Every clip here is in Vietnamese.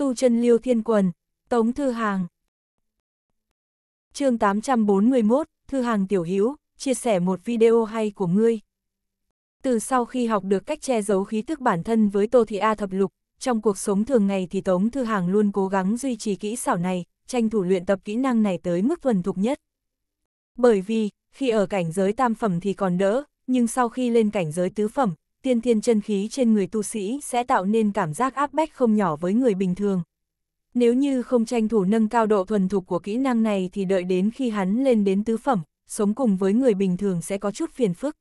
tu chân liêu thiên quần, tống thư hàng. chương 841, thư hàng tiểu hữu chia sẻ một video hay của ngươi. Từ sau khi học được cách che giấu khí thức bản thân với Tô Thị A thập lục, trong cuộc sống thường ngày thì Tống Thư Hàng luôn cố gắng duy trì kỹ xảo này, tranh thủ luyện tập kỹ năng này tới mức thuần thục nhất. Bởi vì, khi ở cảnh giới tam phẩm thì còn đỡ, nhưng sau khi lên cảnh giới tứ phẩm, tiên thiên chân khí trên người tu sĩ sẽ tạo nên cảm giác áp bách không nhỏ với người bình thường. Nếu như không tranh thủ nâng cao độ thuần thục của kỹ năng này thì đợi đến khi hắn lên đến tứ phẩm, sống cùng với người bình thường sẽ có chút phiền phức.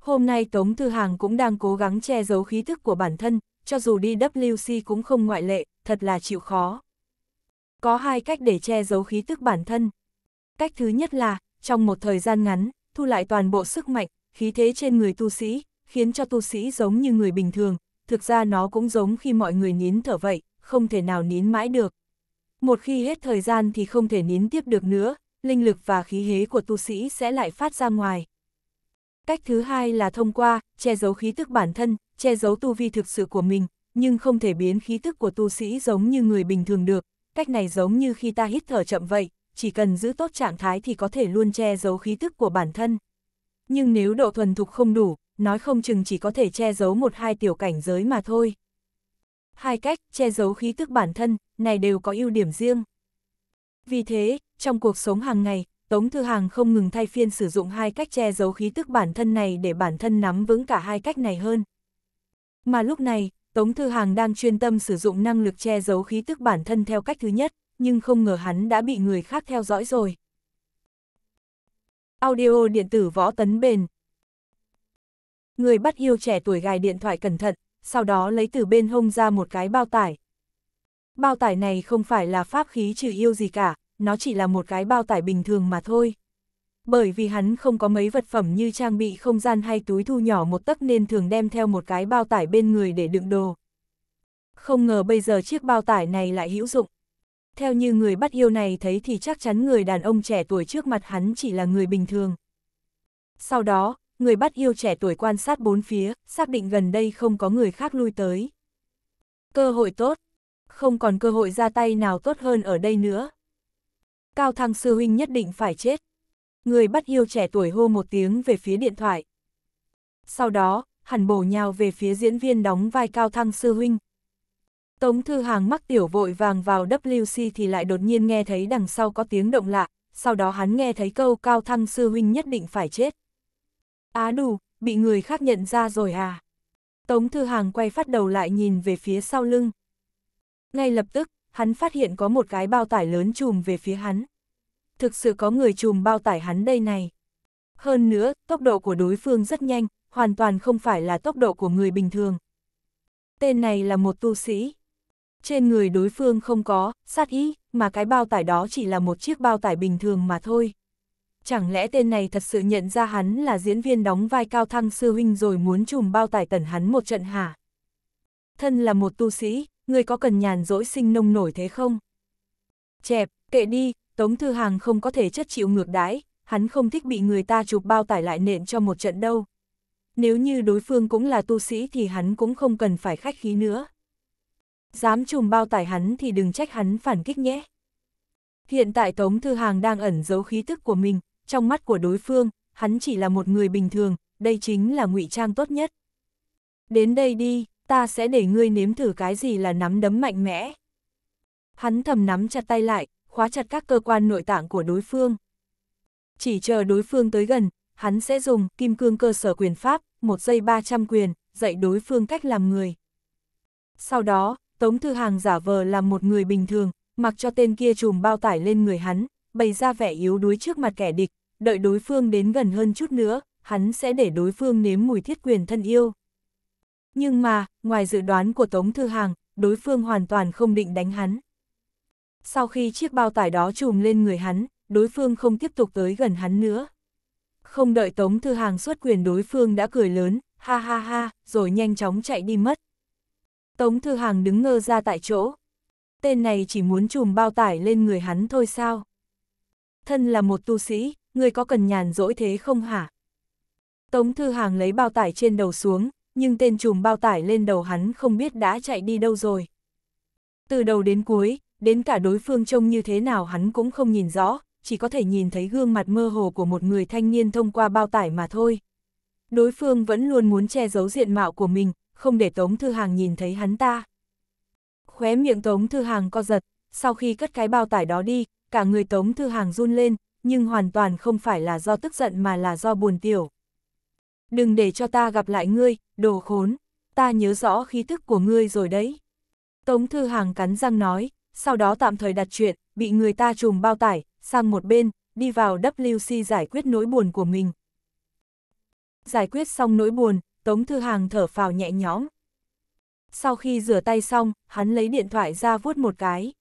Hôm nay Tống Thư Hàng cũng đang cố gắng che giấu khí thức của bản thân, cho dù đi WC cũng không ngoại lệ, thật là chịu khó. Có hai cách để che giấu khí tức bản thân. Cách thứ nhất là, trong một thời gian ngắn, thu lại toàn bộ sức mạnh, khí thế trên người tu sĩ, khiến cho tu sĩ giống như người bình thường, thực ra nó cũng giống khi mọi người nín thở vậy, không thể nào nín mãi được. Một khi hết thời gian thì không thể nín tiếp được nữa, linh lực và khí hế của tu sĩ sẽ lại phát ra ngoài. Cách thứ hai là thông qua, che giấu khí tức bản thân, che giấu tu vi thực sự của mình, nhưng không thể biến khí tức của tu sĩ giống như người bình thường được. Cách này giống như khi ta hít thở chậm vậy, chỉ cần giữ tốt trạng thái thì có thể luôn che giấu khí tức của bản thân. Nhưng nếu độ thuần thục không đủ, nói không chừng chỉ có thể che giấu một hai tiểu cảnh giới mà thôi. Hai cách che giấu khí tức bản thân, này đều có ưu điểm riêng. Vì thế, trong cuộc sống hàng ngày, Tống Thư Hàng không ngừng thay phiên sử dụng hai cách che giấu khí tức bản thân này để bản thân nắm vững cả hai cách này hơn. Mà lúc này, Tống Thư Hàng đang chuyên tâm sử dụng năng lực che giấu khí tức bản thân theo cách thứ nhất, nhưng không ngờ hắn đã bị người khác theo dõi rồi. Audio điện tử võ tấn bền, người bắt yêu trẻ tuổi gài điện thoại cẩn thận, sau đó lấy từ bên hông ra một cái bao tải. Bao tải này không phải là pháp khí trừ yêu gì cả, nó chỉ là một cái bao tải bình thường mà thôi. Bởi vì hắn không có mấy vật phẩm như trang bị không gian hay túi thu nhỏ một tấc nên thường đem theo một cái bao tải bên người để đựng đồ. Không ngờ bây giờ chiếc bao tải này lại hữu dụng. Theo như người bắt yêu này thấy thì chắc chắn người đàn ông trẻ tuổi trước mặt hắn chỉ là người bình thường. Sau đó, người bắt yêu trẻ tuổi quan sát bốn phía, xác định gần đây không có người khác lui tới. Cơ hội tốt, không còn cơ hội ra tay nào tốt hơn ở đây nữa. Cao Thăng Sư Huynh nhất định phải chết. Người bắt yêu trẻ tuổi hô một tiếng về phía điện thoại. Sau đó, hẳn bổ nhào về phía diễn viên đóng vai Cao Thăng Sư Huynh. Tống Thư Hàng mắc tiểu vội vàng vào WC thì lại đột nhiên nghe thấy đằng sau có tiếng động lạ, sau đó hắn nghe thấy câu Cao Thăng Sư Huynh nhất định phải chết. Á à đủ, bị người khác nhận ra rồi à? Tống Thư Hàng quay phát đầu lại nhìn về phía sau lưng. Ngay lập tức, hắn phát hiện có một cái bao tải lớn chùm về phía hắn. Thực sự có người chùm bao tải hắn đây này. Hơn nữa, tốc độ của đối phương rất nhanh, hoàn toàn không phải là tốc độ của người bình thường. Tên này là một tu sĩ. Trên người đối phương không có, sát ý, mà cái bao tải đó chỉ là một chiếc bao tải bình thường mà thôi chẳng lẽ tên này thật sự nhận ra hắn là diễn viên đóng vai cao thăng sư huynh rồi muốn chùm bao tải tẩn hắn một trận hả? Thân là một tu sĩ, người có cần nhàn dỗi sinh nông nổi thế không? Chẹp, kệ đi, Tống Thư Hàng không có thể chất chịu ngược đãi, hắn không thích bị người ta chụp bao tải lại nện cho một trận đâu. Nếu như đối phương cũng là tu sĩ thì hắn cũng không cần phải khách khí nữa. Dám chùm bao tải hắn thì đừng trách hắn phản kích nhé. Hiện tại Tống Thư Hàng đang ẩn giấu khí tức của mình, trong mắt của đối phương, hắn chỉ là một người bình thường, đây chính là ngụy trang tốt nhất. Đến đây đi, ta sẽ để ngươi nếm thử cái gì là nắm đấm mạnh mẽ. Hắn thầm nắm chặt tay lại, khóa chặt các cơ quan nội tạng của đối phương. Chỉ chờ đối phương tới gần, hắn sẽ dùng kim cương cơ sở quyền pháp, một giây 300 quyền, dạy đối phương cách làm người. Sau đó, Tống Thư Hàng giả vờ làm một người bình thường, mặc cho tên kia trùm bao tải lên người hắn, bày ra vẻ yếu đuối trước mặt kẻ địch, đợi đối phương đến gần hơn chút nữa, hắn sẽ để đối phương nếm mùi thiết quyền thân yêu. Nhưng mà, ngoài dự đoán của Tống Thư Hàng, đối phương hoàn toàn không định đánh hắn. Sau khi chiếc bao tải đó trùm lên người hắn, đối phương không tiếp tục tới gần hắn nữa. Không đợi Tống Thư Hàng xuất quyền đối phương đã cười lớn, ha ha ha, rồi nhanh chóng chạy đi mất. Tống Thư Hàng đứng ngơ ra tại chỗ. Tên này chỉ muốn trùm bao tải lên người hắn thôi sao? thân là một tu sĩ, người có cần nhàn rỗi thế không hả? Tống Thư Hàng lấy bao tải trên đầu xuống, nhưng tên chùm bao tải lên đầu hắn không biết đã chạy đi đâu rồi. Từ đầu đến cuối, đến cả đối phương trông như thế nào hắn cũng không nhìn rõ, chỉ có thể nhìn thấy gương mặt mơ hồ của một người thanh niên thông qua bao tải mà thôi. Đối phương vẫn luôn muốn che giấu diện mạo của mình, không để Tống Thư Hàng nhìn thấy hắn ta. Khóe miệng Tống Thư Hàng co giật, sau khi cất cái bao tải đó đi, cả người Tống Thư Hàng run lên, nhưng hoàn toàn không phải là do tức giận mà là do buồn tiểu. Đừng để cho ta gặp lại ngươi, đồ khốn, ta nhớ rõ khí tức của ngươi rồi đấy. Tống Thư Hàng cắn răng nói, sau đó tạm thời đặt chuyện, bị người ta trùm bao tải, sang một bên, đi vào WC giải quyết nỗi buồn của mình. Giải quyết xong nỗi buồn, Tống Thư Hàng thở phào nhẹ nhõm. Sau khi rửa tay xong, hắn lấy điện thoại ra vuốt một cái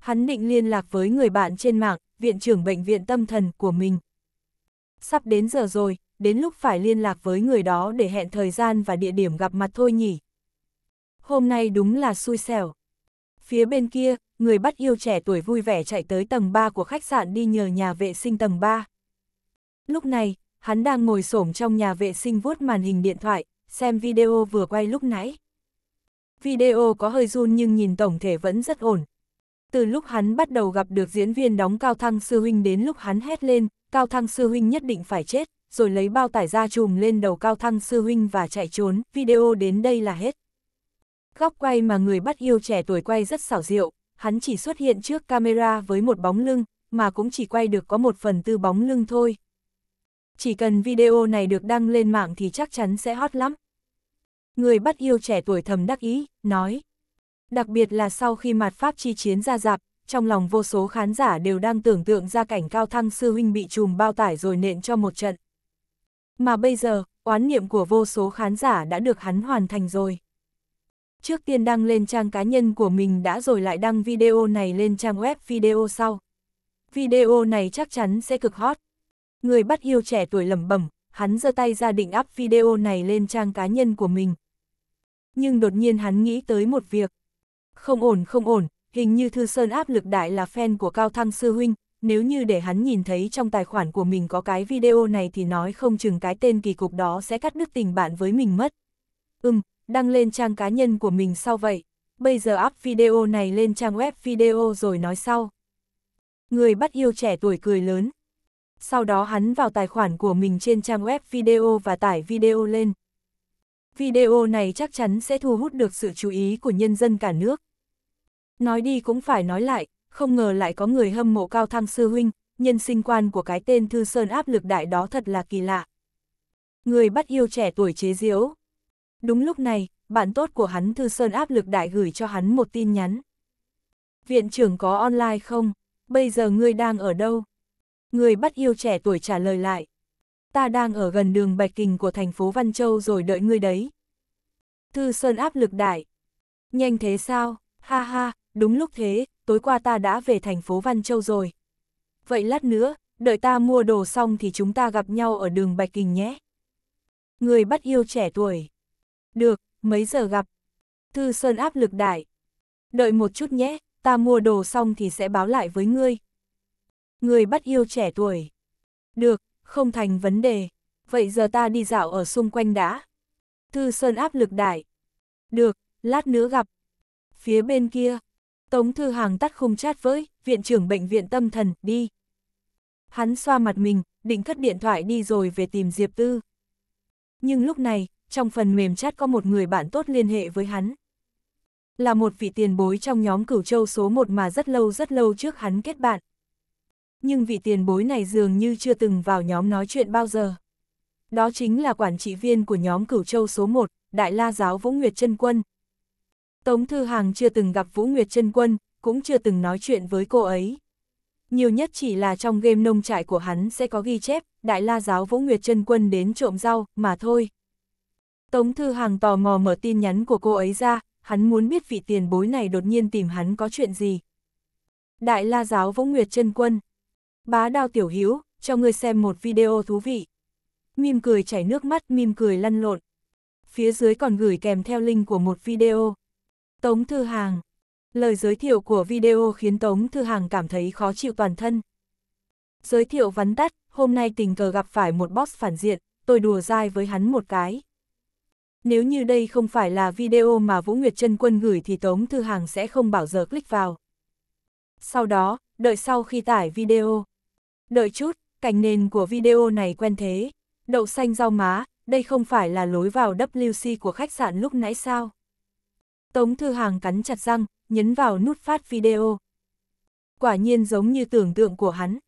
hắn định liên lạc với người bạn trên mạng, viện trưởng bệnh viện tâm thần của mình. Sắp đến giờ rồi, đến lúc phải liên lạc với người đó để hẹn thời gian và địa điểm gặp mặt thôi nhỉ. Hôm nay đúng là xui xẻo. Phía bên kia, người bắt yêu trẻ tuổi vui vẻ chạy tới tầng 3 của khách sạn đi nhờ nhà vệ sinh tầng 3. Lúc này, hắn đang ngồi xổm trong nhà vệ sinh vuốt màn hình điện thoại, xem video vừa quay lúc nãy. Video có hơi run nhưng nhìn tổng thể vẫn rất ổn, từ lúc hắn bắt đầu gặp được diễn viên đóng Cao Thăng Sư Huynh đến lúc hắn hét lên, Cao Thăng Sư Huynh nhất định phải chết, rồi lấy bao tải ra trùm lên đầu Cao Thăng Sư Huynh và chạy trốn, video đến đây là hết. Góc quay mà người bắt yêu trẻ tuổi quay rất xảo diệu, hắn chỉ xuất hiện trước camera với một bóng lưng, mà cũng chỉ quay được có một phần tư bóng lưng thôi. Chỉ cần video này được đăng lên mạng thì chắc chắn sẽ hot lắm. Người bắt yêu trẻ tuổi thầm đắc ý, nói đặc biệt là sau khi mặt Pháp chi chiến ra dạp, trong lòng vô số khán giả đều đang tưởng tượng ra cảnh cao thăng sư huynh bị trùm bao tải rồi nện cho một trận. Mà bây giờ, oán niệm của vô số khán giả đã được hắn hoàn thành rồi. Trước tiên đăng lên trang cá nhân của mình đã rồi lại đăng video này lên trang web video sau. Video này chắc chắn sẽ cực hot. Người bắt yêu trẻ tuổi lẩm bẩm, hắn giơ tay ra định up video này lên trang cá nhân của mình. Nhưng đột nhiên hắn nghĩ tới một việc. Không ổn không ổn, hình như Thư Sơn áp lực đại là fan của Cao Thăng Sư Huynh, nếu như để hắn nhìn thấy trong tài khoản của mình có cái video này thì nói không chừng cái tên kỳ cục đó sẽ cắt đứt tình bạn với mình mất. Ừm, đăng lên trang cá nhân của mình sau vậy, bây giờ up video này lên trang web video rồi nói sau. Người bắt yêu trẻ tuổi cười lớn. Sau đó hắn vào tài khoản của mình trên trang web video và tải video lên. Video này chắc chắn sẽ thu hút được sự chú ý của nhân dân cả nước. Nói đi cũng phải nói lại, không ngờ lại có người hâm mộ cao thăng sư huynh, nhân sinh quan của cái tên Thư Sơn áp lực đại đó thật là kỳ lạ. Người bắt yêu trẻ tuổi chế diễu. Đúng lúc này, bạn tốt của hắn Thư Sơn áp lực đại gửi cho hắn một tin nhắn. Viện trưởng có online không? Bây giờ ngươi đang ở đâu? Người bắt yêu trẻ tuổi trả lời lại. Ta đang ở gần đường Bạch Kình của thành phố Văn Châu rồi đợi ngươi đấy. Thư Sơn áp lực đại. Nhanh thế sao? Ha ha, đúng lúc thế, tối qua ta đã về thành phố Văn Châu rồi. Vậy lát nữa, đợi ta mua đồ xong thì chúng ta gặp nhau ở đường Bạch Kình nhé. Người bắt yêu trẻ tuổi. Được, mấy giờ gặp? Thư Sơn áp lực đại. Đợi một chút nhé, ta mua đồ xong thì sẽ báo lại với ngươi. Người bắt yêu trẻ tuổi. Được, không thành vấn đề. Vậy giờ ta đi dạo ở xung quanh đã. Thư Sơn áp lực đại. Được, lát nữa gặp. Phía bên kia, Tống Thư Hàng tắt khung chat với, viện trưởng bệnh viện tâm thần, đi. Hắn xoa mặt mình, định cất điện thoại đi rồi về tìm Diệp Tư. Nhưng lúc này, trong phần mềm chat có một người bạn tốt liên hệ với hắn. Là một vị tiền bối trong nhóm cửu châu số 1 mà rất lâu rất lâu trước hắn kết bạn. Nhưng vị tiền bối này dường như chưa từng vào nhóm nói chuyện bao giờ. Đó chính là quản trị viên của nhóm cửu châu số 1, Đại La Giáo Vũ Nguyệt chân Quân, Tống Thư Hàng chưa từng gặp Vũ Nguyệt Trân Quân, cũng chưa từng nói chuyện với cô ấy. Nhiều nhất chỉ là trong game nông trại của hắn sẽ có ghi chép, Đại La Giáo Vũ Nguyệt Trân Quân đến trộm rau, mà thôi. Tống Thư Hàng tò mò mở tin nhắn của cô ấy ra, hắn muốn biết vị tiền bối này đột nhiên tìm hắn có chuyện gì. Đại La Giáo Vũ Nguyệt Trân Quân Bá Đao Tiểu Hiếu, cho ngươi xem một video thú vị. Mim cười chảy nước mắt, mim cười lăn lộn. Phía dưới còn gửi kèm theo link của một video. Tống Thư Hàng Lời giới thiệu của video khiến Tống Thư Hàng cảm thấy khó chịu toàn thân. Giới thiệu vắn tắt, hôm nay tình cờ gặp phải một boss phản diện, tôi đùa dai với hắn một cái. Nếu như đây không phải là video mà Vũ Nguyệt Trân Quân gửi thì Tống Thư Hàng sẽ không bảo giờ click vào. Sau đó, đợi sau khi tải video. Đợi chút, cảnh nền của video này quen thế. Đậu xanh rau má, đây không phải là lối vào WC của khách sạn lúc nãy sao? Tống Thư Hàng cắn chặt răng, nhấn vào nút phát video. Quả nhiên giống như tưởng tượng của hắn.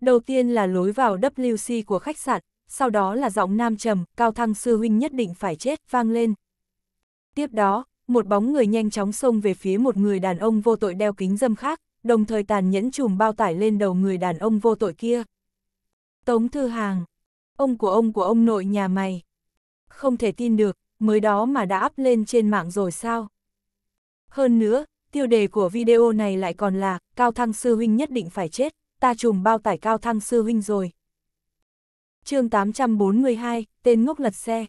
Đầu tiên là lối vào WC của khách sạn, sau đó là giọng nam trầm, cao thăng sư huynh nhất định phải chết, vang lên. Tiếp đó, một bóng người nhanh chóng xông về phía một người đàn ông vô tội đeo kính dâm khác, đồng thời tàn nhẫn chùm bao tải lên đầu người đàn ông vô tội kia. Tống Thư Hàng, ông của ông của ông nội nhà mày. Không thể tin được, mới đó mà đã up lên trên mạng rồi sao? Hơn nữa, tiêu đề của video này lại còn là, Cao Thăng Sư Huynh nhất định phải chết, ta trùm bao tải Cao Thăng Sư Huynh rồi. chương 842, tên ngốc lật xe.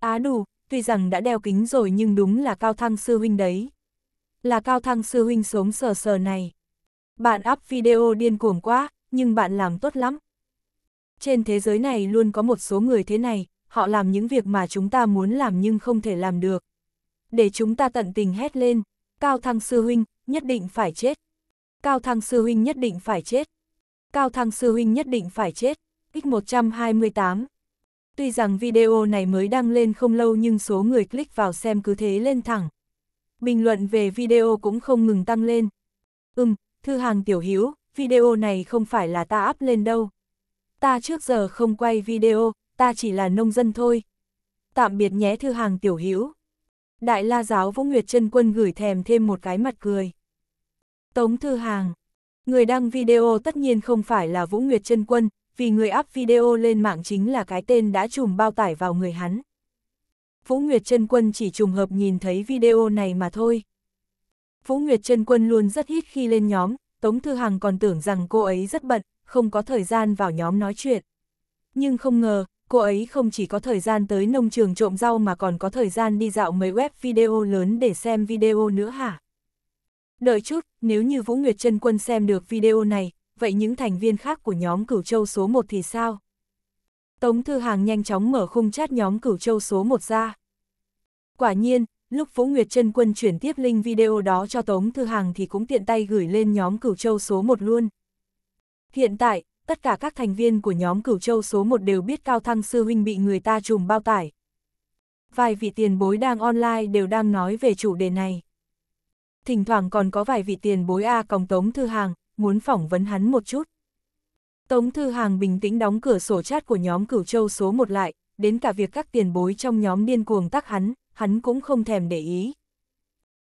Á đủ, tuy rằng đã đeo kính rồi nhưng đúng là Cao Thăng Sư Huynh đấy. Là Cao Thăng Sư Huynh sống sờ sờ này. Bạn up video điên cuồng quá, nhưng bạn làm tốt lắm. Trên thế giới này luôn có một số người thế này, họ làm những việc mà chúng ta muốn làm nhưng không thể làm được. Để chúng ta tận tình hét lên, Cao Thăng Sư Huynh, nhất định phải chết. Cao Thăng Sư Huynh nhất định phải chết. Cao Thăng Sư Huynh nhất định phải chết. X128 Tuy rằng video này mới đăng lên không lâu nhưng số người click vào xem cứ thế lên thẳng. Bình luận về video cũng không ngừng tăng lên. Ừm, thư hàng tiểu hiếu, video này không phải là ta up lên đâu. Ta trước giờ không quay video, ta chỉ là nông dân thôi. Tạm biệt nhé thư hàng tiểu hiếu. Đại la giáo Vũ Nguyệt Trân Quân gửi thèm thêm một cái mặt cười. Tống Thư Hàng Người đăng video tất nhiên không phải là Vũ Nguyệt Trân Quân, vì người up video lên mạng chính là cái tên đã trùm bao tải vào người hắn. Vũ Nguyệt Trân Quân chỉ trùng hợp nhìn thấy video này mà thôi. Vũ Nguyệt Trân Quân luôn rất ít khi lên nhóm, Tống Thư Hằng còn tưởng rằng cô ấy rất bận, không có thời gian vào nhóm nói chuyện. Nhưng không ngờ, cô ấy không chỉ có thời gian tới nông trường trộm rau mà còn có thời gian đi dạo mấy web video lớn để xem video nữa hả? Đợi chút, nếu như Vũ Nguyệt Trân Quân xem được video này, vậy những thành viên khác của nhóm Cửu Châu số 1 thì sao? Tống Thư Hàng nhanh chóng mở khung chat nhóm Cửu Châu số 1 ra. Quả nhiên, lúc Vũ Nguyệt Trân Quân chuyển tiếp link video đó cho Tống Thư Hàng thì cũng tiện tay gửi lên nhóm Cửu Châu số 1 luôn. Hiện tại, tất cả các thành viên của nhóm cửu châu số 1 đều biết Cao Thăng Sư Huynh bị người ta trùm bao tải. Vài vị tiền bối đang online đều đang nói về chủ đề này. Thỉnh thoảng còn có vài vị tiền bối A còng Tống Thư Hàng, muốn phỏng vấn hắn một chút. Tống Thư Hàng bình tĩnh đóng cửa sổ chat của nhóm cửu châu số 1 lại, đến cả việc các tiền bối trong nhóm điên cuồng tắc hắn, hắn cũng không thèm để ý.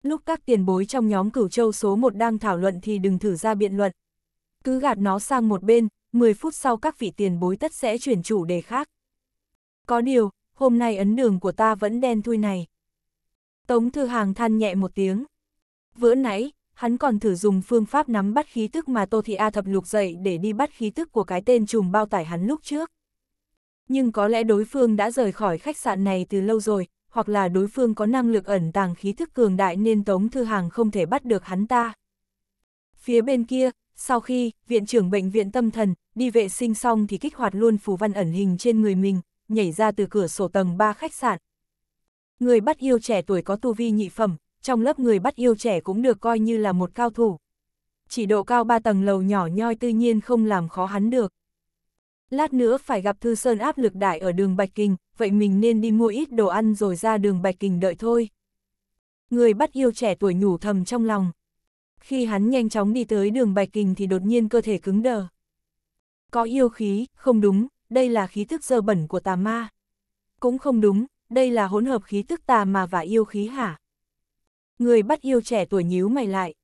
Lúc các tiền bối trong nhóm cửu châu số 1 đang thảo luận thì đừng thử ra biện luận. Cứ gạt nó sang một bên, 10 phút sau các vị tiền bối tất sẽ chuyển chủ đề khác. Có điều, hôm nay ấn đường của ta vẫn đen thui này. Tống Thư Hàng than nhẹ một tiếng. Vỡ nãy, hắn còn thử dùng phương pháp nắm bắt khí tức mà Tô Thị A thập lục dậy để đi bắt khí tức của cái tên trùm bao tải hắn lúc trước. Nhưng có lẽ đối phương đã rời khỏi khách sạn này từ lâu rồi, hoặc là đối phương có năng lực ẩn tàng khí thức cường đại nên Tống Thư Hàng không thể bắt được hắn ta. Phía bên kia, sau khi, viện trưởng bệnh viện tâm thần, đi vệ sinh xong thì kích hoạt luôn phù văn ẩn hình trên người mình, nhảy ra từ cửa sổ tầng 3 khách sạn. Người bắt yêu trẻ tuổi có tu vi nhị phẩm, trong lớp người bắt yêu trẻ cũng được coi như là một cao thủ. Chỉ độ cao 3 tầng lầu nhỏ nhoi tự nhiên không làm khó hắn được. Lát nữa phải gặp Thư Sơn áp lực đại ở đường Bạch Kinh, vậy mình nên đi mua ít đồ ăn rồi ra đường Bạch Kinh đợi thôi. Người bắt yêu trẻ tuổi nhủ thầm trong lòng khi hắn nhanh chóng đi tới đường Bạch Kình thì đột nhiên cơ thể cứng đờ. Có yêu khí, không đúng, đây là khí thức dơ bẩn của tà ma. Cũng không đúng, đây là hỗn hợp khí tức tà ma và yêu khí hả? Người bắt yêu trẻ tuổi nhíu mày lại.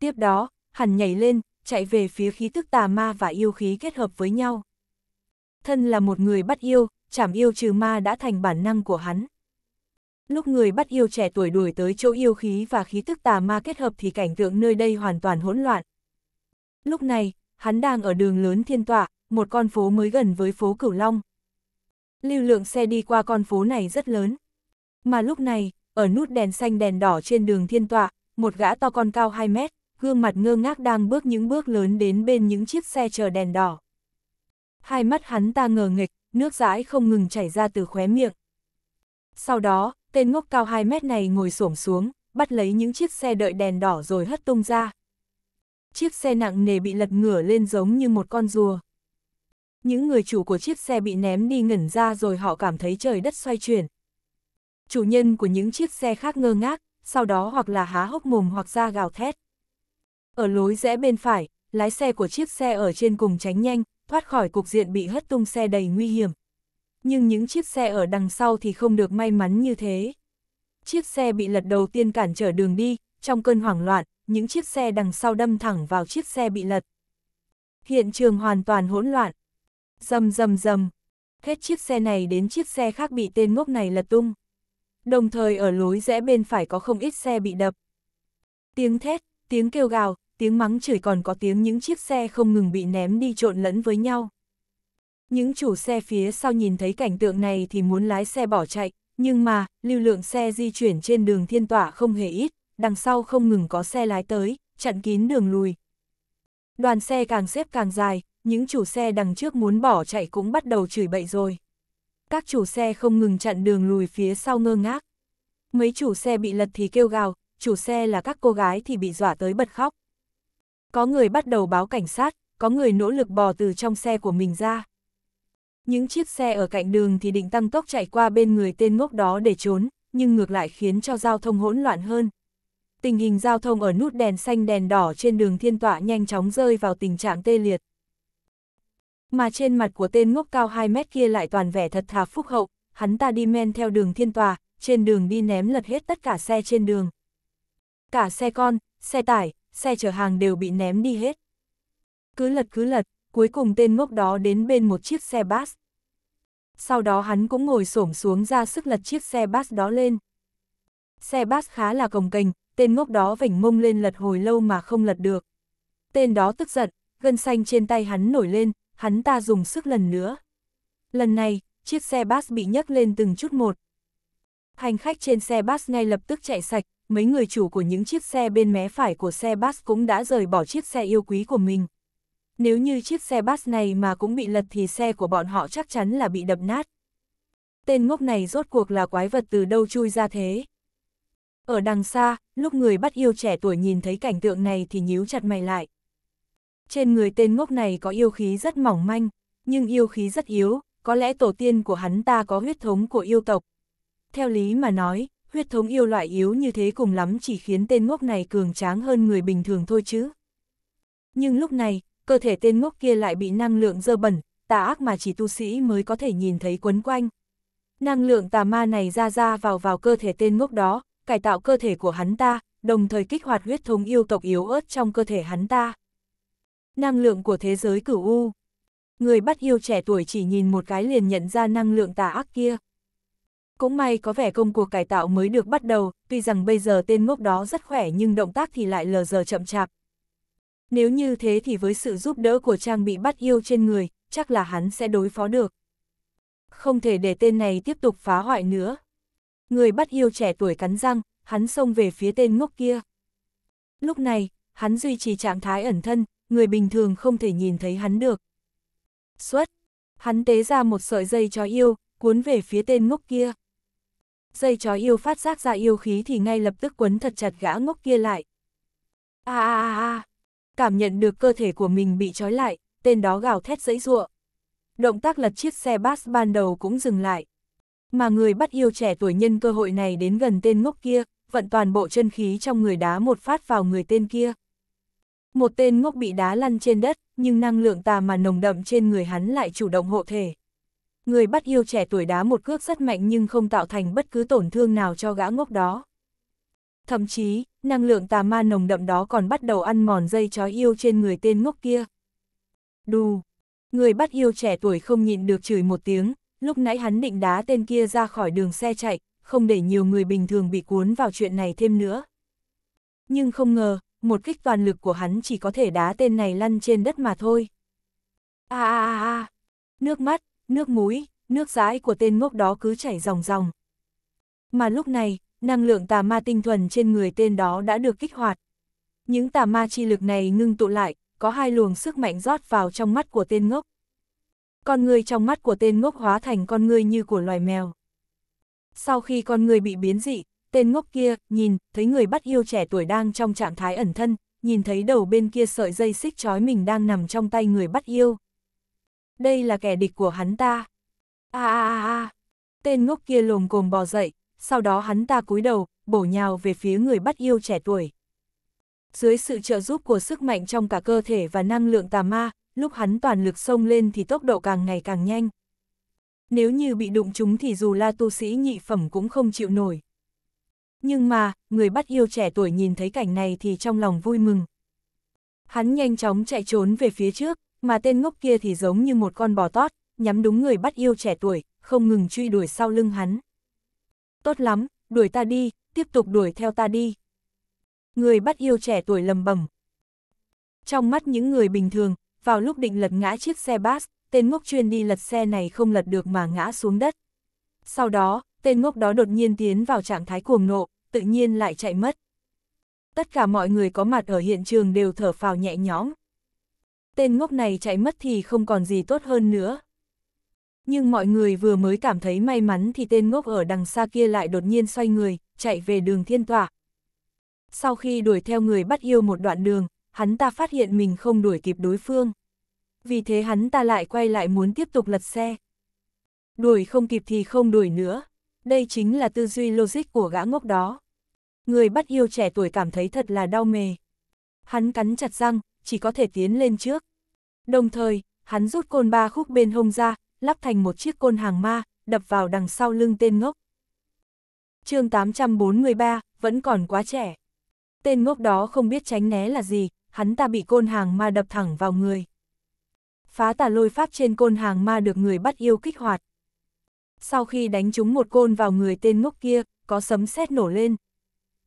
Tiếp đó, hắn nhảy lên, chạy về phía khí tức tà ma và yêu khí kết hợp với nhau. Thân là một người bắt yêu, chảm yêu trừ ma đã thành bản năng của hắn lúc người bắt yêu trẻ tuổi đuổi tới chỗ yêu khí và khí tức tà ma kết hợp thì cảnh tượng nơi đây hoàn toàn hỗn loạn. Lúc này, hắn đang ở đường lớn thiên tọa, một con phố mới gần với phố Cửu Long. Lưu lượng xe đi qua con phố này rất lớn. Mà lúc này, ở nút đèn xanh đèn đỏ trên đường thiên tọa, một gã to con cao 2 mét, gương mặt ngơ ngác đang bước những bước lớn đến bên những chiếc xe chờ đèn đỏ. Hai mắt hắn ta ngờ nghịch, nước dãi không ngừng chảy ra từ khóe miệng. Sau đó, tên ngốc cao 2 mét này ngồi xổm xuống, bắt lấy những chiếc xe đợi đèn đỏ rồi hất tung ra. Chiếc xe nặng nề bị lật ngửa lên giống như một con rùa. Những người chủ của chiếc xe bị ném đi ngẩn ra rồi họ cảm thấy trời đất xoay chuyển. Chủ nhân của những chiếc xe khác ngơ ngác, sau đó hoặc là há hốc mồm hoặc ra gào thét. Ở lối rẽ bên phải, lái xe của chiếc xe ở trên cùng tránh nhanh, thoát khỏi cục diện bị hất tung xe đầy nguy hiểm nhưng những chiếc xe ở đằng sau thì không được may mắn như thế. Chiếc xe bị lật đầu tiên cản trở đường đi, trong cơn hoảng loạn, những chiếc xe đằng sau đâm thẳng vào chiếc xe bị lật. Hiện trường hoàn toàn hỗn loạn. Dầm dầm dầm. Hết chiếc xe này đến chiếc xe khác bị tên ngốc này lật tung. Đồng thời ở lối rẽ bên phải có không ít xe bị đập. Tiếng thét, tiếng kêu gào, tiếng mắng chửi còn có tiếng những chiếc xe không ngừng bị ném đi trộn lẫn với nhau. Những chủ xe phía sau nhìn thấy cảnh tượng này thì muốn lái xe bỏ chạy, nhưng mà, lưu lượng xe di chuyển trên đường thiên tỏa không hề ít, đằng sau không ngừng có xe lái tới, chặn kín đường lùi. Đoàn xe càng xếp càng dài, những chủ xe đằng trước muốn bỏ chạy cũng bắt đầu chửi bậy rồi. Các chủ xe không ngừng chặn đường lùi phía sau ngơ ngác. Mấy chủ xe bị lật thì kêu gào, chủ xe là các cô gái thì bị dọa tới bật khóc. Có người bắt đầu báo cảnh sát, có người nỗ lực bò từ trong xe của mình ra. Những chiếc xe ở cạnh đường thì định tăng tốc chạy qua bên người tên ngốc đó để trốn, nhưng ngược lại khiến cho giao thông hỗn loạn hơn. Tình hình giao thông ở nút đèn xanh đèn đỏ trên đường thiên tọa nhanh chóng rơi vào tình trạng tê liệt. Mà trên mặt của tên ngốc cao 2 mét kia lại toàn vẻ thật thà phúc hậu, hắn ta đi men theo đường thiên tòa, trên đường đi ném lật hết tất cả xe trên đường. Cả xe con, xe tải, xe chở hàng đều bị ném đi hết. Cứ lật cứ lật, cuối cùng tên ngốc đó đến bên một chiếc xe bus sau đó hắn cũng ngồi xổm xuống ra sức lật chiếc xe bus đó lên. Xe bus khá là cồng kềnh, tên ngốc đó vảnh mông lên lật hồi lâu mà không lật được. Tên đó tức giận, gân xanh trên tay hắn nổi lên, hắn ta dùng sức lần nữa. Lần này, chiếc xe bus bị nhấc lên từng chút một. Hành khách trên xe bus ngay lập tức chạy sạch, mấy người chủ của những chiếc xe bên mé phải của xe bus cũng đã rời bỏ chiếc xe yêu quý của mình. Nếu như chiếc xe bus này mà cũng bị lật thì xe của bọn họ chắc chắn là bị đập nát. Tên ngốc này rốt cuộc là quái vật từ đâu chui ra thế. Ở đằng xa, lúc người bắt yêu trẻ tuổi nhìn thấy cảnh tượng này thì nhíu chặt mày lại. Trên người tên ngốc này có yêu khí rất mỏng manh, nhưng yêu khí rất yếu, có lẽ tổ tiên của hắn ta có huyết thống của yêu tộc. Theo lý mà nói, huyết thống yêu loại yếu như thế cùng lắm chỉ khiến tên ngốc này cường tráng hơn người bình thường thôi chứ. Nhưng lúc này, cơ thể tên ngốc kia lại bị năng lượng dơ bẩn, tà ác mà chỉ tu sĩ mới có thể nhìn thấy quấn quanh. Năng lượng tà ma này ra ra vào vào cơ thể tên ngốc đó, cải tạo cơ thể của hắn ta, đồng thời kích hoạt huyết thống yêu tộc yếu ớt trong cơ thể hắn ta. Năng lượng của thế giới cửu U Người bắt yêu trẻ tuổi chỉ nhìn một cái liền nhận ra năng lượng tà ác kia. Cũng may có vẻ công cuộc cải tạo mới được bắt đầu, tuy rằng bây giờ tên ngốc đó rất khỏe nhưng động tác thì lại lờ giờ chậm chạp, nếu như thế thì với sự giúp đỡ của trang bị bắt yêu trên người, chắc là hắn sẽ đối phó được. Không thể để tên này tiếp tục phá hoại nữa. Người bắt yêu trẻ tuổi cắn răng, hắn xông về phía tên ngốc kia. Lúc này, hắn duy trì trạng thái ẩn thân, người bình thường không thể nhìn thấy hắn được. Xuất, hắn tế ra một sợi dây chó yêu, cuốn về phía tên ngốc kia. Dây chó yêu phát giác ra yêu khí thì ngay lập tức quấn thật chặt gã ngốc kia lại. A a a a, cảm nhận được cơ thể của mình bị trói lại, tên đó gào thét dẫy giụa. Động tác lật chiếc xe bus ban đầu cũng dừng lại. Mà người bắt yêu trẻ tuổi nhân cơ hội này đến gần tên ngốc kia, vận toàn bộ chân khí trong người đá một phát vào người tên kia. Một tên ngốc bị đá lăn trên đất, nhưng năng lượng tà mà nồng đậm trên người hắn lại chủ động hộ thể. Người bắt yêu trẻ tuổi đá một cước rất mạnh nhưng không tạo thành bất cứ tổn thương nào cho gã ngốc đó. Thậm chí, năng lượng tà ma nồng đậm đó còn bắt đầu ăn mòn dây chói yêu trên người tên ngốc kia. Đù! Người bắt yêu trẻ tuổi không nhịn được chửi một tiếng, lúc nãy hắn định đá tên kia ra khỏi đường xe chạy, không để nhiều người bình thường bị cuốn vào chuyện này thêm nữa. Nhưng không ngờ, một kích toàn lực của hắn chỉ có thể đá tên này lăn trên đất mà thôi. A a a a, nước mắt, nước mũi, nước dãi của tên ngốc đó cứ chảy ròng ròng. Mà lúc này, năng lượng tà ma tinh thuần trên người tên đó đã được kích hoạt. Những tà ma chi lực này ngưng tụ lại, có hai luồng sức mạnh rót vào trong mắt của tên ngốc. Con người trong mắt của tên ngốc hóa thành con người như của loài mèo. Sau khi con người bị biến dị, tên ngốc kia nhìn thấy người bắt yêu trẻ tuổi đang trong trạng thái ẩn thân, nhìn thấy đầu bên kia sợi dây xích trói mình đang nằm trong tay người bắt yêu. Đây là kẻ địch của hắn ta. A a a a. Tên ngốc kia lồm cồm bò dậy, sau đó hắn ta cúi đầu, bổ nhào về phía người bắt yêu trẻ tuổi. Dưới sự trợ giúp của sức mạnh trong cả cơ thể và năng lượng tà ma, lúc hắn toàn lực xông lên thì tốc độ càng ngày càng nhanh. Nếu như bị đụng chúng thì dù là tu sĩ nhị phẩm cũng không chịu nổi. Nhưng mà, người bắt yêu trẻ tuổi nhìn thấy cảnh này thì trong lòng vui mừng. Hắn nhanh chóng chạy trốn về phía trước, mà tên ngốc kia thì giống như một con bò tót, nhắm đúng người bắt yêu trẻ tuổi, không ngừng truy đuổi sau lưng hắn tốt lắm, đuổi ta đi, tiếp tục đuổi theo ta đi. Người bắt yêu trẻ tuổi lầm bẩm Trong mắt những người bình thường, vào lúc định lật ngã chiếc xe bus, tên ngốc chuyên đi lật xe này không lật được mà ngã xuống đất. Sau đó, tên ngốc đó đột nhiên tiến vào trạng thái cuồng nộ, tự nhiên lại chạy mất. Tất cả mọi người có mặt ở hiện trường đều thở phào nhẹ nhõm. Tên ngốc này chạy mất thì không còn gì tốt hơn nữa. Nhưng mọi người vừa mới cảm thấy may mắn thì tên ngốc ở đằng xa kia lại đột nhiên xoay người, chạy về đường thiên tỏa. Sau khi đuổi theo người bắt yêu một đoạn đường, hắn ta phát hiện mình không đuổi kịp đối phương. Vì thế hắn ta lại quay lại muốn tiếp tục lật xe. Đuổi không kịp thì không đuổi nữa. Đây chính là tư duy logic của gã ngốc đó. Người bắt yêu trẻ tuổi cảm thấy thật là đau mề. Hắn cắn chặt răng, chỉ có thể tiến lên trước. Đồng thời, hắn rút côn ba khúc bên hông ra, lắp thành một chiếc côn hàng ma, đập vào đằng sau lưng tên ngốc. chương 843, vẫn còn quá trẻ. Tên ngốc đó không biết tránh né là gì, hắn ta bị côn hàng ma đập thẳng vào người. Phá tà lôi pháp trên côn hàng ma được người bắt yêu kích hoạt. Sau khi đánh trúng một côn vào người tên ngốc kia, có sấm sét nổ lên.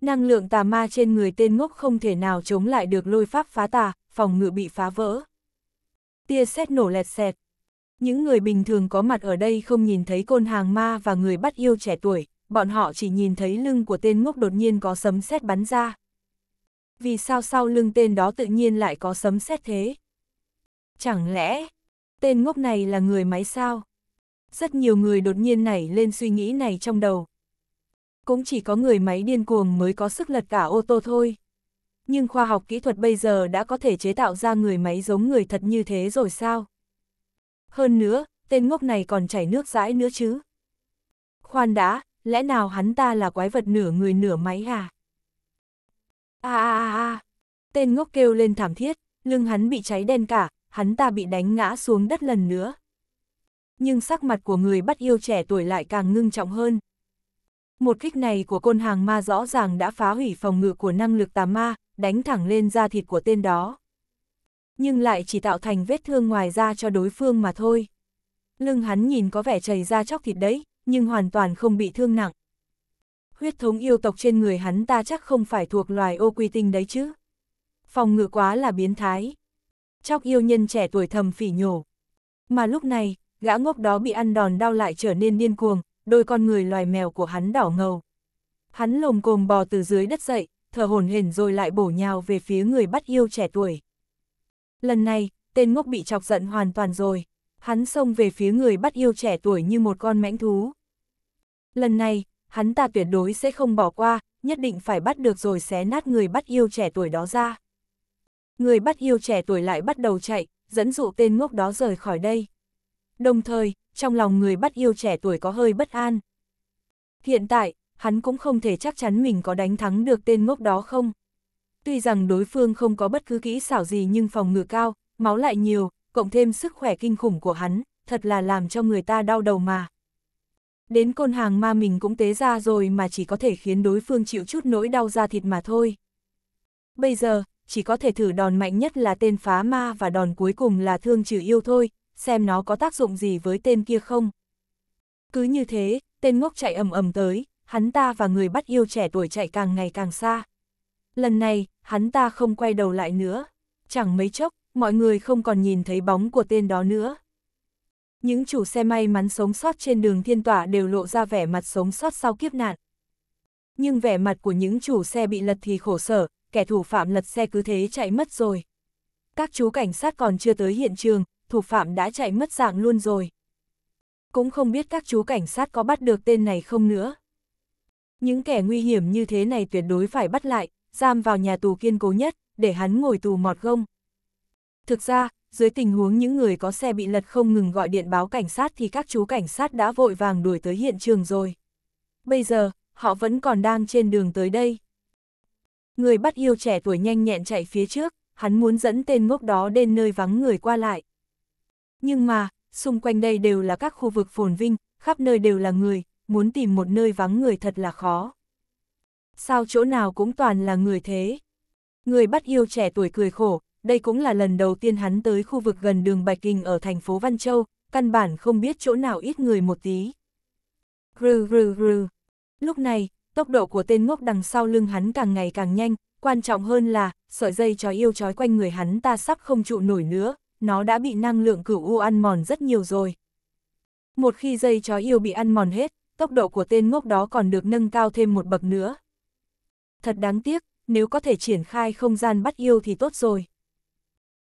Năng lượng tà ma trên người tên ngốc không thể nào chống lại được lôi pháp phá tà, phòng ngự bị phá vỡ. Tia sét nổ lẹt xẹt, những người bình thường có mặt ở đây không nhìn thấy côn hàng ma và người bắt yêu trẻ tuổi, bọn họ chỉ nhìn thấy lưng của tên ngốc đột nhiên có sấm sét bắn ra. Vì sao sau lưng tên đó tự nhiên lại có sấm sét thế? Chẳng lẽ, tên ngốc này là người máy sao? Rất nhiều người đột nhiên nảy lên suy nghĩ này trong đầu. Cũng chỉ có người máy điên cuồng mới có sức lật cả ô tô thôi. Nhưng khoa học kỹ thuật bây giờ đã có thể chế tạo ra người máy giống người thật như thế rồi sao? hơn nữa, tên ngốc này còn chảy nước dãi nữa chứ. Khoan đã, lẽ nào hắn ta là quái vật nửa người nửa máy à? À à à à, tên ngốc kêu lên thảm thiết, lưng hắn bị cháy đen cả, hắn ta bị đánh ngã xuống đất lần nữa. Nhưng sắc mặt của người bắt yêu trẻ tuổi lại càng ngưng trọng hơn. Một kích này của côn hàng ma rõ ràng đã phá hủy phòng ngự của năng lực tà ma, đánh thẳng lên da thịt của tên đó nhưng lại chỉ tạo thành vết thương ngoài da cho đối phương mà thôi. Lưng hắn nhìn có vẻ chảy ra chóc thịt đấy, nhưng hoàn toàn không bị thương nặng. Huyết thống yêu tộc trên người hắn ta chắc không phải thuộc loài ô quy tinh đấy chứ. Phòng ngự quá là biến thái. Chóc yêu nhân trẻ tuổi thầm phỉ nhổ. Mà lúc này, gã ngốc đó bị ăn đòn đau lại trở nên điên cuồng, đôi con người loài mèo của hắn đỏ ngầu. Hắn lồm cồm bò từ dưới đất dậy, thở hồn hển rồi lại bổ nhào về phía người bắt yêu trẻ tuổi. Lần này, tên ngốc bị chọc giận hoàn toàn rồi. Hắn xông về phía người bắt yêu trẻ tuổi như một con mãnh thú. Lần này, hắn ta tuyệt đối sẽ không bỏ qua, nhất định phải bắt được rồi xé nát người bắt yêu trẻ tuổi đó ra. Người bắt yêu trẻ tuổi lại bắt đầu chạy, dẫn dụ tên ngốc đó rời khỏi đây. Đồng thời, trong lòng người bắt yêu trẻ tuổi có hơi bất an. Hiện tại, hắn cũng không thể chắc chắn mình có đánh thắng được tên ngốc đó không tuy rằng đối phương không có bất cứ kỹ xảo gì nhưng phòng ngự cao, máu lại nhiều, cộng thêm sức khỏe kinh khủng của hắn, thật là làm cho người ta đau đầu mà. Đến côn hàng ma mình cũng tế ra rồi mà chỉ có thể khiến đối phương chịu chút nỗi đau da thịt mà thôi. Bây giờ, chỉ có thể thử đòn mạnh nhất là tên phá ma và đòn cuối cùng là thương trừ yêu thôi, xem nó có tác dụng gì với tên kia không. Cứ như thế, tên ngốc chạy ầm ầm tới, hắn ta và người bắt yêu trẻ tuổi chạy càng ngày càng xa. Lần này, hắn ta không quay đầu lại nữa. Chẳng mấy chốc, mọi người không còn nhìn thấy bóng của tên đó nữa. Những chủ xe may mắn sống sót trên đường thiên tỏa đều lộ ra vẻ mặt sống sót sau kiếp nạn. Nhưng vẻ mặt của những chủ xe bị lật thì khổ sở, kẻ thủ phạm lật xe cứ thế chạy mất rồi. Các chú cảnh sát còn chưa tới hiện trường, thủ phạm đã chạy mất dạng luôn rồi. Cũng không biết các chú cảnh sát có bắt được tên này không nữa. Những kẻ nguy hiểm như thế này tuyệt đối phải bắt lại, giam vào nhà tù kiên cố nhất, để hắn ngồi tù mọt gông. Thực ra, dưới tình huống những người có xe bị lật không ngừng gọi điện báo cảnh sát thì các chú cảnh sát đã vội vàng đuổi tới hiện trường rồi. Bây giờ, họ vẫn còn đang trên đường tới đây. Người bắt yêu trẻ tuổi nhanh nhẹn chạy phía trước, hắn muốn dẫn tên ngốc đó đến nơi vắng người qua lại. Nhưng mà, xung quanh đây đều là các khu vực phồn vinh, khắp nơi đều là người, muốn tìm một nơi vắng người thật là khó. Sao chỗ nào cũng toàn là người thế? Người bắt yêu trẻ tuổi cười khổ, đây cũng là lần đầu tiên hắn tới khu vực gần đường Bạch Kinh ở thành phố Văn Châu, căn bản không biết chỗ nào ít người một tí. Rừ rừ rừ. Lúc này, tốc độ của tên ngốc đằng sau lưng hắn càng ngày càng nhanh, quan trọng hơn là, sợi dây chó yêu trói quanh người hắn ta sắp không trụ nổi nữa, nó đã bị năng lượng cửu u ăn mòn rất nhiều rồi. Một khi dây chó yêu bị ăn mòn hết, tốc độ của tên ngốc đó còn được nâng cao thêm một bậc nữa, thật đáng tiếc, nếu có thể triển khai không gian bắt yêu thì tốt rồi.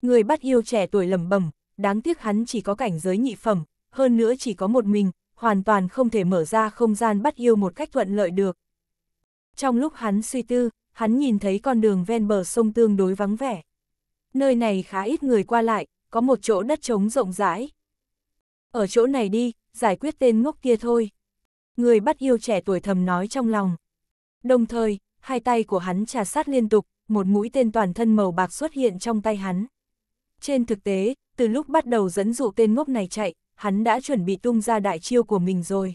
Người bắt yêu trẻ tuổi lầm bẩm đáng tiếc hắn chỉ có cảnh giới nhị phẩm, hơn nữa chỉ có một mình, hoàn toàn không thể mở ra không gian bắt yêu một cách thuận lợi được. Trong lúc hắn suy tư, hắn nhìn thấy con đường ven bờ sông tương đối vắng vẻ. Nơi này khá ít người qua lại, có một chỗ đất trống rộng rãi. Ở chỗ này đi, giải quyết tên ngốc kia thôi. Người bắt yêu trẻ tuổi thầm nói trong lòng. Đồng thời, hai tay của hắn trà sát liên tục, một mũi tên toàn thân màu bạc xuất hiện trong tay hắn. Trên thực tế, từ lúc bắt đầu dẫn dụ tên ngốc này chạy, hắn đã chuẩn bị tung ra đại chiêu của mình rồi.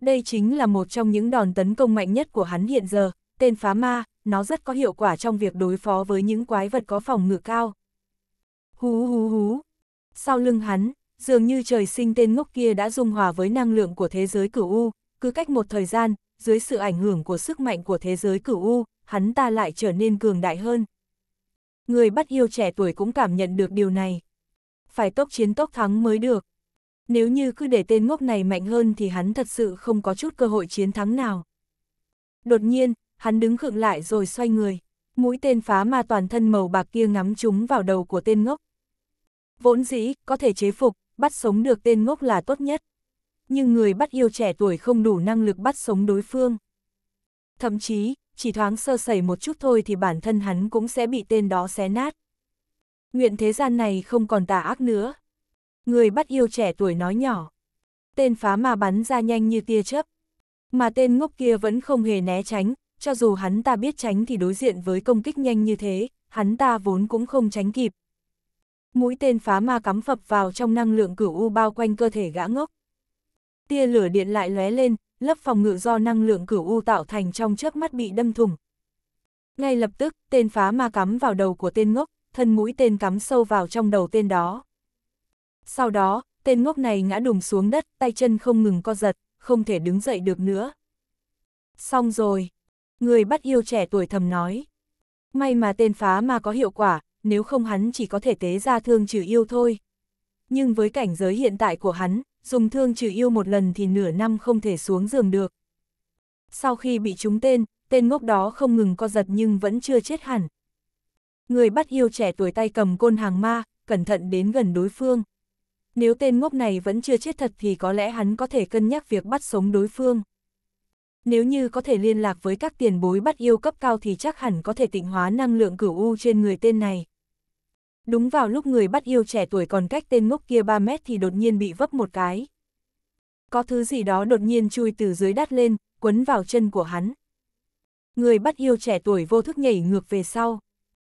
Đây chính là một trong những đòn tấn công mạnh nhất của hắn hiện giờ, tên phá ma, nó rất có hiệu quả trong việc đối phó với những quái vật có phòng ngự cao. Hú hú hú. Sau lưng hắn, dường như trời sinh tên ngốc kia đã dung hòa với năng lượng của thế giới cửu U, cứ cách một thời gian, dưới sự ảnh hưởng của sức mạnh của thế giới cửu U, hắn ta lại trở nên cường đại hơn. Người bắt yêu trẻ tuổi cũng cảm nhận được điều này. Phải tốc chiến tốc thắng mới được. Nếu như cứ để tên ngốc này mạnh hơn thì hắn thật sự không có chút cơ hội chiến thắng nào. Đột nhiên, hắn đứng khựng lại rồi xoay người. Mũi tên phá ma toàn thân màu bạc kia ngắm trúng vào đầu của tên ngốc. Vốn dĩ, có thể chế phục, bắt sống được tên ngốc là tốt nhất nhưng người bắt yêu trẻ tuổi không đủ năng lực bắt sống đối phương. Thậm chí, chỉ thoáng sơ sẩy một chút thôi thì bản thân hắn cũng sẽ bị tên đó xé nát. Nguyện thế gian này không còn tà ác nữa. Người bắt yêu trẻ tuổi nói nhỏ. Tên phá mà bắn ra nhanh như tia chớp. Mà tên ngốc kia vẫn không hề né tránh, cho dù hắn ta biết tránh thì đối diện với công kích nhanh như thế, hắn ta vốn cũng không tránh kịp. Mũi tên phá ma cắm phập vào trong năng lượng cửu u bao quanh cơ thể gã ngốc tia lửa điện lại lóe lên, lớp phòng ngự do năng lượng cửu u tạo thành trong chớp mắt bị đâm thủng. Ngay lập tức, tên phá ma cắm vào đầu của tên ngốc, thân mũi tên cắm sâu vào trong đầu tên đó. Sau đó, tên ngốc này ngã đùng xuống đất, tay chân không ngừng co giật, không thể đứng dậy được nữa. Xong rồi, người bắt yêu trẻ tuổi thầm nói. May mà tên phá ma có hiệu quả, nếu không hắn chỉ có thể tế ra thương trừ yêu thôi. Nhưng với cảnh giới hiện tại của hắn, dùng thương trừ yêu một lần thì nửa năm không thể xuống giường được. Sau khi bị trúng tên, tên ngốc đó không ngừng co giật nhưng vẫn chưa chết hẳn. Người bắt yêu trẻ tuổi tay cầm côn hàng ma, cẩn thận đến gần đối phương. Nếu tên ngốc này vẫn chưa chết thật thì có lẽ hắn có thể cân nhắc việc bắt sống đối phương. Nếu như có thể liên lạc với các tiền bối bắt yêu cấp cao thì chắc hẳn có thể tịnh hóa năng lượng cửu u trên người tên này. Đúng vào lúc người bắt yêu trẻ tuổi còn cách tên ngốc kia 3 mét thì đột nhiên bị vấp một cái. Có thứ gì đó đột nhiên chui từ dưới đất lên, quấn vào chân của hắn. Người bắt yêu trẻ tuổi vô thức nhảy ngược về sau.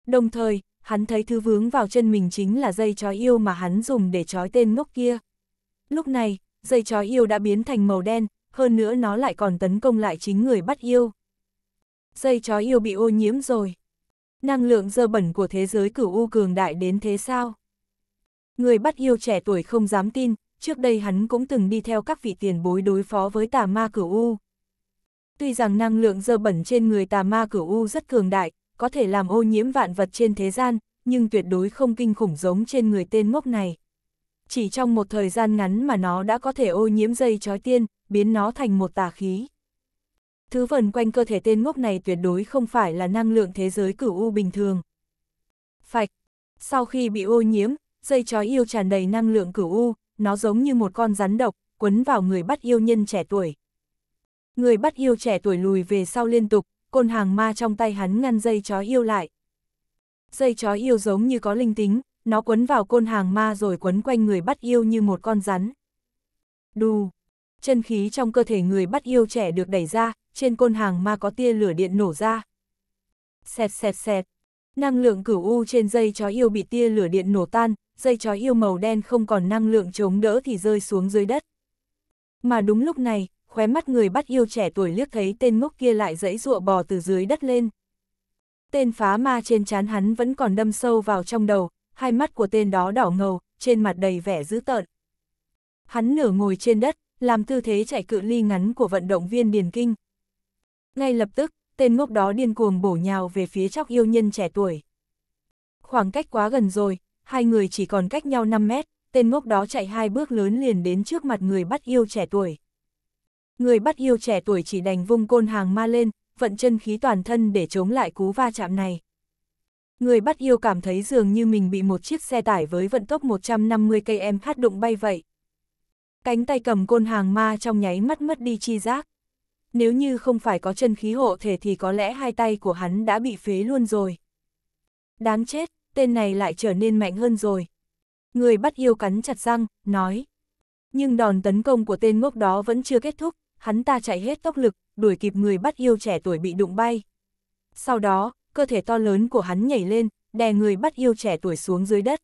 Đồng thời, hắn thấy thứ vướng vào chân mình chính là dây chói yêu mà hắn dùng để chói tên ngốc kia. Lúc này, dây chói yêu đã biến thành màu đen, hơn nữa nó lại còn tấn công lại chính người bắt yêu. Dây chói yêu bị ô nhiễm rồi. Năng lượng dơ bẩn của thế giới cửu u cường đại đến thế sao? Người bắt yêu trẻ tuổi không dám tin, trước đây hắn cũng từng đi theo các vị tiền bối đối phó với tà ma cửu u. Tuy rằng năng lượng dơ bẩn trên người tà ma cửu u rất cường đại, có thể làm ô nhiễm vạn vật trên thế gian, nhưng tuyệt đối không kinh khủng giống trên người tên ngốc này. Chỉ trong một thời gian ngắn mà nó đã có thể ô nhiễm dây chói tiên, biến nó thành một tà khí thứ vần quanh cơ thể tên ngốc này tuyệt đối không phải là năng lượng thế giới cửu u bình thường. Phạch, sau khi bị ô nhiễm, dây chói yêu tràn đầy năng lượng cửu u, nó giống như một con rắn độc, quấn vào người bắt yêu nhân trẻ tuổi. Người bắt yêu trẻ tuổi lùi về sau liên tục, côn hàng ma trong tay hắn ngăn dây chó yêu lại. Dây chó yêu giống như có linh tính, nó quấn vào côn hàng ma rồi quấn quanh người bắt yêu như một con rắn. Đù, chân khí trong cơ thể người bắt yêu trẻ được đẩy ra, trên côn hàng ma có tia lửa điện nổ ra. Xẹt xẹt xẹt, năng lượng cửu u trên dây chó yêu bị tia lửa điện nổ tan, dây chó yêu màu đen không còn năng lượng chống đỡ thì rơi xuống dưới đất. Mà đúng lúc này, khóe mắt người bắt yêu trẻ tuổi liếc thấy tên ngốc kia lại dãy dụa bò từ dưới đất lên. Tên phá ma trên chán hắn vẫn còn đâm sâu vào trong đầu, hai mắt của tên đó đỏ ngầu, trên mặt đầy vẻ dữ tợn. Hắn nửa ngồi trên đất, làm tư thế chạy cự ly ngắn của vận động viên Điền Kinh. Ngay lập tức, tên ngốc đó điên cuồng bổ nhào về phía chóc yêu nhân trẻ tuổi. Khoảng cách quá gần rồi, hai người chỉ còn cách nhau 5 mét, tên ngốc đó chạy hai bước lớn liền đến trước mặt người bắt yêu trẻ tuổi. Người bắt yêu trẻ tuổi chỉ đành vung côn hàng ma lên, vận chân khí toàn thân để chống lại cú va chạm này. Người bắt yêu cảm thấy dường như mình bị một chiếc xe tải với vận tốc 150 km/h đụng bay vậy. Cánh tay cầm côn hàng ma trong nháy mắt mất đi chi giác. Nếu như không phải có chân khí hộ thể thì có lẽ hai tay của hắn đã bị phế luôn rồi. Đáng chết, tên này lại trở nên mạnh hơn rồi. Người bắt yêu cắn chặt răng, nói. Nhưng đòn tấn công của tên ngốc đó vẫn chưa kết thúc, hắn ta chạy hết tốc lực, đuổi kịp người bắt yêu trẻ tuổi bị đụng bay. Sau đó, cơ thể to lớn của hắn nhảy lên, đè người bắt yêu trẻ tuổi xuống dưới đất.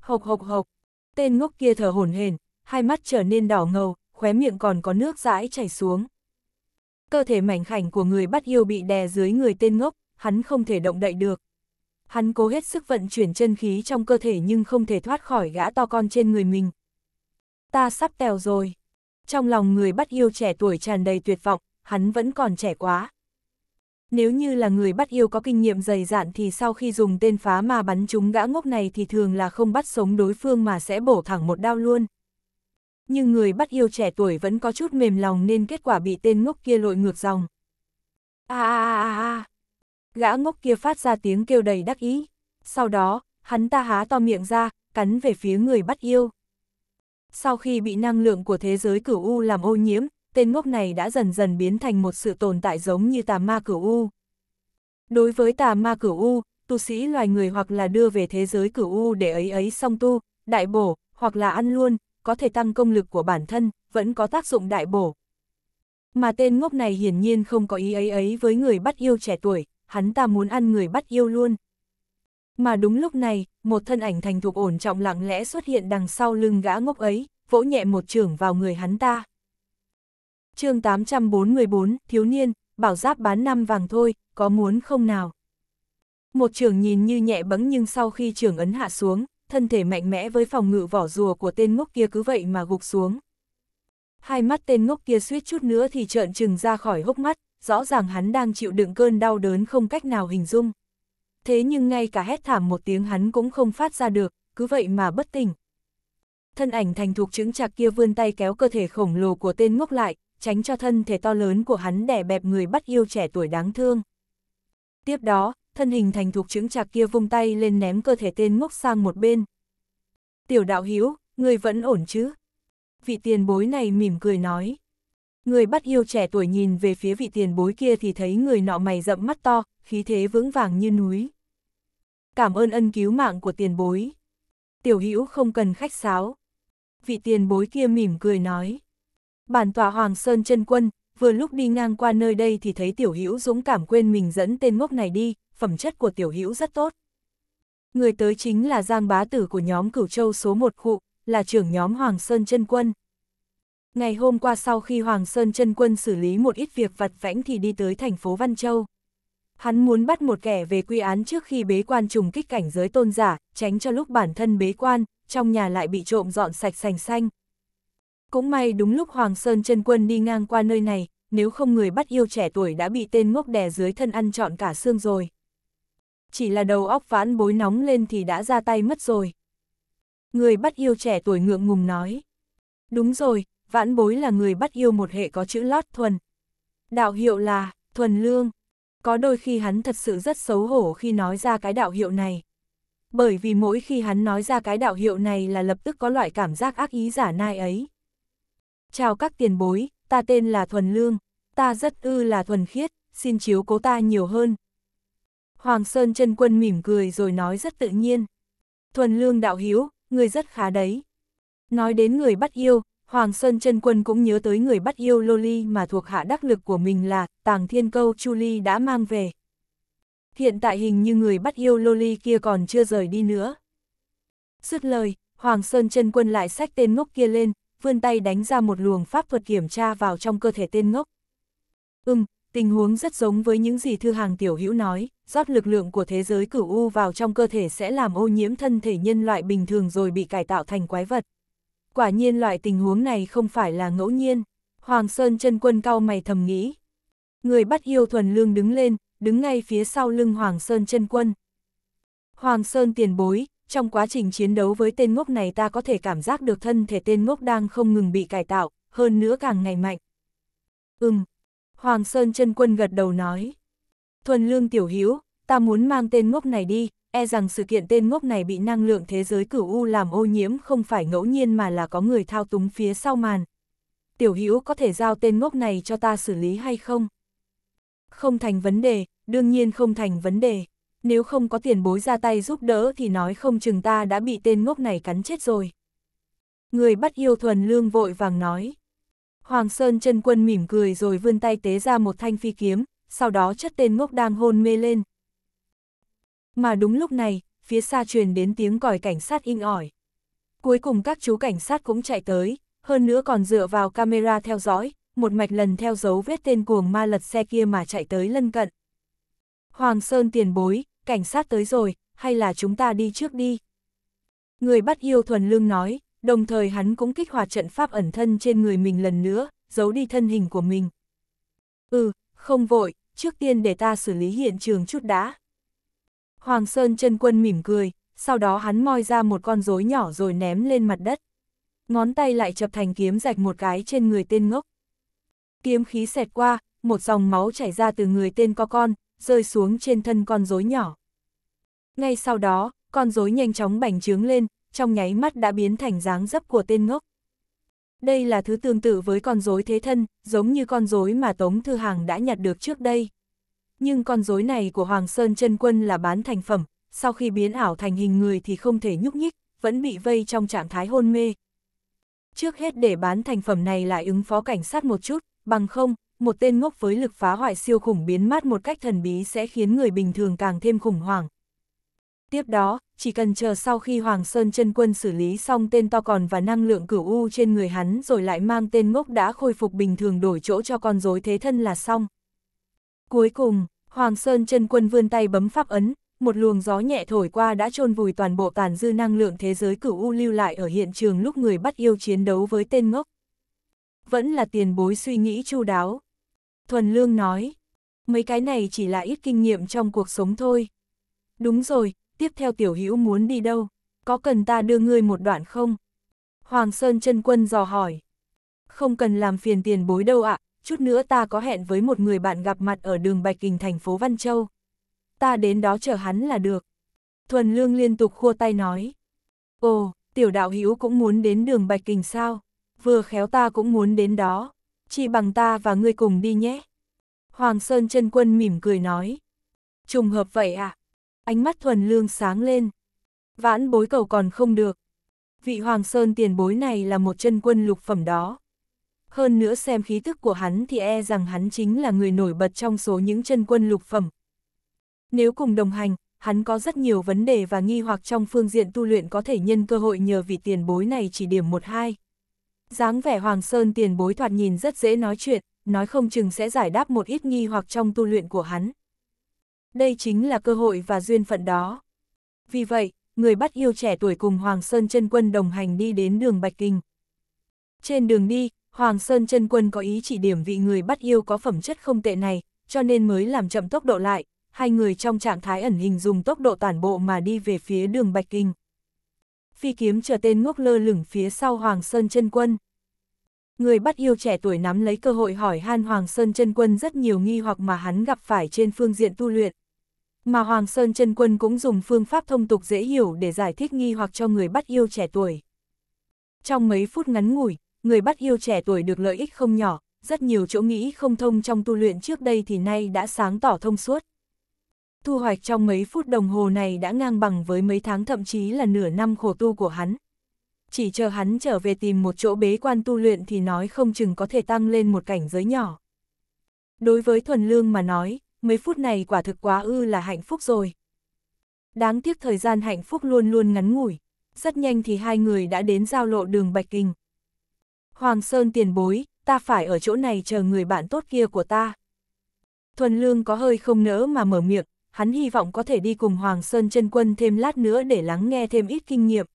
Hộc hộc hộc, tên ngốc kia thở hổn hển, hai mắt trở nên đỏ ngầu, khóe miệng còn có nước dãi chảy xuống. Cơ thể mảnh khảnh của người bắt yêu bị đè dưới người tên ngốc, hắn không thể động đậy được. Hắn cố hết sức vận chuyển chân khí trong cơ thể nhưng không thể thoát khỏi gã to con trên người mình. Ta sắp tèo rồi. Trong lòng người bắt yêu trẻ tuổi tràn đầy tuyệt vọng, hắn vẫn còn trẻ quá. Nếu như là người bắt yêu có kinh nghiệm dày dạn thì sau khi dùng tên phá mà bắn chúng gã ngốc này thì thường là không bắt sống đối phương mà sẽ bổ thẳng một đao luôn nhưng người bắt yêu trẻ tuổi vẫn có chút mềm lòng nên kết quả bị tên ngốc kia lội ngược dòng. a a a a Gã ngốc kia phát ra tiếng kêu đầy đắc ý. Sau đó, hắn ta há to miệng ra, cắn về phía người bắt yêu. Sau khi bị năng lượng của thế giới cửu U làm ô nhiễm, tên ngốc này đã dần dần biến thành một sự tồn tại giống như tà ma cửu U. Đối với tà ma cửu U, tu sĩ loài người hoặc là đưa về thế giới cửu U để ấy ấy song tu, đại bổ, hoặc là ăn luôn, có thể tăng công lực của bản thân, vẫn có tác dụng đại bổ. Mà tên ngốc này hiển nhiên không có ý ấy ấy với người bắt yêu trẻ tuổi, hắn ta muốn ăn người bắt yêu luôn. Mà đúng lúc này, một thân ảnh thành thuộc ổn trọng lặng lẽ xuất hiện đằng sau lưng gã ngốc ấy, vỗ nhẹ một trường vào người hắn ta. chương 844, thiếu niên, bảo giáp bán năm vàng thôi, có muốn không nào? Một trường nhìn như nhẹ bẫng nhưng sau khi trường ấn hạ xuống, thân thể mạnh mẽ với phòng ngự vỏ rùa của tên ngốc kia cứ vậy mà gục xuống. Hai mắt tên ngốc kia suýt chút nữa thì trợn trừng ra khỏi hốc mắt, rõ ràng hắn đang chịu đựng cơn đau đớn không cách nào hình dung. Thế nhưng ngay cả hét thảm một tiếng hắn cũng không phát ra được, cứ vậy mà bất tỉnh. Thân ảnh thành thuộc chứng chạc kia vươn tay kéo cơ thể khổng lồ của tên ngốc lại, tránh cho thân thể to lớn của hắn đẻ bẹp người bắt yêu trẻ tuổi đáng thương. Tiếp đó, thân hình thành thục chứng chạc kia vung tay lên ném cơ thể tên ngốc sang một bên. Tiểu đạo Hiếu, người vẫn ổn chứ? Vị tiền bối này mỉm cười nói. Người bắt yêu trẻ tuổi nhìn về phía vị tiền bối kia thì thấy người nọ mày rậm mắt to, khí thế vững vàng như núi. Cảm ơn ân cứu mạng của tiền bối. Tiểu Hữu không cần khách sáo. Vị tiền bối kia mỉm cười nói. Bản tòa Hoàng Sơn chân quân, vừa lúc đi ngang qua nơi đây thì thấy tiểu hữu dũng cảm quên mình dẫn tên ngốc này đi, phẩm chất của tiểu hữu rất tốt. Người tới chính là Giang Bá Tử của nhóm Cửu Châu số 1 khu, là trưởng nhóm Hoàng Sơn chân Quân. Ngày hôm qua sau khi Hoàng Sơn chân Quân xử lý một ít việc vặt vãnh thì đi tới thành phố Văn Châu. Hắn muốn bắt một kẻ về quy án trước khi bế quan trùng kích cảnh giới tôn giả, tránh cho lúc bản thân bế quan, trong nhà lại bị trộm dọn sạch sành xanh, cũng may đúng lúc Hoàng Sơn chân quân đi ngang qua nơi này, nếu không người bắt yêu trẻ tuổi đã bị tên ngốc đè dưới thân ăn trọn cả xương rồi. Chỉ là đầu óc vãn bối nóng lên thì đã ra tay mất rồi. Người bắt yêu trẻ tuổi ngượng ngùng nói. Đúng rồi, vãn bối là người bắt yêu một hệ có chữ lót thuần. Đạo hiệu là, thuần lương. Có đôi khi hắn thật sự rất xấu hổ khi nói ra cái đạo hiệu này. Bởi vì mỗi khi hắn nói ra cái đạo hiệu này là lập tức có loại cảm giác ác ý giả nai ấy. Chào các tiền bối, ta tên là Thuần Lương, ta rất ư là thuần khiết, xin chiếu cố ta nhiều hơn. Hoàng Sơn Trân quân mỉm cười rồi nói rất tự nhiên. Thuần Lương đạo hiếu, người rất khá đấy. Nói đến người bắt yêu, Hoàng Sơn Trân quân cũng nhớ tới người bắt yêu Loli mà thuộc hạ đắc lực của mình là Tàng Thiên Câu Chu Ly đã mang về. Hiện tại hình như người bắt yêu Loli kia còn chưa rời đi nữa. Dứt lời, Hoàng Sơn Trân quân lại xách tên ngốc kia lên, vươn tay đánh ra một luồng pháp thuật kiểm tra vào trong cơ thể tên ngốc. Ừm, tình huống rất giống với những gì thư hàng tiểu hữu nói, rót lực lượng của thế giới cửu u vào trong cơ thể sẽ làm ô nhiễm thân thể nhân loại bình thường rồi bị cải tạo thành quái vật. Quả nhiên loại tình huống này không phải là ngẫu nhiên. Hoàng Sơn chân quân cao mày thầm nghĩ. Người bắt yêu thuần lương đứng lên, đứng ngay phía sau lưng Hoàng Sơn chân quân. Hoàng Sơn tiền bối, trong quá trình chiến đấu với tên ngốc này ta có thể cảm giác được thân thể tên ngốc đang không ngừng bị cải tạo, hơn nữa càng ngày mạnh. Ừm, Hoàng Sơn chân quân gật đầu nói. Thuần lương tiểu hiếu, ta muốn mang tên ngốc này đi, e rằng sự kiện tên ngốc này bị năng lượng thế giới cửu U làm ô nhiễm không phải ngẫu nhiên mà là có người thao túng phía sau màn. Tiểu hiếu có thể giao tên ngốc này cho ta xử lý hay không? Không thành vấn đề, đương nhiên không thành vấn đề nếu không có tiền bối ra tay giúp đỡ thì nói không chừng ta đã bị tên ngốc này cắn chết rồi. Người bắt yêu thuần lương vội vàng nói. Hoàng Sơn chân quân mỉm cười rồi vươn tay tế ra một thanh phi kiếm, sau đó chất tên ngốc đang hôn mê lên. Mà đúng lúc này, phía xa truyền đến tiếng còi cảnh sát inh ỏi. Cuối cùng các chú cảnh sát cũng chạy tới, hơn nữa còn dựa vào camera theo dõi, một mạch lần theo dấu vết tên cuồng ma lật xe kia mà chạy tới lân cận. Hoàng Sơn tiền bối, cảnh sát tới rồi, hay là chúng ta đi trước đi. Người bắt yêu thuần lương nói, đồng thời hắn cũng kích hoạt trận pháp ẩn thân trên người mình lần nữa, giấu đi thân hình của mình. Ừ, không vội, trước tiên để ta xử lý hiện trường chút đã. Hoàng Sơn chân quân mỉm cười, sau đó hắn moi ra một con rối nhỏ rồi ném lên mặt đất. Ngón tay lại chập thành kiếm rạch một cái trên người tên ngốc. Kiếm khí xẹt qua, một dòng máu chảy ra từ người tên co con, rơi xuống trên thân con rối nhỏ. Ngay sau đó, con rối nhanh chóng bành trướng lên, trong nháy mắt đã biến thành dáng dấp của tên ngốc. Đây là thứ tương tự với con rối thế thân, giống như con rối mà Tống Thư Hàng đã nhặt được trước đây. Nhưng con rối này của Hoàng Sơn chân Quân là bán thành phẩm, sau khi biến ảo thành hình người thì không thể nhúc nhích, vẫn bị vây trong trạng thái hôn mê. Trước hết để bán thành phẩm này lại ứng phó cảnh sát một chút, bằng không, một tên ngốc với lực phá hoại siêu khủng biến mất một cách thần bí sẽ khiến người bình thường càng thêm khủng hoảng. Tiếp đó, chỉ cần chờ sau khi Hoàng Sơn chân quân xử lý xong tên to còn và năng lượng cửu u trên người hắn rồi lại mang tên ngốc đã khôi phục bình thường đổi chỗ cho con rối thế thân là xong. Cuối cùng, Hoàng Sơn chân quân vươn tay bấm pháp ấn, một luồng gió nhẹ thổi qua đã chôn vùi toàn bộ tàn dư năng lượng thế giới cửu u lưu lại ở hiện trường lúc người bắt yêu chiến đấu với tên ngốc. Vẫn là tiền bối suy nghĩ chu đáo, Thuần Lương nói, mấy cái này chỉ là ít kinh nghiệm trong cuộc sống thôi. Đúng rồi, tiếp theo tiểu hữu muốn đi đâu, có cần ta đưa ngươi một đoạn không? Hoàng Sơn chân Quân dò hỏi. Không cần làm phiền tiền bối đâu ạ, chút nữa ta có hẹn với một người bạn gặp mặt ở đường Bạch Kình thành phố Văn Châu. Ta đến đó chờ hắn là được. Thuần Lương liên tục khua tay nói. Ồ, tiểu đạo hữu cũng muốn đến đường Bạch Kình sao? Vừa khéo ta cũng muốn đến đó chi bằng ta và ngươi cùng đi nhé. Hoàng Sơn chân quân mỉm cười nói. Trùng hợp vậy à? Ánh mắt thuần lương sáng lên. Vãn bối cầu còn không được. Vị Hoàng Sơn tiền bối này là một chân quân lục phẩm đó. Hơn nữa xem khí tức của hắn thì e rằng hắn chính là người nổi bật trong số những chân quân lục phẩm. Nếu cùng đồng hành, hắn có rất nhiều vấn đề và nghi hoặc trong phương diện tu luyện có thể nhân cơ hội nhờ vị tiền bối này chỉ điểm một hai dáng vẻ Hoàng Sơn tiền bối thoạt nhìn rất dễ nói chuyện, nói không chừng sẽ giải đáp một ít nghi hoặc trong tu luyện của hắn. Đây chính là cơ hội và duyên phận đó. Vì vậy, người bắt yêu trẻ tuổi cùng Hoàng Sơn chân Quân đồng hành đi đến đường Bạch Kinh. Trên đường đi, Hoàng Sơn chân Quân có ý chỉ điểm vị người bắt yêu có phẩm chất không tệ này, cho nên mới làm chậm tốc độ lại, hai người trong trạng thái ẩn hình dùng tốc độ toàn bộ mà đi về phía đường Bạch Kinh phi kiếm chờ tên ngốc lơ lửng phía sau Hoàng Sơn chân Quân. Người bắt yêu trẻ tuổi nắm lấy cơ hội hỏi Han Hoàng Sơn chân Quân rất nhiều nghi hoặc mà hắn gặp phải trên phương diện tu luyện. Mà Hoàng Sơn chân Quân cũng dùng phương pháp thông tục dễ hiểu để giải thích nghi hoặc cho người bắt yêu trẻ tuổi. Trong mấy phút ngắn ngủi, người bắt yêu trẻ tuổi được lợi ích không nhỏ, rất nhiều chỗ nghĩ không thông trong tu luyện trước đây thì nay đã sáng tỏ thông suốt. Thu hoạch trong mấy phút đồng hồ này đã ngang bằng với mấy tháng thậm chí là nửa năm khổ tu của hắn. Chỉ chờ hắn trở về tìm một chỗ bế quan tu luyện thì nói không chừng có thể tăng lên một cảnh giới nhỏ. Đối với thuần lương mà nói, mấy phút này quả thực quá ư là hạnh phúc rồi. Đáng tiếc thời gian hạnh phúc luôn luôn ngắn ngủi, rất nhanh thì hai người đã đến giao lộ đường Bạch Kinh. Hoàng Sơn tiền bối, ta phải ở chỗ này chờ người bạn tốt kia của ta. Thuần Lương có hơi không nỡ mà mở miệng, hắn hy vọng có thể đi cùng Hoàng Sơn chân quân thêm lát nữa để lắng nghe thêm ít kinh nghiệm.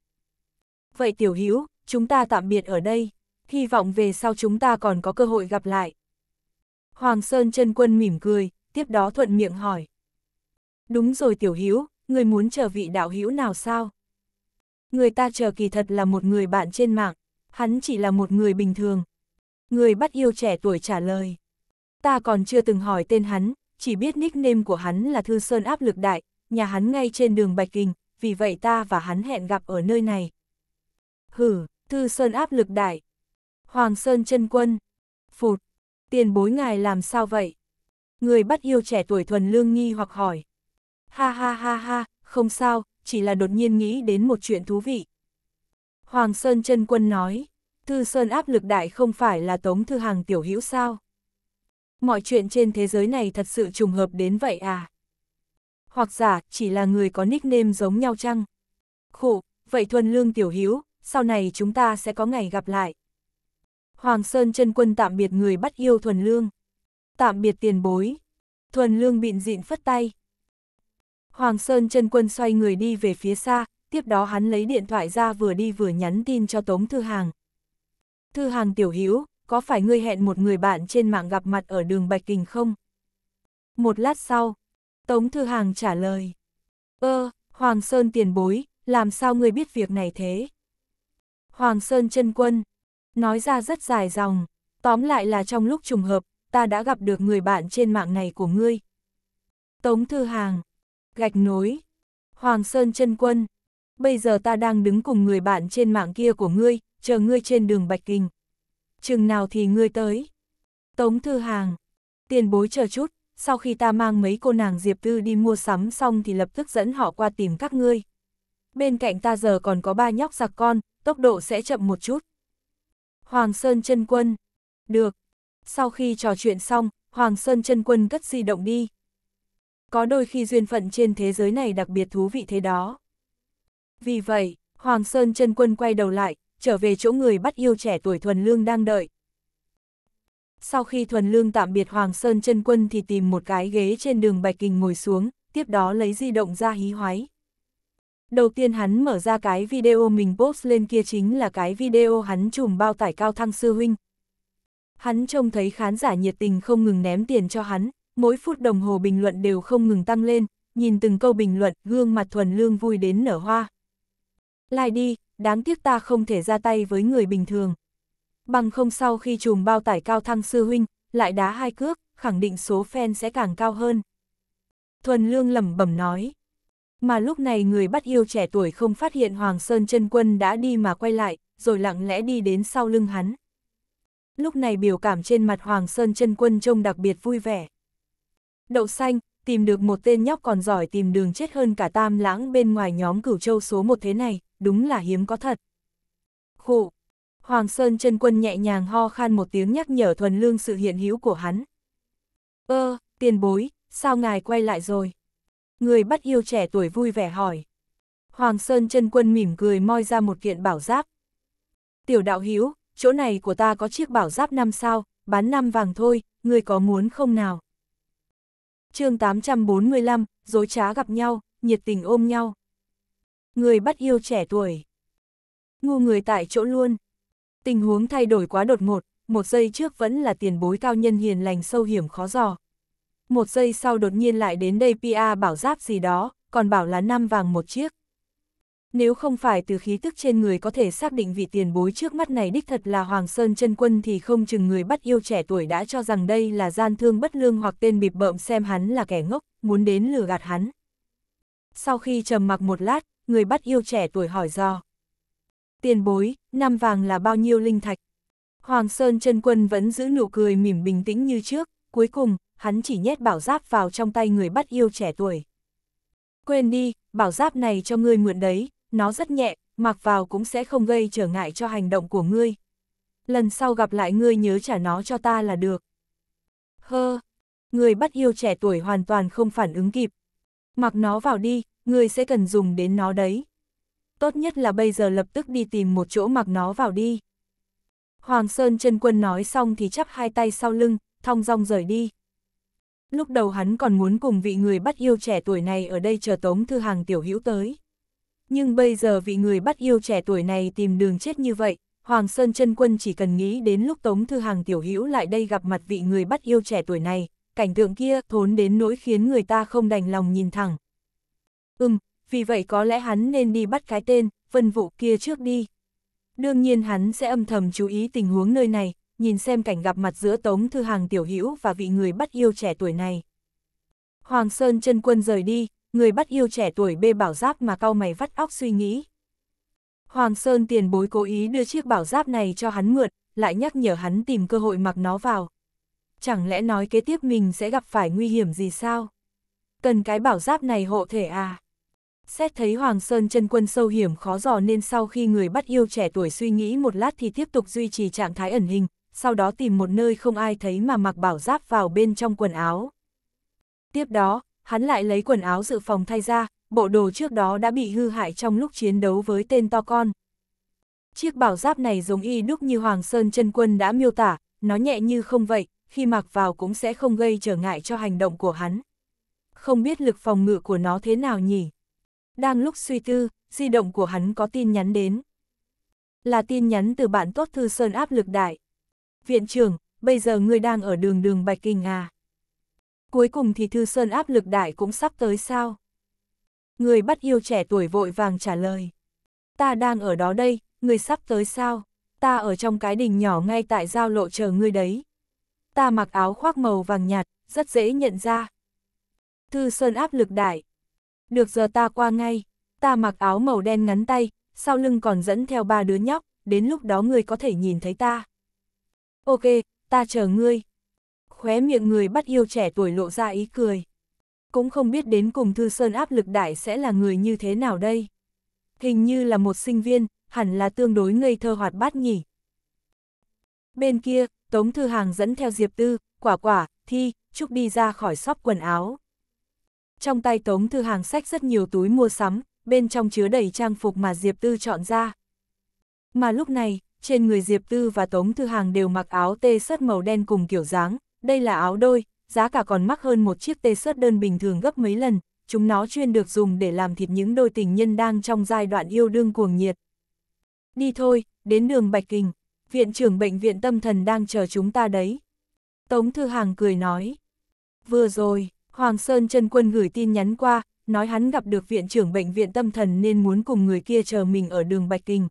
Vậy Tiểu Hữu chúng ta tạm biệt ở đây, hy vọng về sau chúng ta còn có cơ hội gặp lại. Hoàng Sơn chân quân mỉm cười, tiếp đó thuận miệng hỏi. Đúng rồi Tiểu Hữu người muốn chờ vị đạo hữu nào sao? Người ta chờ kỳ thật là một người bạn trên mạng, hắn chỉ là một người bình thường. Người bắt yêu trẻ tuổi trả lời. Ta còn chưa từng hỏi tên hắn, chỉ biết nickname của hắn là Thư Sơn áp lực đại, nhà hắn ngay trên đường Bạch Kinh, vì vậy ta và hắn hẹn gặp ở nơi này. Hử, Thư Sơn áp lực đại. Hoàng Sơn chân quân. Phụt, tiền bối ngài làm sao vậy? Người bắt yêu trẻ tuổi thuần lương nghi hoặc hỏi. Ha ha ha ha, không sao, chỉ là đột nhiên nghĩ đến một chuyện thú vị. Hoàng Sơn chân quân nói, Thư Sơn áp lực đại không phải là Tống Thư Hàng tiểu hữu sao? mọi chuyện trên thế giới này thật sự trùng hợp đến vậy à? Hoặc giả, chỉ là người có nickname giống nhau chăng? Khổ, vậy Thuần Lương Tiểu Hiếu, sau này chúng ta sẽ có ngày gặp lại. Hoàng Sơn chân quân tạm biệt người bắt yêu Thuần Lương. Tạm biệt tiền bối. Thuần Lương bịn dịn phất tay. Hoàng Sơn chân quân xoay người đi về phía xa, tiếp đó hắn lấy điện thoại ra vừa đi vừa nhắn tin cho Tống Thư Hàng. Thư Hàng Tiểu Hiếu, có phải ngươi hẹn một người bạn trên mạng gặp mặt ở đường Bạch Kình không? Một lát sau, Tống Thư Hàng trả lời. Ơ, ờ, Hoàng Sơn tiền bối, làm sao ngươi biết việc này thế? Hoàng Sơn chân quân, nói ra rất dài dòng, tóm lại là trong lúc trùng hợp, ta đã gặp được người bạn trên mạng này của ngươi. Tống Thư Hàng, gạch nối, Hoàng Sơn chân quân, bây giờ ta đang đứng cùng người bạn trên mạng kia của ngươi, chờ ngươi trên đường Bạch Kinh chừng nào thì ngươi tới. Tống Thư Hàng, tiền bối chờ chút, sau khi ta mang mấy cô nàng Diệp Tư đi mua sắm xong thì lập tức dẫn họ qua tìm các ngươi. Bên cạnh ta giờ còn có ba nhóc giặc con, tốc độ sẽ chậm một chút. Hoàng Sơn chân Quân, được. Sau khi trò chuyện xong, Hoàng Sơn chân Quân cất di động đi. Có đôi khi duyên phận trên thế giới này đặc biệt thú vị thế đó. Vì vậy, Hoàng Sơn chân Quân quay đầu lại, trở về chỗ người bắt yêu trẻ tuổi Thuần Lương đang đợi. Sau khi Thuần Lương tạm biệt Hoàng Sơn chân quân thì tìm một cái ghế trên đường Bạch Kình ngồi xuống, tiếp đó lấy di động ra hí hoái. Đầu tiên hắn mở ra cái video mình post lên kia chính là cái video hắn chùm bao tải cao thăng sư huynh. Hắn trông thấy khán giả nhiệt tình không ngừng ném tiền cho hắn, mỗi phút đồng hồ bình luận đều không ngừng tăng lên, nhìn từng câu bình luận, gương mặt thuần lương vui đến nở hoa. Lại đi, đáng tiếc ta không thể ra tay với người bình thường. Bằng không sau khi trùm bao tải cao thăng sư huynh, lại đá hai cước, khẳng định số fan sẽ càng cao hơn. Thuần Lương lẩm bẩm nói. Mà lúc này người bắt yêu trẻ tuổi không phát hiện Hoàng Sơn chân Quân đã đi mà quay lại, rồi lặng lẽ đi đến sau lưng hắn. Lúc này biểu cảm trên mặt Hoàng Sơn chân Quân trông đặc biệt vui vẻ. Đậu xanh, tìm được một tên nhóc còn giỏi tìm đường chết hơn cả tam lãng bên ngoài nhóm cửu châu số một thế này, đúng là hiếm có thật. Khụ! Hoàng Sơn chân quân nhẹ nhàng ho khan một tiếng nhắc nhở thuần lương sự hiện hữu của hắn. Ơ, ờ, tiền bối, sao ngài quay lại rồi? Người bắt yêu trẻ tuổi vui vẻ hỏi. Hoàng Sơn chân quân mỉm cười moi ra một kiện bảo giáp. Tiểu đạo hiếu, chỗ này của ta có chiếc bảo giáp năm sao, bán năm vàng thôi, người có muốn không nào? chương 845, dối trá gặp nhau, nhiệt tình ôm nhau người bắt yêu trẻ tuổi. Ngu người tại chỗ luôn. Tình huống thay đổi quá đột ngột, một giây trước vẫn là tiền bối cao nhân hiền lành sâu hiểm khó dò. Một giây sau đột nhiên lại đến đây PA bảo giáp gì đó, còn bảo là năm vàng một chiếc. Nếu không phải từ khí tức trên người có thể xác định vị tiền bối trước mắt này đích thật là Hoàng Sơn chân Quân thì không chừng người bắt yêu trẻ tuổi đã cho rằng đây là gian thương bất lương hoặc tên bịp bợm xem hắn là kẻ ngốc, muốn đến lừa gạt hắn sau khi trầm mặc một lát, người bắt yêu trẻ tuổi hỏi do. Tiền bối, năm vàng là bao nhiêu linh thạch? Hoàng Sơn chân quân vẫn giữ nụ cười mỉm bình tĩnh như trước, cuối cùng, hắn chỉ nhét bảo giáp vào trong tay người bắt yêu trẻ tuổi. Quên đi, bảo giáp này cho ngươi mượn đấy, nó rất nhẹ, mặc vào cũng sẽ không gây trở ngại cho hành động của ngươi. Lần sau gặp lại ngươi nhớ trả nó cho ta là được. Hơ, người bắt yêu trẻ tuổi hoàn toàn không phản ứng kịp, Mặc nó vào đi, người sẽ cần dùng đến nó đấy. Tốt nhất là bây giờ lập tức đi tìm một chỗ mặc nó vào đi. Hoàng Sơn chân quân nói xong thì chắp hai tay sau lưng, thong dong rời đi. Lúc đầu hắn còn muốn cùng vị người bắt yêu trẻ tuổi này ở đây chờ Tống Thư Hàng tiểu hữu tới. Nhưng bây giờ vị người bắt yêu trẻ tuổi này tìm đường chết như vậy, Hoàng Sơn chân quân chỉ cần nghĩ đến lúc Tống Thư Hàng tiểu hữu lại đây gặp mặt vị người bắt yêu trẻ tuổi này, cảnh tượng kia thốn đến nỗi khiến người ta không đành lòng nhìn thẳng. Ừm, vì vậy có lẽ hắn nên đi bắt cái tên, vân vụ kia trước đi. Đương nhiên hắn sẽ âm thầm chú ý tình huống nơi này, nhìn xem cảnh gặp mặt giữa Tống Thư Hàng Tiểu Hữu và vị người bắt yêu trẻ tuổi này. Hoàng Sơn chân quân rời đi, người bắt yêu trẻ tuổi bê bảo giáp mà cau mày vắt óc suy nghĩ. Hoàng Sơn tiền bối cố ý đưa chiếc bảo giáp này cho hắn mượn, lại nhắc nhở hắn tìm cơ hội mặc nó vào, chẳng lẽ nói kế tiếp mình sẽ gặp phải nguy hiểm gì sao? Cần cái bảo giáp này hộ thể à? Xét thấy Hoàng Sơn chân quân sâu hiểm khó dò nên sau khi người bắt yêu trẻ tuổi suy nghĩ một lát thì tiếp tục duy trì trạng thái ẩn hình, sau đó tìm một nơi không ai thấy mà mặc bảo giáp vào bên trong quần áo. Tiếp đó, hắn lại lấy quần áo dự phòng thay ra, bộ đồ trước đó đã bị hư hại trong lúc chiến đấu với tên to con. Chiếc bảo giáp này giống y đúc như Hoàng Sơn chân quân đã miêu tả, nó nhẹ như không vậy, khi mặc vào cũng sẽ không gây trở ngại cho hành động của hắn. Không biết lực phòng ngự của nó thế nào nhỉ? Đang lúc suy tư, di động của hắn có tin nhắn đến. Là tin nhắn từ bạn tốt Thư Sơn áp lực đại. Viện trưởng, bây giờ ngươi đang ở đường đường Bạch Kinh à? Cuối cùng thì Thư Sơn áp lực đại cũng sắp tới sao? Người bắt yêu trẻ tuổi vội vàng trả lời. Ta đang ở đó đây, người sắp tới sao? Ta ở trong cái đình nhỏ ngay tại giao lộ chờ ngươi đấy ta mặc áo khoác màu vàng nhạt, rất dễ nhận ra. Thư Sơn áp lực đại. Được giờ ta qua ngay, ta mặc áo màu đen ngắn tay, sau lưng còn dẫn theo ba đứa nhóc, đến lúc đó ngươi có thể nhìn thấy ta. Ok, ta chờ ngươi. Khóe miệng người bắt yêu trẻ tuổi lộ ra ý cười. Cũng không biết đến cùng Thư Sơn áp lực đại sẽ là người như thế nào đây. Hình như là một sinh viên, hẳn là tương đối ngây thơ hoạt bát nhỉ. Bên kia, Tống Thư Hàng dẫn theo Diệp Tư, quả quả, thi, Trúc đi ra khỏi shop quần áo. Trong tay Tống Thư Hàng sách rất nhiều túi mua sắm, bên trong chứa đầy trang phục mà Diệp Tư chọn ra. Mà lúc này, trên người Diệp Tư và Tống Thư Hàng đều mặc áo tê sớt màu đen cùng kiểu dáng, đây là áo đôi, giá cả còn mắc hơn một chiếc tê sớt đơn bình thường gấp mấy lần, chúng nó chuyên được dùng để làm thịt những đôi tình nhân đang trong giai đoạn yêu đương cuồng nhiệt. Đi thôi, đến đường Bạch Kình, viện trưởng bệnh viện tâm thần đang chờ chúng ta đấy. Tống Thư Hàng cười nói. Vừa rồi, Hoàng Sơn Trân Quân gửi tin nhắn qua, nói hắn gặp được viện trưởng bệnh viện tâm thần nên muốn cùng người kia chờ mình ở đường Bạch Kinh.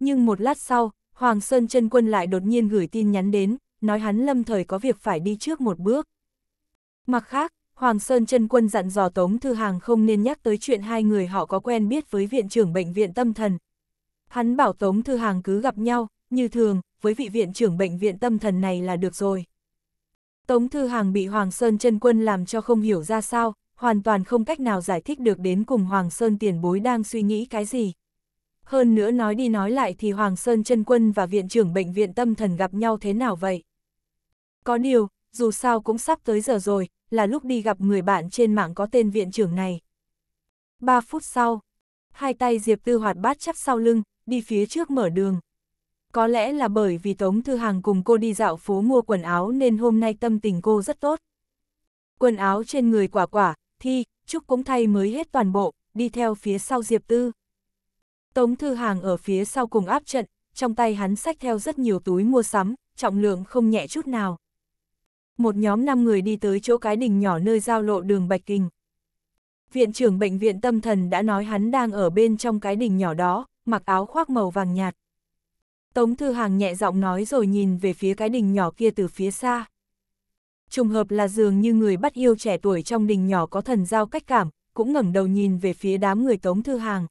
Nhưng một lát sau, Hoàng Sơn Trân Quân lại đột nhiên gửi tin nhắn đến, nói hắn lâm thời có việc phải đi trước một bước. Mặt khác, Hoàng Sơn Trân Quân dặn dò Tống Thư Hàng không nên nhắc tới chuyện hai người họ có quen biết với viện trưởng bệnh viện tâm thần. Hắn bảo Tống Thư Hàng cứ gặp nhau, như thường, với vị viện trưởng bệnh viện tâm thần này là được rồi. Tống Thư Hàng bị Hoàng Sơn chân quân làm cho không hiểu ra sao, hoàn toàn không cách nào giải thích được đến cùng Hoàng Sơn tiền bối đang suy nghĩ cái gì. Hơn nữa nói đi nói lại thì Hoàng Sơn chân quân và viện trưởng bệnh viện tâm thần gặp nhau thế nào vậy? Có điều, dù sao cũng sắp tới giờ rồi, là lúc đi gặp người bạn trên mạng có tên viện trưởng này. Ba phút sau, hai tay Diệp Tư hoạt bát chắp sau lưng, đi phía trước mở đường có lẽ là bởi vì Tống Thư Hàng cùng cô đi dạo phố mua quần áo nên hôm nay tâm tình cô rất tốt. Quần áo trên người quả quả, thi, Trúc cũng thay mới hết toàn bộ, đi theo phía sau Diệp Tư. Tống Thư Hàng ở phía sau cùng áp trận, trong tay hắn xách theo rất nhiều túi mua sắm, trọng lượng không nhẹ chút nào. Một nhóm 5 người đi tới chỗ cái đình nhỏ nơi giao lộ đường Bạch Kinh. Viện trưởng bệnh viện tâm thần đã nói hắn đang ở bên trong cái đình nhỏ đó, mặc áo khoác màu vàng nhạt. Tống Thư Hàng nhẹ giọng nói rồi nhìn về phía cái đình nhỏ kia từ phía xa. Trùng hợp là dường như người bắt yêu trẻ tuổi trong đình nhỏ có thần giao cách cảm, cũng ngẩng đầu nhìn về phía đám người Tống Thư Hàng.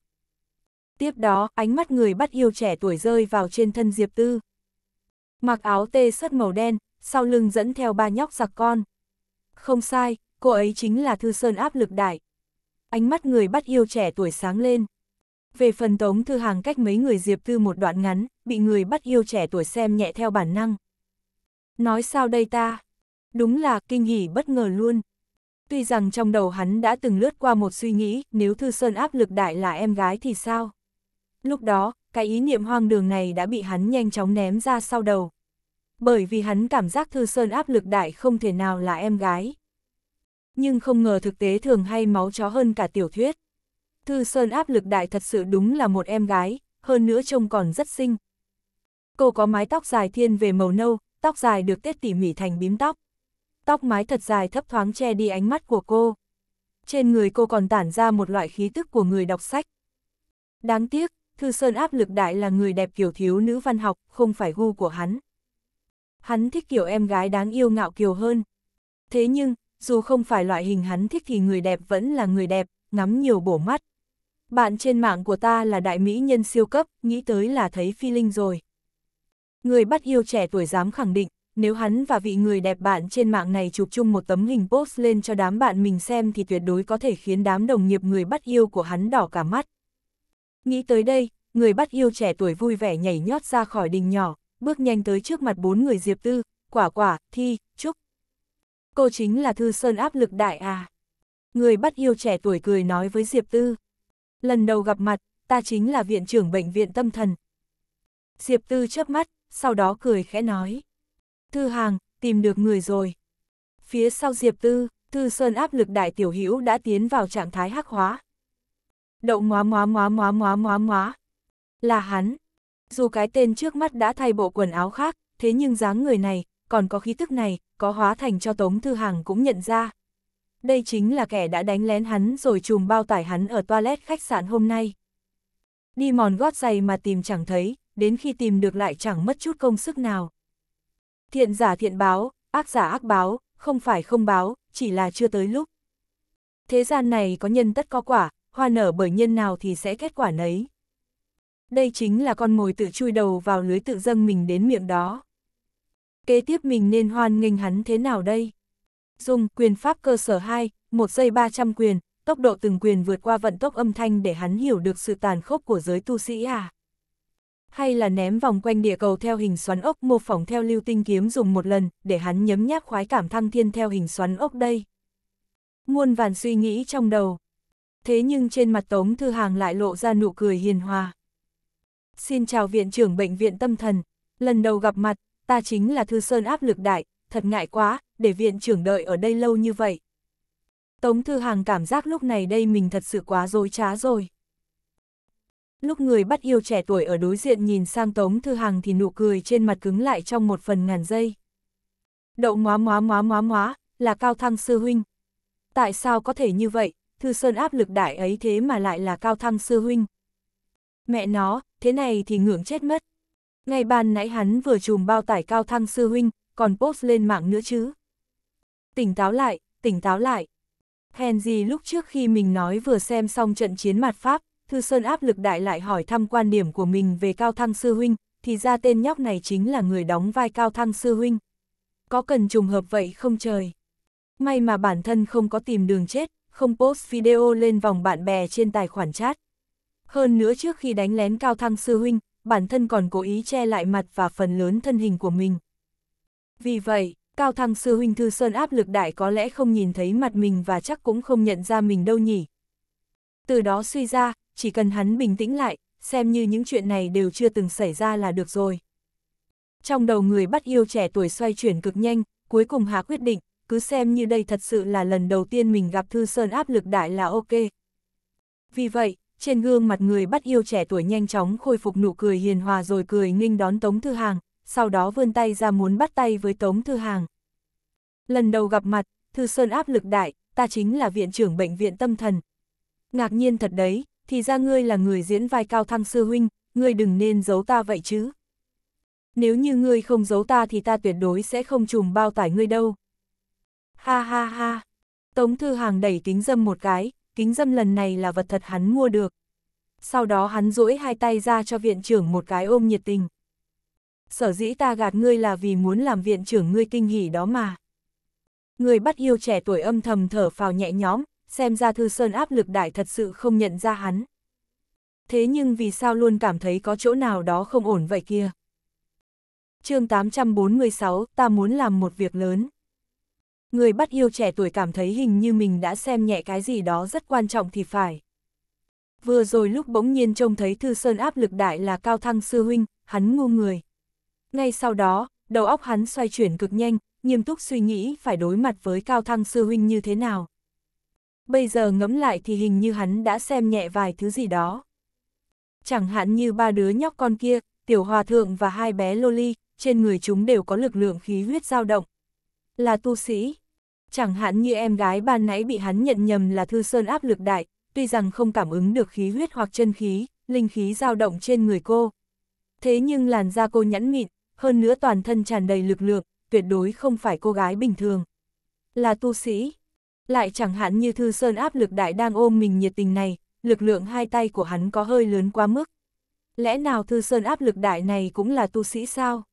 Tiếp đó, ánh mắt người bắt yêu trẻ tuổi rơi vào trên thân Diệp Tư. Mặc áo tê sất màu đen, sau lưng dẫn theo ba nhóc giặc con. Không sai, cô ấy chính là Thư Sơn áp lực đại. Ánh mắt người bắt yêu trẻ tuổi sáng lên. Về phần Tống Thư Hàng cách mấy người Diệp Tư một đoạn ngắn, bị người bắt yêu trẻ tuổi xem nhẹ theo bản năng. Nói sao đây ta? Đúng là kinh hỉ bất ngờ luôn. Tuy rằng trong đầu hắn đã từng lướt qua một suy nghĩ, nếu Thư Sơn áp lực đại là em gái thì sao? Lúc đó, cái ý niệm hoang đường này đã bị hắn nhanh chóng ném ra sau đầu. Bởi vì hắn cảm giác Thư Sơn áp lực đại không thể nào là em gái. Nhưng không ngờ thực tế thường hay máu chó hơn cả tiểu thuyết. Thư Sơn áp lực đại thật sự đúng là một em gái, hơn nữa trông còn rất xinh. Cô có mái tóc dài thiên về màu nâu, tóc dài được tết tỉ mỉ thành bím tóc. Tóc mái thật dài thấp thoáng che đi ánh mắt của cô. Trên người cô còn tản ra một loại khí tức của người đọc sách. Đáng tiếc, Thư Sơn áp lực đại là người đẹp kiểu thiếu nữ văn học, không phải gu của hắn. Hắn thích kiểu em gái đáng yêu ngạo kiều hơn. Thế nhưng, dù không phải loại hình hắn thích thì người đẹp vẫn là người đẹp, ngắm nhiều bổ mắt bạn trên mạng của ta là đại mỹ nhân siêu cấp, nghĩ tới là thấy phi linh rồi. Người bắt yêu trẻ tuổi dám khẳng định, nếu hắn và vị người đẹp bạn trên mạng này chụp chung một tấm hình post lên cho đám bạn mình xem thì tuyệt đối có thể khiến đám đồng nghiệp người bắt yêu của hắn đỏ cả mắt. Nghĩ tới đây, người bắt yêu trẻ tuổi vui vẻ nhảy nhót ra khỏi đình nhỏ, bước nhanh tới trước mặt bốn người Diệp Tư, Quả Quả, Thi, Trúc. Cô chính là Thư Sơn áp lực đại à. Người bắt yêu trẻ tuổi cười nói với Diệp Tư lần đầu gặp mặt, ta chính là viện trưởng bệnh viện tâm thần. Diệp Tư chớp mắt, sau đó cười khẽ nói. Thư hàng, tìm được người rồi. Phía sau Diệp Tư, Thư Sơn áp lực đại tiểu hữu đã tiến vào trạng thái hắc hóa. Đậu ngóa ngóa ngóa ngóa ngóa ngóa ngóa. Là hắn. Dù cái tên trước mắt đã thay bộ quần áo khác, thế nhưng dáng người này, còn có khí tức này, có hóa thành cho Tống Thư Hàng cũng nhận ra, đây chính là kẻ đã đánh lén hắn rồi chùm bao tải hắn ở toilet khách sạn hôm nay. Đi mòn gót giày mà tìm chẳng thấy, đến khi tìm được lại chẳng mất chút công sức nào. Thiện giả thiện báo, ác giả ác báo, không phải không báo, chỉ là chưa tới lúc. Thế gian này có nhân tất có quả, hoa nở bởi nhân nào thì sẽ kết quả nấy. Đây chính là con mồi tự chui đầu vào lưới tự dâng mình đến miệng đó. Kế tiếp mình nên hoan nghênh hắn thế nào đây? Dùng quyền pháp cơ sở 2, 1 giây 300 quyền, tốc độ từng quyền vượt qua vận tốc âm thanh để hắn hiểu được sự tàn khốc của giới tu sĩ à. Hay là ném vòng quanh địa cầu theo hình xoắn ốc mô phỏng theo lưu tinh kiếm dùng một lần, để hắn nhấm nháp khoái cảm thăng thiên theo hình xoắn ốc đây. Muôn vàn suy nghĩ trong đầu. Thế nhưng trên mặt Tống Thư Hàng lại lộ ra nụ cười hiền hòa. Xin chào Viện trưởng Bệnh viện Tâm Thần. Lần đầu gặp mặt, ta chính là Thư Sơn áp lực đại, thật ngại quá, để viện trưởng đợi ở đây lâu như vậy. Tống Thư Hàng cảm giác lúc này đây mình thật sự quá dối trá rồi. Lúc người bắt yêu trẻ tuổi ở đối diện nhìn sang Tống Thư Hằng thì nụ cười trên mặt cứng lại trong một phần ngàn giây. Đậu ngóa ngóa ngóa ngóa ngóa, là Cao Thăng Sư Huynh. Tại sao có thể như vậy, Thư Sơn áp lực đại ấy thế mà lại là Cao Thăng Sư Huynh. Mẹ nó, thế này thì ngưỡng chết mất. ngày ban nãy hắn vừa chùm bao tải Cao Thăng Sư Huynh, còn post lên mạng nữa chứ. Tỉnh táo lại, tỉnh táo lại. Henry lúc trước khi mình nói vừa xem xong trận chiến mặt Pháp, Thư Sơn áp lực đại lại hỏi thăm quan điểm của mình về Cao Thăng Sư Huynh, thì ra tên nhóc này chính là người đóng vai Cao Thăng Sư Huynh. Có cần trùng hợp vậy không trời? May mà bản thân không có tìm đường chết, không post video lên vòng bạn bè trên tài khoản chat. Hơn nữa trước khi đánh lén Cao Thăng Sư Huynh, bản thân còn cố ý che lại mặt và phần lớn thân hình của mình. Vì vậy, Cao Thăng Sư Huynh Thư Sơn áp lực đại có lẽ không nhìn thấy mặt mình và chắc cũng không nhận ra mình đâu nhỉ. Từ đó suy ra, chỉ cần hắn bình tĩnh lại, xem như những chuyện này đều chưa từng xảy ra là được rồi. Trong đầu người bắt yêu trẻ tuổi xoay chuyển cực nhanh, cuối cùng Hà quyết định, cứ xem như đây thật sự là lần đầu tiên mình gặp Thư Sơn áp lực đại là ok. Vì vậy, trên gương mặt người bắt yêu trẻ tuổi nhanh chóng khôi phục nụ cười hiền hòa rồi cười nghênh đón Tống Thư Hàng, sau đó vươn tay ra muốn bắt tay với Tống Thư Hàng. Lần đầu gặp mặt, Thư Sơn áp lực đại, ta chính là viện trưởng bệnh viện tâm thần. Ngạc nhiên thật đấy, thì ra ngươi là người diễn vai cao thăng sư huynh, ngươi đừng nên giấu ta vậy chứ. Nếu như ngươi không giấu ta thì ta tuyệt đối sẽ không trùm bao tải ngươi đâu. Ha ha ha, Tống Thư Hàng đẩy kính dâm một cái, kính dâm lần này là vật thật hắn mua được. Sau đó hắn duỗi hai tay ra cho viện trưởng một cái ôm nhiệt tình sở dĩ ta gạt ngươi là vì muốn làm viện trưởng ngươi kinh hỉ đó mà. Người bắt yêu trẻ tuổi âm thầm thở phào nhẹ nhõm, xem ra thư sơn áp lực đại thật sự không nhận ra hắn. Thế nhưng vì sao luôn cảm thấy có chỗ nào đó không ổn vậy kia? chương 846, ta muốn làm một việc lớn. Người bắt yêu trẻ tuổi cảm thấy hình như mình đã xem nhẹ cái gì đó rất quan trọng thì phải. Vừa rồi lúc bỗng nhiên trông thấy Thư Sơn áp lực đại là cao thăng sư huynh, hắn ngu người. Ngay sau đó, đầu óc hắn xoay chuyển cực nhanh, nghiêm túc suy nghĩ phải đối mặt với cao thăng sư huynh như thế nào. Bây giờ ngẫm lại thì hình như hắn đã xem nhẹ vài thứ gì đó. Chẳng hạn như ba đứa nhóc con kia, tiểu hòa thượng và hai bé loli, trên người chúng đều có lực lượng khí huyết dao động. Là tu sĩ. Chẳng hạn như em gái ban nãy bị hắn nhận nhầm là thư sơn áp lực đại, tuy rằng không cảm ứng được khí huyết hoặc chân khí, linh khí dao động trên người cô. Thế nhưng làn da cô nhẵn mịn, hơn nữa toàn thân tràn đầy lực lượng, tuyệt đối không phải cô gái bình thường. Là tu sĩ, lại chẳng hạn như Thư Sơn áp lực đại đang ôm mình nhiệt tình này, lực lượng hai tay của hắn có hơi lớn quá mức. Lẽ nào Thư Sơn áp lực đại này cũng là tu sĩ sao?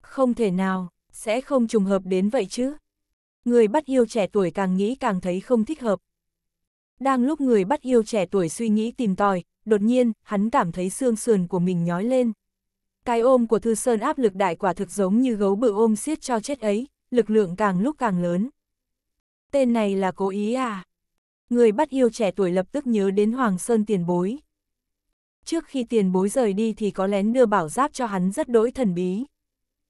Không thể nào, sẽ không trùng hợp đến vậy chứ. Người bắt yêu trẻ tuổi càng nghĩ càng thấy không thích hợp. Đang lúc người bắt yêu trẻ tuổi suy nghĩ tìm tòi, đột nhiên, hắn cảm thấy xương sườn của mình nhói lên. Cái ôm của Thư Sơn áp lực đại quả thực giống như gấu bự ôm siết cho chết ấy, lực lượng càng lúc càng lớn. Tên này là cố ý à? Người bắt yêu trẻ tuổi lập tức nhớ đến Hoàng Sơn tiền bối. Trước khi tiền bối rời đi thì có lén đưa bảo giáp cho hắn rất đối thần bí.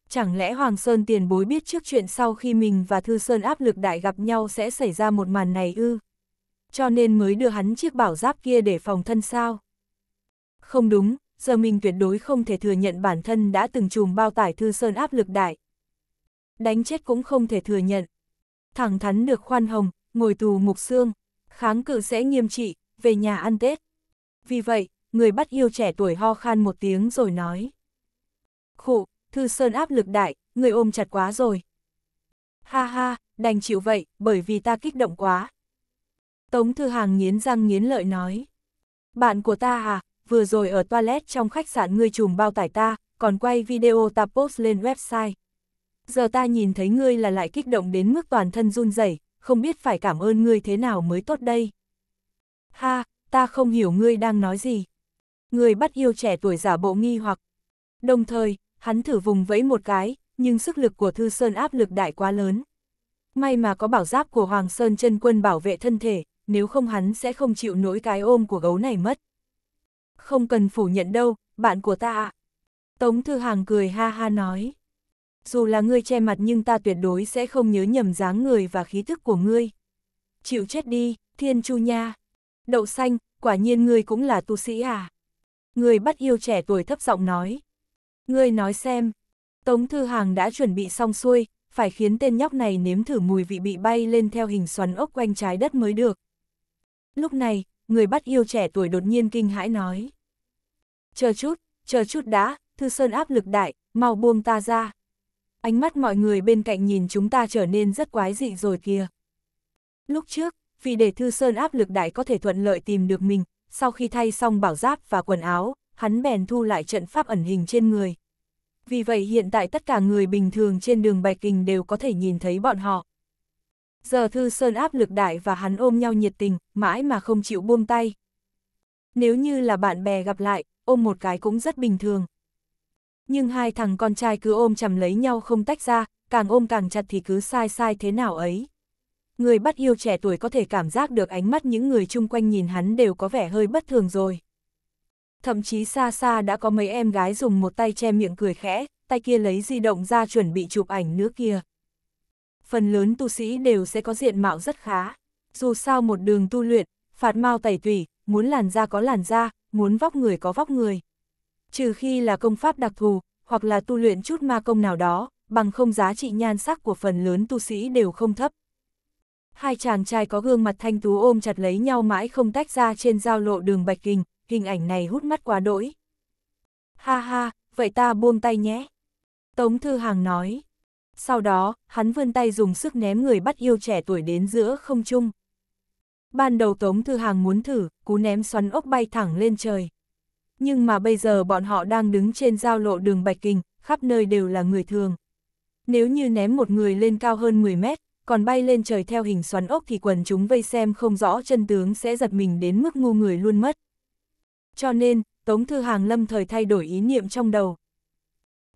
Chẳng lẽ Hoàng Sơn tiền bối biết trước chuyện sau khi mình và Thư Sơn áp lực đại gặp nhau sẽ xảy ra một màn này ư? Cho nên mới đưa hắn chiếc bảo giáp kia để phòng thân sao? Không đúng, giờ mình tuyệt đối không thể thừa nhận bản thân đã từng chùm bao tải thư sơn áp lực đại. Đánh chết cũng không thể thừa nhận. Thẳng thắn được khoan hồng, ngồi tù mục xương, kháng cự sẽ nghiêm trị, về nhà ăn Tết. Vì vậy, người bắt yêu trẻ tuổi ho khan một tiếng rồi nói. Khụ, thư sơn áp lực đại, người ôm chặt quá rồi. Ha ha, đành chịu vậy, bởi vì ta kích động quá. Tống Thư Hàng nghiến răng nghiến lợi nói. Bạn của ta à, vừa rồi ở toilet trong khách sạn ngươi chùm bao tải ta, còn quay video ta post lên website. Giờ ta nhìn thấy ngươi là lại kích động đến mức toàn thân run rẩy, không biết phải cảm ơn ngươi thế nào mới tốt đây. Ha, ta không hiểu ngươi đang nói gì. Ngươi bắt yêu trẻ tuổi giả bộ nghi hoặc. Đồng thời, hắn thử vùng vẫy một cái, nhưng sức lực của Thư Sơn áp lực đại quá lớn. May mà có bảo giáp của Hoàng Sơn chân quân bảo vệ thân thể, nếu không hắn sẽ không chịu nổi cái ôm của gấu này mất không cần phủ nhận đâu, bạn của ta ạ. Tống Thư Hàng cười ha ha nói. Dù là ngươi che mặt nhưng ta tuyệt đối sẽ không nhớ nhầm dáng người và khí thức của ngươi. Chịu chết đi, Thiên Chu Nha. Đậu xanh, quả nhiên ngươi cũng là tu sĩ à. Ngươi bắt yêu trẻ tuổi thấp giọng nói. Ngươi nói xem. Tống Thư Hàng đã chuẩn bị xong xuôi, phải khiến tên nhóc này nếm thử mùi vị bị bay lên theo hình xoắn ốc quanh trái đất mới được. Lúc này, người bắt yêu trẻ tuổi đột nhiên kinh hãi nói. Chờ chút, chờ chút đã, Thư Sơn áp lực đại, mau buông ta ra. Ánh mắt mọi người bên cạnh nhìn chúng ta trở nên rất quái dị rồi kìa. Lúc trước, vì để Thư Sơn áp lực đại có thể thuận lợi tìm được mình, sau khi thay xong bảo giáp và quần áo, hắn bèn thu lại trận pháp ẩn hình trên người. Vì vậy hiện tại tất cả người bình thường trên đường Bạch Kình đều có thể nhìn thấy bọn họ. Giờ Thư Sơn áp lực đại và hắn ôm nhau nhiệt tình, mãi mà không chịu buông tay. Nếu như là bạn bè gặp lại, ôm một cái cũng rất bình thường. Nhưng hai thằng con trai cứ ôm chầm lấy nhau không tách ra, càng ôm càng chặt thì cứ sai sai thế nào ấy. Người bắt yêu trẻ tuổi có thể cảm giác được ánh mắt những người chung quanh nhìn hắn đều có vẻ hơi bất thường rồi. Thậm chí xa xa đã có mấy em gái dùng một tay che miệng cười khẽ, tay kia lấy di động ra chuẩn bị chụp ảnh nữa kia phần lớn tu sĩ đều sẽ có diện mạo rất khá. Dù sao một đường tu luyện, phạt mau tẩy tủy, muốn làn da có làn da, muốn vóc người có vóc người. Trừ khi là công pháp đặc thù, hoặc là tu luyện chút ma công nào đó, bằng không giá trị nhan sắc của phần lớn tu sĩ đều không thấp. Hai chàng trai có gương mặt thanh tú ôm chặt lấy nhau mãi không tách ra trên giao lộ đường Bạch Kình, hình ảnh này hút mắt quá đỗi. Ha ha, vậy ta buông tay nhé. Tống Thư Hàng nói sau đó, hắn vươn tay dùng sức ném người bắt yêu trẻ tuổi đến giữa không trung. Ban đầu Tống Thư Hàng muốn thử, cú ném xoắn ốc bay thẳng lên trời. Nhưng mà bây giờ bọn họ đang đứng trên giao lộ đường Bạch Kinh, khắp nơi đều là người thường. Nếu như ném một người lên cao hơn 10 mét, còn bay lên trời theo hình xoắn ốc thì quần chúng vây xem không rõ chân tướng sẽ giật mình đến mức ngu người luôn mất. Cho nên, Tống Thư Hàng lâm thời thay đổi ý niệm trong đầu.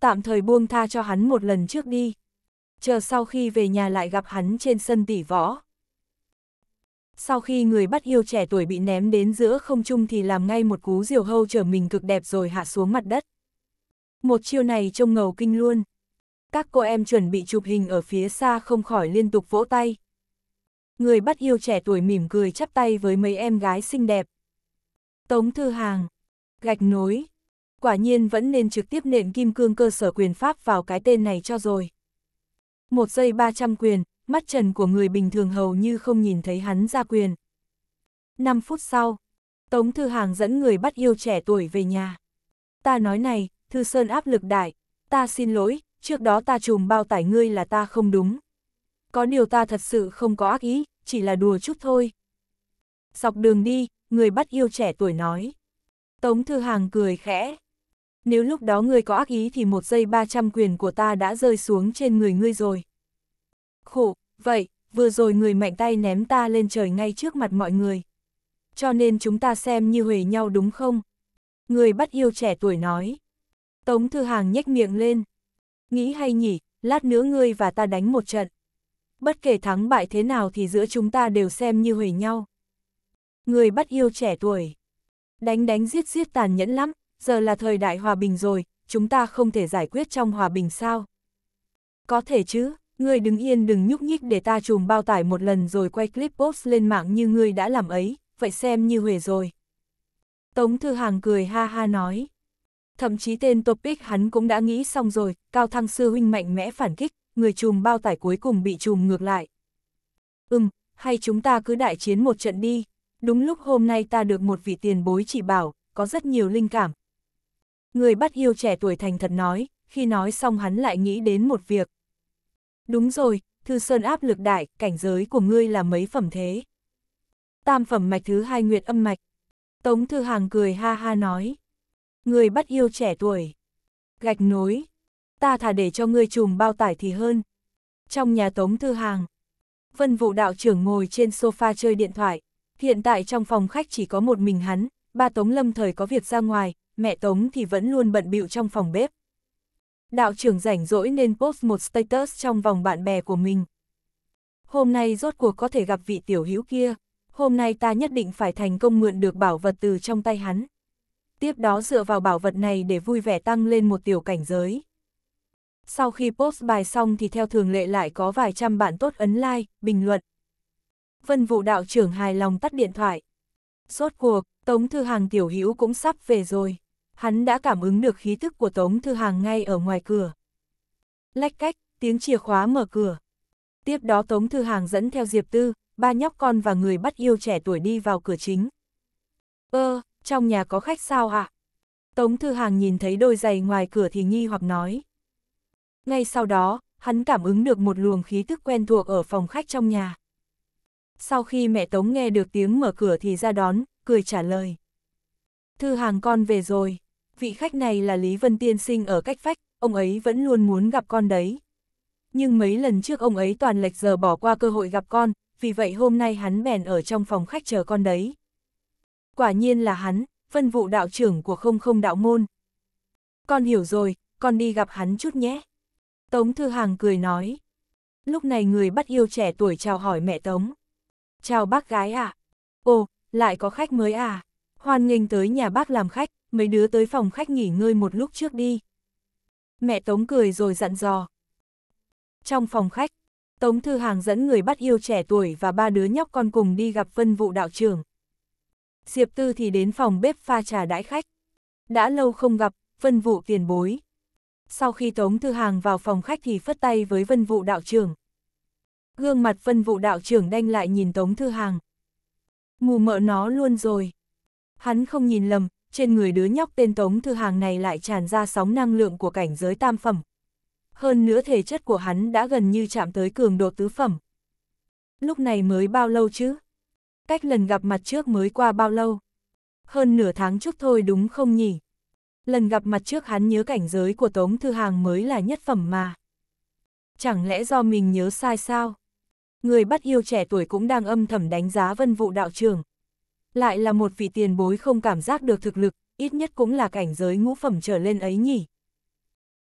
Tạm thời buông tha cho hắn một lần trước đi chờ sau khi về nhà lại gặp hắn trên sân tỷ võ. Sau khi người bắt yêu trẻ tuổi bị ném đến giữa không trung thì làm ngay một cú diều hâu trở mình cực đẹp rồi hạ xuống mặt đất. Một chiêu này trông ngầu kinh luôn. Các cô em chuẩn bị chụp hình ở phía xa không khỏi liên tục vỗ tay. Người bắt yêu trẻ tuổi mỉm cười chắp tay với mấy em gái xinh đẹp. Tống Thư Hàng, gạch nối, quả nhiên vẫn nên trực tiếp nện kim cương cơ sở quyền pháp vào cái tên này cho rồi. Một giây 300 quyền, mắt trần của người bình thường hầu như không nhìn thấy hắn ra quyền. 5 phút sau, Tống Thư Hàng dẫn người bắt yêu trẻ tuổi về nhà. Ta nói này, Thư Sơn áp lực đại, ta xin lỗi, trước đó ta trùm bao tải ngươi là ta không đúng. Có điều ta thật sự không có ác ý, chỉ là đùa chút thôi. Dọc đường đi, người bắt yêu trẻ tuổi nói. Tống Thư Hàng cười khẽ, nếu lúc đó ngươi có ác ý thì một giây 300 quyền của ta đã rơi xuống trên người ngươi rồi. Khổ, vậy, vừa rồi người mạnh tay ném ta lên trời ngay trước mặt mọi người. Cho nên chúng ta xem như huề nhau đúng không? Người bắt yêu trẻ tuổi nói. Tống Thư Hàng nhếch miệng lên. Nghĩ hay nhỉ, lát nữa ngươi và ta đánh một trận. Bất kể thắng bại thế nào thì giữa chúng ta đều xem như huề nhau. Người bắt yêu trẻ tuổi. Đánh đánh giết giết tàn nhẫn lắm, giờ là thời đại hòa bình rồi, chúng ta không thể giải quyết trong hòa bình sao? Có thể chứ, ngươi đứng yên đừng nhúc nhích để ta chùm bao tải một lần rồi quay clip post lên mạng như ngươi đã làm ấy, vậy xem như huề rồi. Tống Thư Hàng cười ha ha nói. Thậm chí tên topic hắn cũng đã nghĩ xong rồi, Cao Thăng Sư Huynh mạnh mẽ phản kích, người chùm bao tải cuối cùng bị chùm ngược lại. Ừm, hay chúng ta cứ đại chiến một trận đi. Đúng lúc hôm nay ta được một vị tiền bối chỉ bảo, có rất nhiều linh cảm, Người bắt yêu trẻ tuổi thành thật nói, khi nói xong hắn lại nghĩ đến một việc. Đúng rồi, Thư Sơn áp lực đại, cảnh giới của ngươi là mấy phẩm thế? Tam phẩm mạch thứ hai nguyệt âm mạch. Tống Thư Hàng cười ha ha nói. Người bắt yêu trẻ tuổi. Gạch nối. Ta thả để cho ngươi chùm bao tải thì hơn. Trong nhà Tống Thư Hàng. Vân vụ đạo trưởng ngồi trên sofa chơi điện thoại. Hiện tại trong phòng khách chỉ có một mình hắn, ba Tống Lâm thời có việc ra ngoài, mẹ Tống thì vẫn luôn bận bịu trong phòng bếp. Đạo trưởng rảnh rỗi nên post một status trong vòng bạn bè của mình. Hôm nay rốt cuộc có thể gặp vị tiểu hữu kia, hôm nay ta nhất định phải thành công mượn được bảo vật từ trong tay hắn. Tiếp đó dựa vào bảo vật này để vui vẻ tăng lên một tiểu cảnh giới. Sau khi post bài xong thì theo thường lệ lại có vài trăm bạn tốt ấn like, bình luận. Vân vụ đạo trưởng hài lòng tắt điện thoại. Rốt cuộc, Tống Thư Hàng tiểu hữu cũng sắp về rồi hắn đã cảm ứng được khí thức của Tống Thư Hàng ngay ở ngoài cửa. Lách cách, tiếng chìa khóa mở cửa. Tiếp đó Tống Thư Hàng dẫn theo Diệp Tư, ba nhóc con và người bắt yêu trẻ tuổi đi vào cửa chính. Ơ, ờ, trong nhà có khách sao ạ? Tống Thư Hàng nhìn thấy đôi giày ngoài cửa thì nghi hoặc nói. Ngay sau đó, hắn cảm ứng được một luồng khí thức quen thuộc ở phòng khách trong nhà. Sau khi mẹ Tống nghe được tiếng mở cửa thì ra đón, cười trả lời. Thư Hàng con về rồi vị khách này là Lý Vân Tiên sinh ở cách phách, ông ấy vẫn luôn muốn gặp con đấy. Nhưng mấy lần trước ông ấy toàn lệch giờ bỏ qua cơ hội gặp con, vì vậy hôm nay hắn bèn ở trong phòng khách chờ con đấy. Quả nhiên là hắn, phân vụ đạo trưởng của không không đạo môn. Con hiểu rồi, con đi gặp hắn chút nhé. Tống Thư Hàng cười nói. Lúc này người bắt yêu trẻ tuổi chào hỏi mẹ Tống. Chào bác gái ạ. À? Ồ, lại có khách mới à. Hoan nghênh tới nhà bác làm khách, mấy đứa tới phòng khách nghỉ ngơi một lúc trước đi. Mẹ Tống cười rồi dặn dò. Trong phòng khách, Tống Thư Hàng dẫn người bắt yêu trẻ tuổi và ba đứa nhóc con cùng đi gặp vân vụ đạo trưởng. Diệp Tư thì đến phòng bếp pha trà đãi khách. Đã lâu không gặp, vân vụ tiền bối. Sau khi Tống Thư Hàng vào phòng khách thì phất tay với vân vụ đạo trưởng. Gương mặt vân vụ đạo trưởng đanh lại nhìn Tống Thư Hàng. Mù mợ nó luôn rồi. Hắn không nhìn lầm, trên người đứa nhóc tên Tống Thư Hàng này lại tràn ra sóng năng lượng của cảnh giới tam phẩm. Hơn nữa thể chất của hắn đã gần như chạm tới cường độ tứ phẩm. Lúc này mới bao lâu chứ? Cách lần gặp mặt trước mới qua bao lâu? Hơn nửa tháng trước thôi đúng không nhỉ? Lần gặp mặt trước hắn nhớ cảnh giới của Tống Thư Hàng mới là nhất phẩm mà. Chẳng lẽ do mình nhớ sai sao? Người bắt yêu trẻ tuổi cũng đang âm thầm đánh giá vân vụ đạo trường lại là một vị tiền bối không cảm giác được thực lực, ít nhất cũng là cảnh giới ngũ phẩm trở lên ấy nhỉ.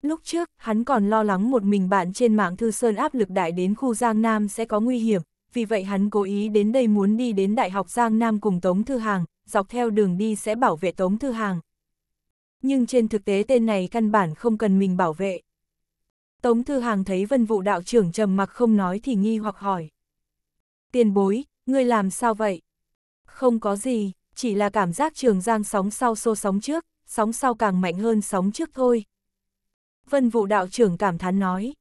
Lúc trước, hắn còn lo lắng một mình bạn trên mạng Thư Sơn áp lực đại đến khu Giang Nam sẽ có nguy hiểm, vì vậy hắn cố ý đến đây muốn đi đến Đại học Giang Nam cùng Tống Thư Hàng, dọc theo đường đi sẽ bảo vệ Tống Thư Hàng. Nhưng trên thực tế tên này căn bản không cần mình bảo vệ. Tống Thư Hàng thấy vân vụ đạo trưởng trầm mặc không nói thì nghi hoặc hỏi. Tiền bối, ngươi làm sao vậy? Không có gì, chỉ là cảm giác trường giang sóng sau xô sóng trước, sóng sau càng mạnh hơn sóng trước thôi. Vân vụ đạo trưởng cảm thán nói.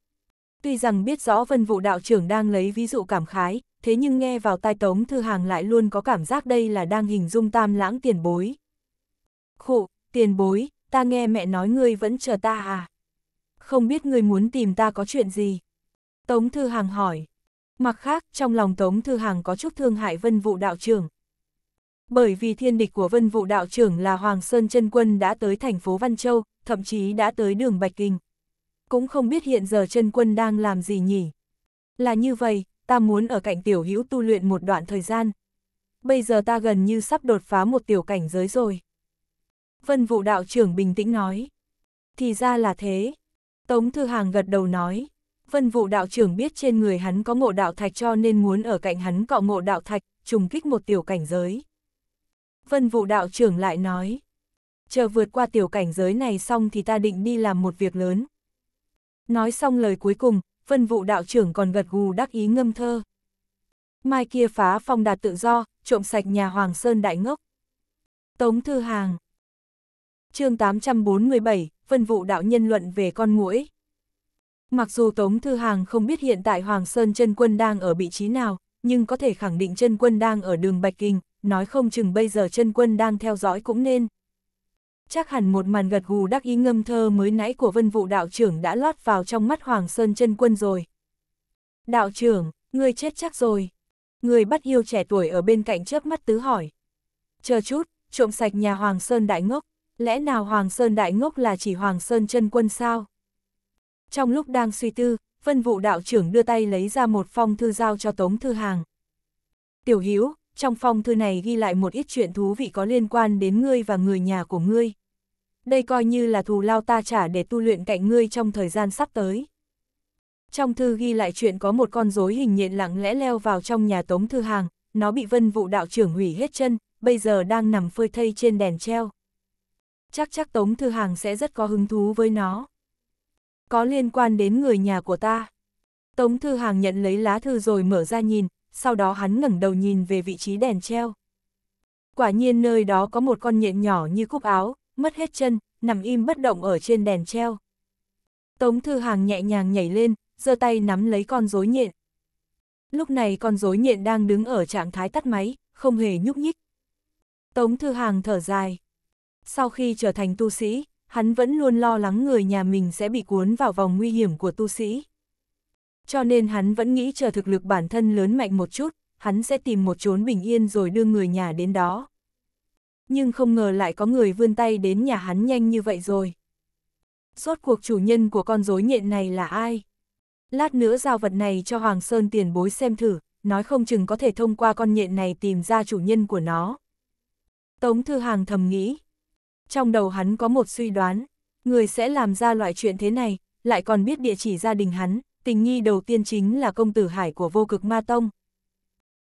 Tuy rằng biết rõ vân vụ đạo trưởng đang lấy ví dụ cảm khái, thế nhưng nghe vào tai tống thư hàng lại luôn có cảm giác đây là đang hình dung tam lãng tiền bối. Khụ, tiền bối, ta nghe mẹ nói ngươi vẫn chờ ta à? Không biết ngươi muốn tìm ta có chuyện gì? Tống Thư Hàng hỏi. Mặt khác, trong lòng Tống Thư Hàng có chút thương hại vân vụ đạo trưởng, bởi vì thiên địch của vân vụ đạo trưởng là Hoàng Sơn chân Quân đã tới thành phố Văn Châu, thậm chí đã tới đường Bạch Kinh. Cũng không biết hiện giờ chân Quân đang làm gì nhỉ. Là như vậy, ta muốn ở cạnh tiểu hữu tu luyện một đoạn thời gian. Bây giờ ta gần như sắp đột phá một tiểu cảnh giới rồi. Vân vụ đạo trưởng bình tĩnh nói. Thì ra là thế. Tống Thư Hàng gật đầu nói. Vân vụ đạo trưởng biết trên người hắn có ngộ đạo thạch cho nên muốn ở cạnh hắn cọ ngộ đạo thạch, trùng kích một tiểu cảnh giới. Vân vụ đạo trưởng lại nói. Chờ vượt qua tiểu cảnh giới này xong thì ta định đi làm một việc lớn. Nói xong lời cuối cùng, vân vụ đạo trưởng còn gật gù đắc ý ngâm thơ. Mai kia phá phong đạt tự do, trộm sạch nhà Hoàng Sơn Đại Ngốc. Tống Thư Hàng chương 847, Vân Vụ Đạo Nhân luận về con muỗi. Mặc dù Tống Thư Hàng không biết hiện tại Hoàng Sơn chân quân đang ở vị trí nào, nhưng có thể khẳng định chân quân đang ở đường Bạch Kinh, nói không chừng bây giờ chân quân đang theo dõi cũng nên. Chắc hẳn một màn gật gù đắc ý ngâm thơ mới nãy của vân vụ đạo trưởng đã lót vào trong mắt Hoàng Sơn chân quân rồi. Đạo trưởng, ngươi chết chắc rồi. Người bắt yêu trẻ tuổi ở bên cạnh chớp mắt tứ hỏi. Chờ chút, trộm sạch nhà Hoàng Sơn Đại Ngốc, lẽ nào Hoàng Sơn Đại Ngốc là chỉ Hoàng Sơn chân quân sao? Trong lúc đang suy tư, Vân vụ đạo trưởng đưa tay lấy ra một phong thư giao cho Tống Thư Hàng. Tiểu hiếu trong phong thư này ghi lại một ít chuyện thú vị có liên quan đến ngươi và người nhà của ngươi. Đây coi như là thù lao ta trả để tu luyện cạnh ngươi trong thời gian sắp tới. Trong thư ghi lại chuyện có một con rối hình nhện lặng lẽ leo vào trong nhà tống thư hàng, nó bị vân vụ đạo trưởng hủy hết chân, bây giờ đang nằm phơi thây trên đèn treo. Chắc chắc tống thư hàng sẽ rất có hứng thú với nó. Có liên quan đến người nhà của ta. Tống thư hàng nhận lấy lá thư rồi mở ra nhìn, sau đó hắn ngẩng đầu nhìn về vị trí đèn treo. Quả nhiên nơi đó có một con nhện nhỏ như cúc áo, mất hết chân, nằm im bất động ở trên đèn treo. Tống Thư Hàng nhẹ nhàng nhảy lên, giơ tay nắm lấy con rối nhện. Lúc này con rối nhện đang đứng ở trạng thái tắt máy, không hề nhúc nhích. Tống Thư Hàng thở dài. Sau khi trở thành tu sĩ, hắn vẫn luôn lo lắng người nhà mình sẽ bị cuốn vào vòng nguy hiểm của tu sĩ cho nên hắn vẫn nghĩ chờ thực lực bản thân lớn mạnh một chút, hắn sẽ tìm một chốn bình yên rồi đưa người nhà đến đó. Nhưng không ngờ lại có người vươn tay đến nhà hắn nhanh như vậy rồi. Rốt cuộc chủ nhân của con rối nhện này là ai? Lát nữa giao vật này cho Hoàng Sơn tiền bối xem thử, nói không chừng có thể thông qua con nhện này tìm ra chủ nhân của nó. Tống Thư Hàng thầm nghĩ. Trong đầu hắn có một suy đoán, người sẽ làm ra loại chuyện thế này, lại còn biết địa chỉ gia đình hắn, tình nghi đầu tiên chính là công tử hải của vô cực ma tông.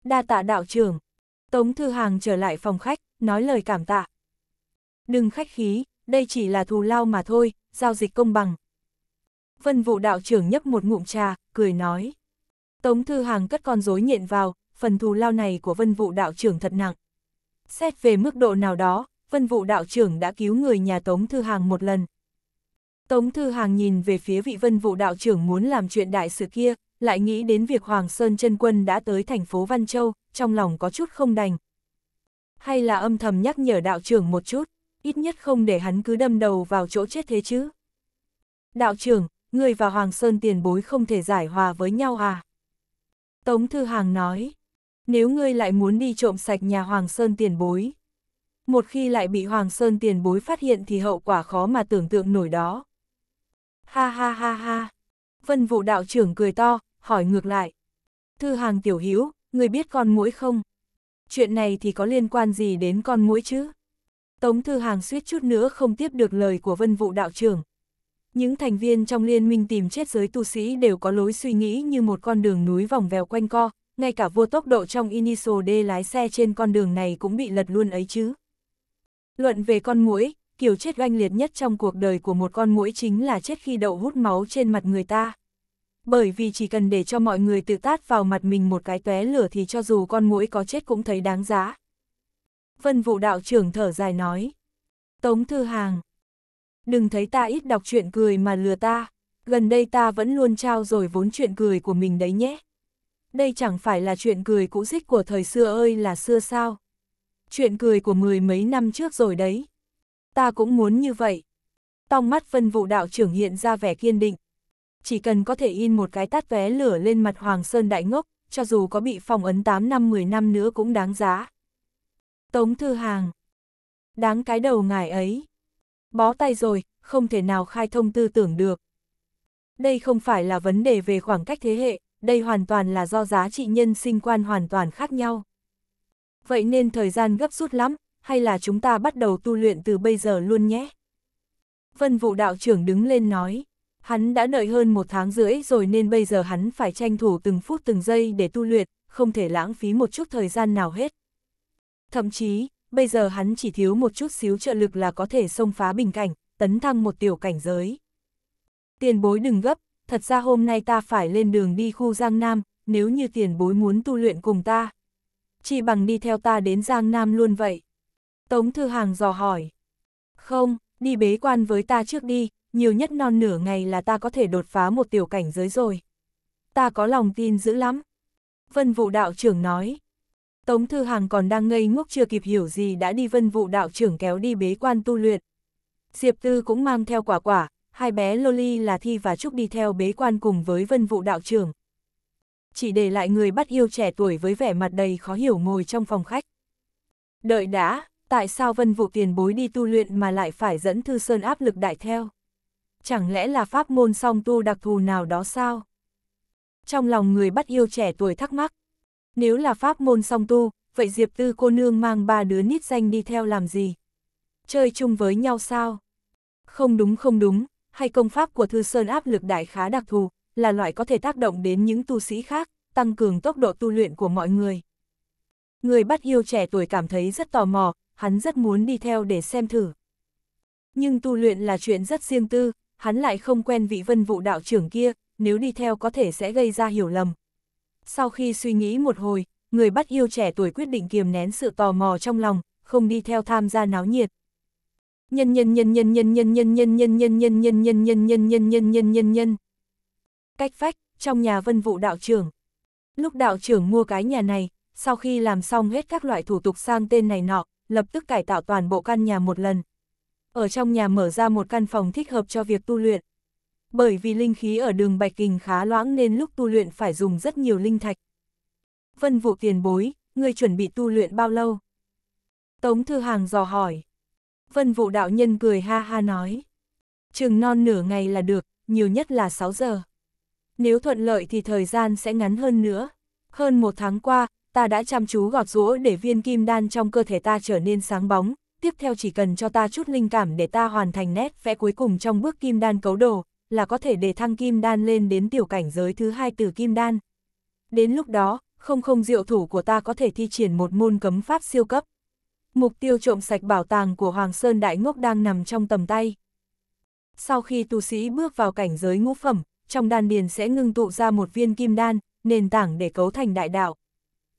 Đa tạ đạo trưởng, Tống Thư Hàng trở lại phòng khách, nói lời cảm tạ. Đừng khách khí, đây chỉ là thù lao mà thôi, giao dịch công bằng. Vân vụ đạo trưởng nhấp một ngụm trà, cười nói. Tống Thư Hàng cất con rối nhện vào, phần thù lao này của vân vụ đạo trưởng thật nặng. Xét về mức độ nào đó, vân vụ đạo trưởng đã cứu người nhà Tống Thư Hàng một lần, Tống Thư Hàng nhìn về phía vị vân vụ đạo trưởng muốn làm chuyện đại sự kia, lại nghĩ đến việc Hoàng Sơn chân Quân đã tới thành phố Văn Châu, trong lòng có chút không đành. Hay là âm thầm nhắc nhở đạo trưởng một chút, ít nhất không để hắn cứ đâm đầu vào chỗ chết thế chứ. Đạo trưởng, người và Hoàng Sơn tiền bối không thể giải hòa với nhau à? Tống Thư Hàng nói, nếu ngươi lại muốn đi trộm sạch nhà Hoàng Sơn tiền bối. Một khi lại bị Hoàng Sơn tiền bối phát hiện thì hậu quả khó mà tưởng tượng nổi đó. Ha ha ha ha. Vân vụ đạo trưởng cười to, hỏi ngược lại. Thư hàng tiểu hiếu, người biết con mũi không? Chuyện này thì có liên quan gì đến con mũi chứ? Tống thư hàng suýt chút nữa không tiếp được lời của vân vụ đạo trưởng. Những thành viên trong liên minh tìm chết giới tu sĩ đều có lối suy nghĩ như một con đường núi vòng vèo quanh co, ngay cả vua tốc độ trong Initial D lái xe trên con đường này cũng bị lật luôn ấy chứ. Luận về con mũi, kiểu chết oanh liệt nhất trong cuộc đời của một con mũi chính là chết khi đậu hút máu trên mặt người ta. Bởi vì chỉ cần để cho mọi người tự tát vào mặt mình một cái tóe lửa thì cho dù con mũi có chết cũng thấy đáng giá. Vân vụ đạo trưởng thở dài nói. Tống Thư Hàng. Đừng thấy ta ít đọc chuyện cười mà lừa ta. Gần đây ta vẫn luôn trao rồi vốn chuyện cười của mình đấy nhé. Đây chẳng phải là chuyện cười cũ dích của thời xưa ơi là xưa sao. Chuyện cười của mười mấy năm trước rồi đấy. Ta cũng muốn như vậy. Tòng mắt vân vụ đạo trưởng hiện ra vẻ kiên định. Chỉ cần có thể in một cái tát vé lửa lên mặt Hoàng Sơn Đại Ngốc, cho dù có bị phong ấn 8 năm 10 năm nữa cũng đáng giá. Tống Thư Hàng Đáng cái đầu ngài ấy. Bó tay rồi, không thể nào khai thông tư tưởng được. Đây không phải là vấn đề về khoảng cách thế hệ, đây hoàn toàn là do giá trị nhân sinh quan hoàn toàn khác nhau. Vậy nên thời gian gấp rút lắm, hay là chúng ta bắt đầu tu luyện từ bây giờ luôn nhé? Vân vụ đạo trưởng đứng lên nói, hắn đã đợi hơn một tháng rưỡi rồi nên bây giờ hắn phải tranh thủ từng phút từng giây để tu luyện, không thể lãng phí một chút thời gian nào hết. Thậm chí, bây giờ hắn chỉ thiếu một chút xíu trợ lực là có thể xông phá bình cảnh, tấn thăng một tiểu cảnh giới. Tiền bối đừng gấp, thật ra hôm nay ta phải lên đường đi khu Giang Nam, nếu như tiền bối muốn tu luyện cùng ta. Chỉ bằng đi theo ta đến Giang Nam luôn vậy. Tống Thư Hàng dò hỏi. Không, đi bế quan với ta trước đi, nhiều nhất non nửa ngày là ta có thể đột phá một tiểu cảnh giới rồi. Ta có lòng tin dữ lắm. Vân vụ đạo trưởng nói. Tống Thư Hàng còn đang ngây ngốc chưa kịp hiểu gì đã đi vân vụ đạo trưởng kéo đi bế quan tu luyện. Diệp Tư cũng mang theo quả quả, hai bé Loli là Thi và Trúc đi theo bế quan cùng với vân vụ đạo trưởng. Chỉ để lại người bắt yêu trẻ tuổi với vẻ mặt đầy khó hiểu ngồi trong phòng khách. Đợi đã, tại sao vân vụ tiền bối đi tu luyện mà lại phải dẫn Thư Sơn áp lực đại theo? Chẳng lẽ là pháp môn song tu đặc thù nào đó sao? Trong lòng người bắt yêu trẻ tuổi thắc mắc, nếu là pháp môn song tu, vậy Diệp Tư cô nương mang ba đứa nít danh đi theo làm gì? Chơi chung với nhau sao? Không đúng không đúng, hay công pháp của Thư Sơn áp lực đại khá đặc thù, là loại có thể tác động đến những tu sĩ khác, tăng cường tốc độ tu luyện của mọi người. Người bắt yêu trẻ tuổi cảm thấy rất tò mò, hắn rất muốn đi theo để xem thử. Nhưng tu luyện là chuyện rất riêng tư, hắn lại không quen vị vân vụ đạo trưởng kia, nếu đi theo có thể sẽ gây ra hiểu lầm. Sau khi suy nghĩ một hồi, người bắt yêu trẻ tuổi quyết định kiềm nén sự tò mò trong lòng, không đi theo tham gia náo nhiệt. Nhân nhân nhân nhân nhân nhân nhân nhân nhân nhân nhân nhân nhân nhân nhân nhân nhân nhân nhân nhân. Cách phách trong nhà vân vụ đạo trưởng. Lúc đạo trưởng mua cái nhà này, sau khi làm xong hết các loại thủ tục sang tên này nọ, lập tức cải tạo toàn bộ căn nhà một lần. Ở trong nhà mở ra một căn phòng thích hợp cho việc tu luyện. Bởi vì linh khí ở đường Bạch Kình khá loãng nên lúc tu luyện phải dùng rất nhiều linh thạch. Vân vụ tiền bối, ngươi chuẩn bị tu luyện bao lâu? Tống Thư Hàng dò hỏi. Vân vụ đạo nhân cười ha ha nói. Chừng non nửa ngày là được, nhiều nhất là 6 giờ. Nếu thuận lợi thì thời gian sẽ ngắn hơn nữa. Hơn một tháng qua, ta đã chăm chú gọt rũa để viên kim đan trong cơ thể ta trở nên sáng bóng, tiếp theo chỉ cần cho ta chút linh cảm để ta hoàn thành nét vẽ cuối cùng trong bước kim đan cấu đồ, là có thể để thăng kim đan lên đến tiểu cảnh giới thứ hai từ kim đan. Đến lúc đó, không không diệu thủ của ta có thể thi triển một môn cấm pháp siêu cấp. Mục tiêu trộm sạch bảo tàng của Hoàng Sơn Đại Ngốc đang nằm trong tầm tay. Sau khi tu sĩ bước vào cảnh giới ngũ phẩm, trong đan điền sẽ ngưng tụ ra một viên kim đan, nền tảng để cấu thành đại đạo.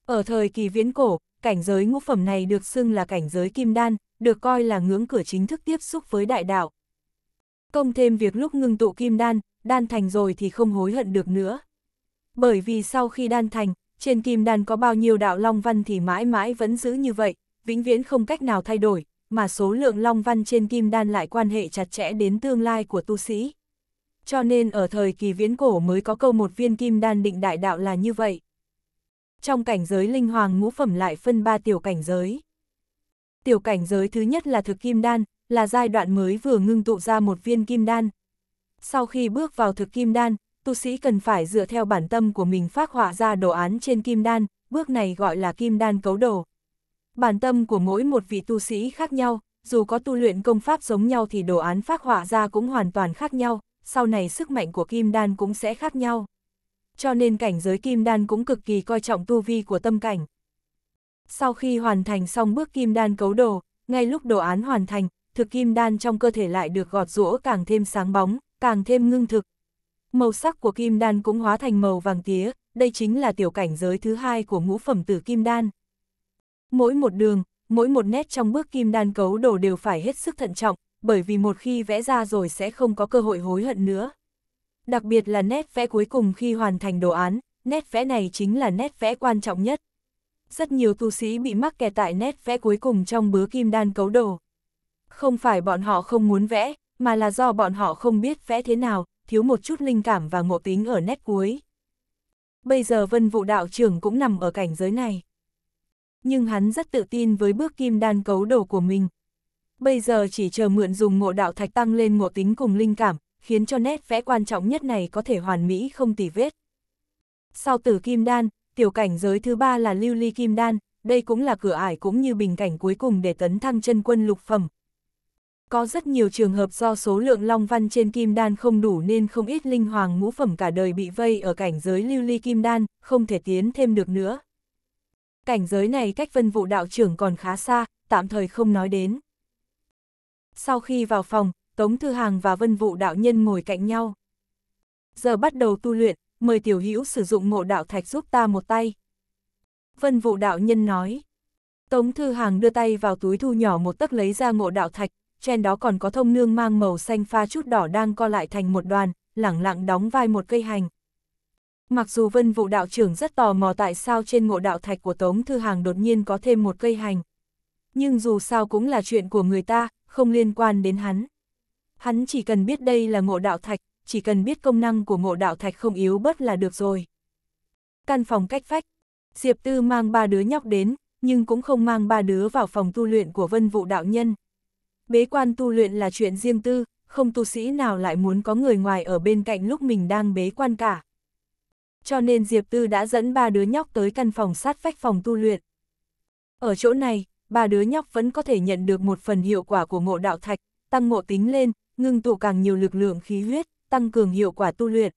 Ở thời kỳ viễn cổ, cảnh giới ngũ phẩm này được xưng là cảnh giới kim đan, được coi là ngưỡng cửa chính thức tiếp xúc với đại đạo. Công thêm việc lúc ngưng tụ kim đan, đan thành rồi thì không hối hận được nữa. Bởi vì sau khi đan thành, trên kim đan có bao nhiêu đạo long văn thì mãi mãi vẫn giữ như vậy, vĩnh viễn không cách nào thay đổi, mà số lượng long văn trên kim đan lại quan hệ chặt chẽ đến tương lai của tu sĩ. Cho nên ở thời kỳ viễn cổ mới có câu một viên kim đan định đại đạo là như vậy trong cảnh giới linh hoàng ngũ phẩm lại phân ba tiểu cảnh giới. Tiểu cảnh giới thứ nhất là thực kim đan, là giai đoạn mới vừa ngưng tụ ra một viên kim đan. Sau khi bước vào thực kim đan, tu sĩ cần phải dựa theo bản tâm của mình phát họa ra đồ án trên kim đan, bước này gọi là kim đan cấu đồ. Bản tâm của mỗi một vị tu sĩ khác nhau, dù có tu luyện công pháp giống nhau thì đồ án phát họa ra cũng hoàn toàn khác nhau, sau này sức mạnh của kim đan cũng sẽ khác nhau cho nên cảnh giới kim đan cũng cực kỳ coi trọng tu vi của tâm cảnh. Sau khi hoàn thành xong bước kim đan cấu đồ, ngay lúc đồ án hoàn thành, thực kim đan trong cơ thể lại được gọt rũa càng thêm sáng bóng, càng thêm ngưng thực. Màu sắc của kim đan cũng hóa thành màu vàng tía, đây chính là tiểu cảnh giới thứ hai của ngũ phẩm tử kim đan. Mỗi một đường, mỗi một nét trong bước kim đan cấu đồ đều phải hết sức thận trọng, bởi vì một khi vẽ ra rồi sẽ không có cơ hội hối hận nữa đặc biệt là nét vẽ cuối cùng khi hoàn thành đồ án, nét vẽ này chính là nét vẽ quan trọng nhất. Rất nhiều tu sĩ bị mắc kẹt tại nét vẽ cuối cùng trong bứa kim đan cấu đồ. Không phải bọn họ không muốn vẽ, mà là do bọn họ không biết vẽ thế nào, thiếu một chút linh cảm và ngộ tính ở nét cuối. Bây giờ vân vụ đạo trưởng cũng nằm ở cảnh giới này. Nhưng hắn rất tự tin với bước kim đan cấu đồ của mình. Bây giờ chỉ chờ mượn dùng ngộ đạo thạch tăng lên ngộ tính cùng linh cảm, khiến cho nét vẽ quan trọng nhất này có thể hoàn mỹ không tỉ vết. Sau tử kim đan, tiểu cảnh giới thứ ba là lưu ly kim đan, đây cũng là cửa ải cũng như bình cảnh cuối cùng để tấn thăng chân quân lục phẩm. Có rất nhiều trường hợp do số lượng long văn trên kim đan không đủ nên không ít linh hoàng ngũ phẩm cả đời bị vây ở cảnh giới lưu ly kim đan, không thể tiến thêm được nữa. Cảnh giới này cách vân vụ đạo trưởng còn khá xa, tạm thời không nói đến. Sau khi vào phòng, Tống Thư Hàng và Vân Vũ đạo nhân ngồi cạnh nhau. Giờ bắt đầu tu luyện, mời tiểu hữu sử dụng ngộ đạo thạch giúp ta một tay. Vân Vũ đạo nhân nói. Tống Thư Hàng đưa tay vào túi thu nhỏ một tấc lấy ra ngộ đạo thạch, trên đó còn có thông nương mang màu xanh pha chút đỏ đang co lại thành một đoàn, lẳng lặng đóng vai một cây hành. Mặc dù Vân Vũ đạo trưởng rất tò mò tại sao trên ngộ đạo thạch của Tống Thư Hàng đột nhiên có thêm một cây hành. Nhưng dù sao cũng là chuyện của người ta, không liên quan đến hắn. Hắn chỉ cần biết đây là ngộ đạo thạch, chỉ cần biết công năng của ngộ đạo thạch không yếu bớt là được rồi. Căn phòng cách phách, Diệp Tư mang ba đứa nhóc đến, nhưng cũng không mang ba đứa vào phòng tu luyện của vân vụ đạo nhân. Bế quan tu luyện là chuyện riêng tư, không tu sĩ nào lại muốn có người ngoài ở bên cạnh lúc mình đang bế quan cả. Cho nên Diệp Tư đã dẫn ba đứa nhóc tới căn phòng sát phách phòng tu luyện. Ở chỗ này, ba đứa nhóc vẫn có thể nhận được một phần hiệu quả của ngộ đạo thạch, tăng ngộ tính lên, ngưng tụ càng nhiều lực lượng khí huyết, tăng cường hiệu quả tu luyện.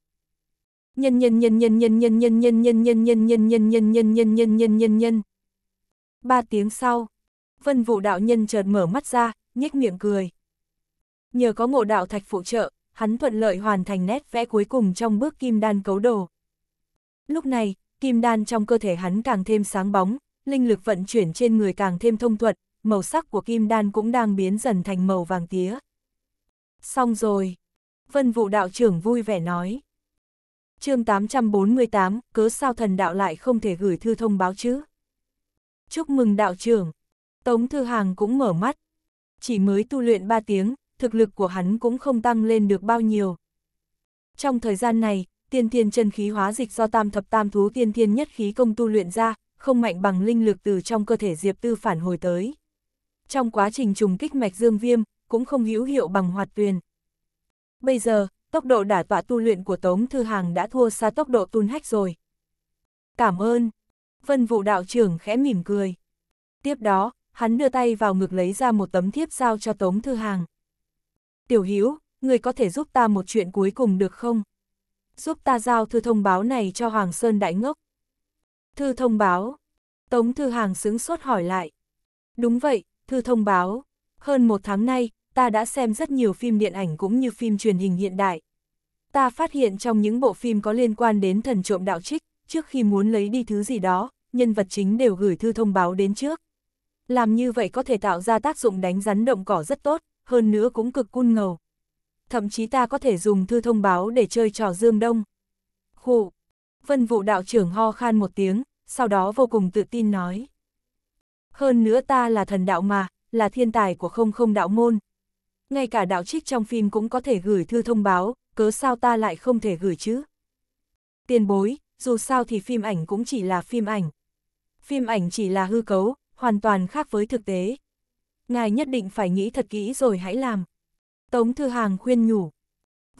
Nhân nhân nhân nhân nhân nhân nhân nhân nhân nhân nhân nhân nhân nhân nhân nhân nhân nhân nhân nhân. Ba tiếng sau, Vân Vũ đạo nhân chợt mở mắt ra, nhếch miệng cười. Nhờ có ngộ đạo thạch phụ trợ, hắn thuận lợi hoàn thành nét vẽ cuối cùng trong bước kim đan cấu đồ. Lúc này, kim đan trong cơ thể hắn càng thêm sáng bóng, linh lực vận chuyển trên người càng thêm thông thuận, màu sắc của kim đan cũng đang biến dần thành màu vàng tía. Xong rồi. Vân vụ đạo trưởng vui vẻ nói. chương 848, cớ sao thần đạo lại không thể gửi thư thông báo chứ? Chúc mừng đạo trưởng. Tống Thư Hàng cũng mở mắt. Chỉ mới tu luyện 3 tiếng, thực lực của hắn cũng không tăng lên được bao nhiêu. Trong thời gian này, tiên thiên chân khí hóa dịch do tam thập tam thú tiên thiên nhất khí công tu luyện ra, không mạnh bằng linh lực từ trong cơ thể Diệp Tư phản hồi tới. Trong quá trình trùng kích mạch dương viêm, cũng không hữu hiệu bằng hoạt tuyền. Bây giờ, tốc độ đả tọa tu luyện của Tống Thư Hàng đã thua xa tốc độ tun hách rồi. Cảm ơn. Vân vụ đạo trưởng khẽ mỉm cười. Tiếp đó, hắn đưa tay vào ngực lấy ra một tấm thiếp giao cho Tống Thư Hàng. Tiểu hiếu, người có thể giúp ta một chuyện cuối cùng được không? Giúp ta giao thư thông báo này cho Hoàng Sơn Đại Ngốc. Thư thông báo. Tống Thư Hàng xứng sốt hỏi lại. Đúng vậy, thư thông báo. Hơn một tháng nay, ta đã xem rất nhiều phim điện ảnh cũng như phim truyền hình hiện đại. Ta phát hiện trong những bộ phim có liên quan đến thần trộm đạo trích, trước khi muốn lấy đi thứ gì đó, nhân vật chính đều gửi thư thông báo đến trước. Làm như vậy có thể tạo ra tác dụng đánh rắn động cỏ rất tốt, hơn nữa cũng cực cun ngầu. Thậm chí ta có thể dùng thư thông báo để chơi trò dương đông. Khụ! Vân vụ đạo trưởng ho khan một tiếng, sau đó vô cùng tự tin nói. Hơn nữa ta là thần đạo mà, là thiên tài của không không đạo môn. Ngay cả đạo trích trong phim cũng có thể gửi thư thông báo, cớ sao ta lại không thể gửi chứ? Tiền bối, dù sao thì phim ảnh cũng chỉ là phim ảnh. Phim ảnh chỉ là hư cấu, hoàn toàn khác với thực tế. Ngài nhất định phải nghĩ thật kỹ rồi hãy làm. Tống Thư Hàng khuyên nhủ.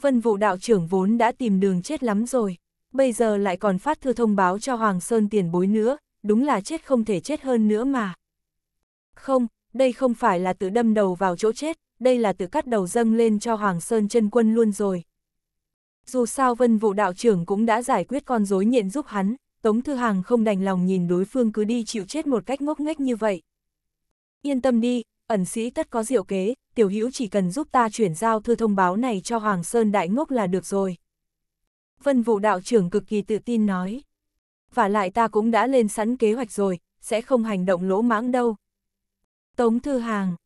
Vân vụ đạo trưởng vốn đã tìm đường chết lắm rồi, bây giờ lại còn phát thư thông báo cho Hoàng Sơn tiền bối nữa, đúng là chết không thể chết hơn nữa mà. Không, đây không phải là tự đâm đầu vào chỗ chết, đây là tự cắt đầu dâng lên cho Hoàng Sơn chân quân luôn rồi. Dù sao vân vụ đạo trưởng cũng đã giải quyết con rối nhện giúp hắn, Tống Thư Hàng không đành lòng nhìn đối phương cứ đi chịu chết một cách ngốc nghếch như vậy. Yên tâm đi, ẩn sĩ tất có diệu kế, tiểu hữu chỉ cần giúp ta chuyển giao thư thông báo này cho Hoàng Sơn Đại Ngốc là được rồi. Vân vụ đạo trưởng cực kỳ tự tin nói. Và lại ta cũng đã lên sẵn kế hoạch rồi, sẽ không hành động lỗ mãng đâu, Tống Thư Hàng.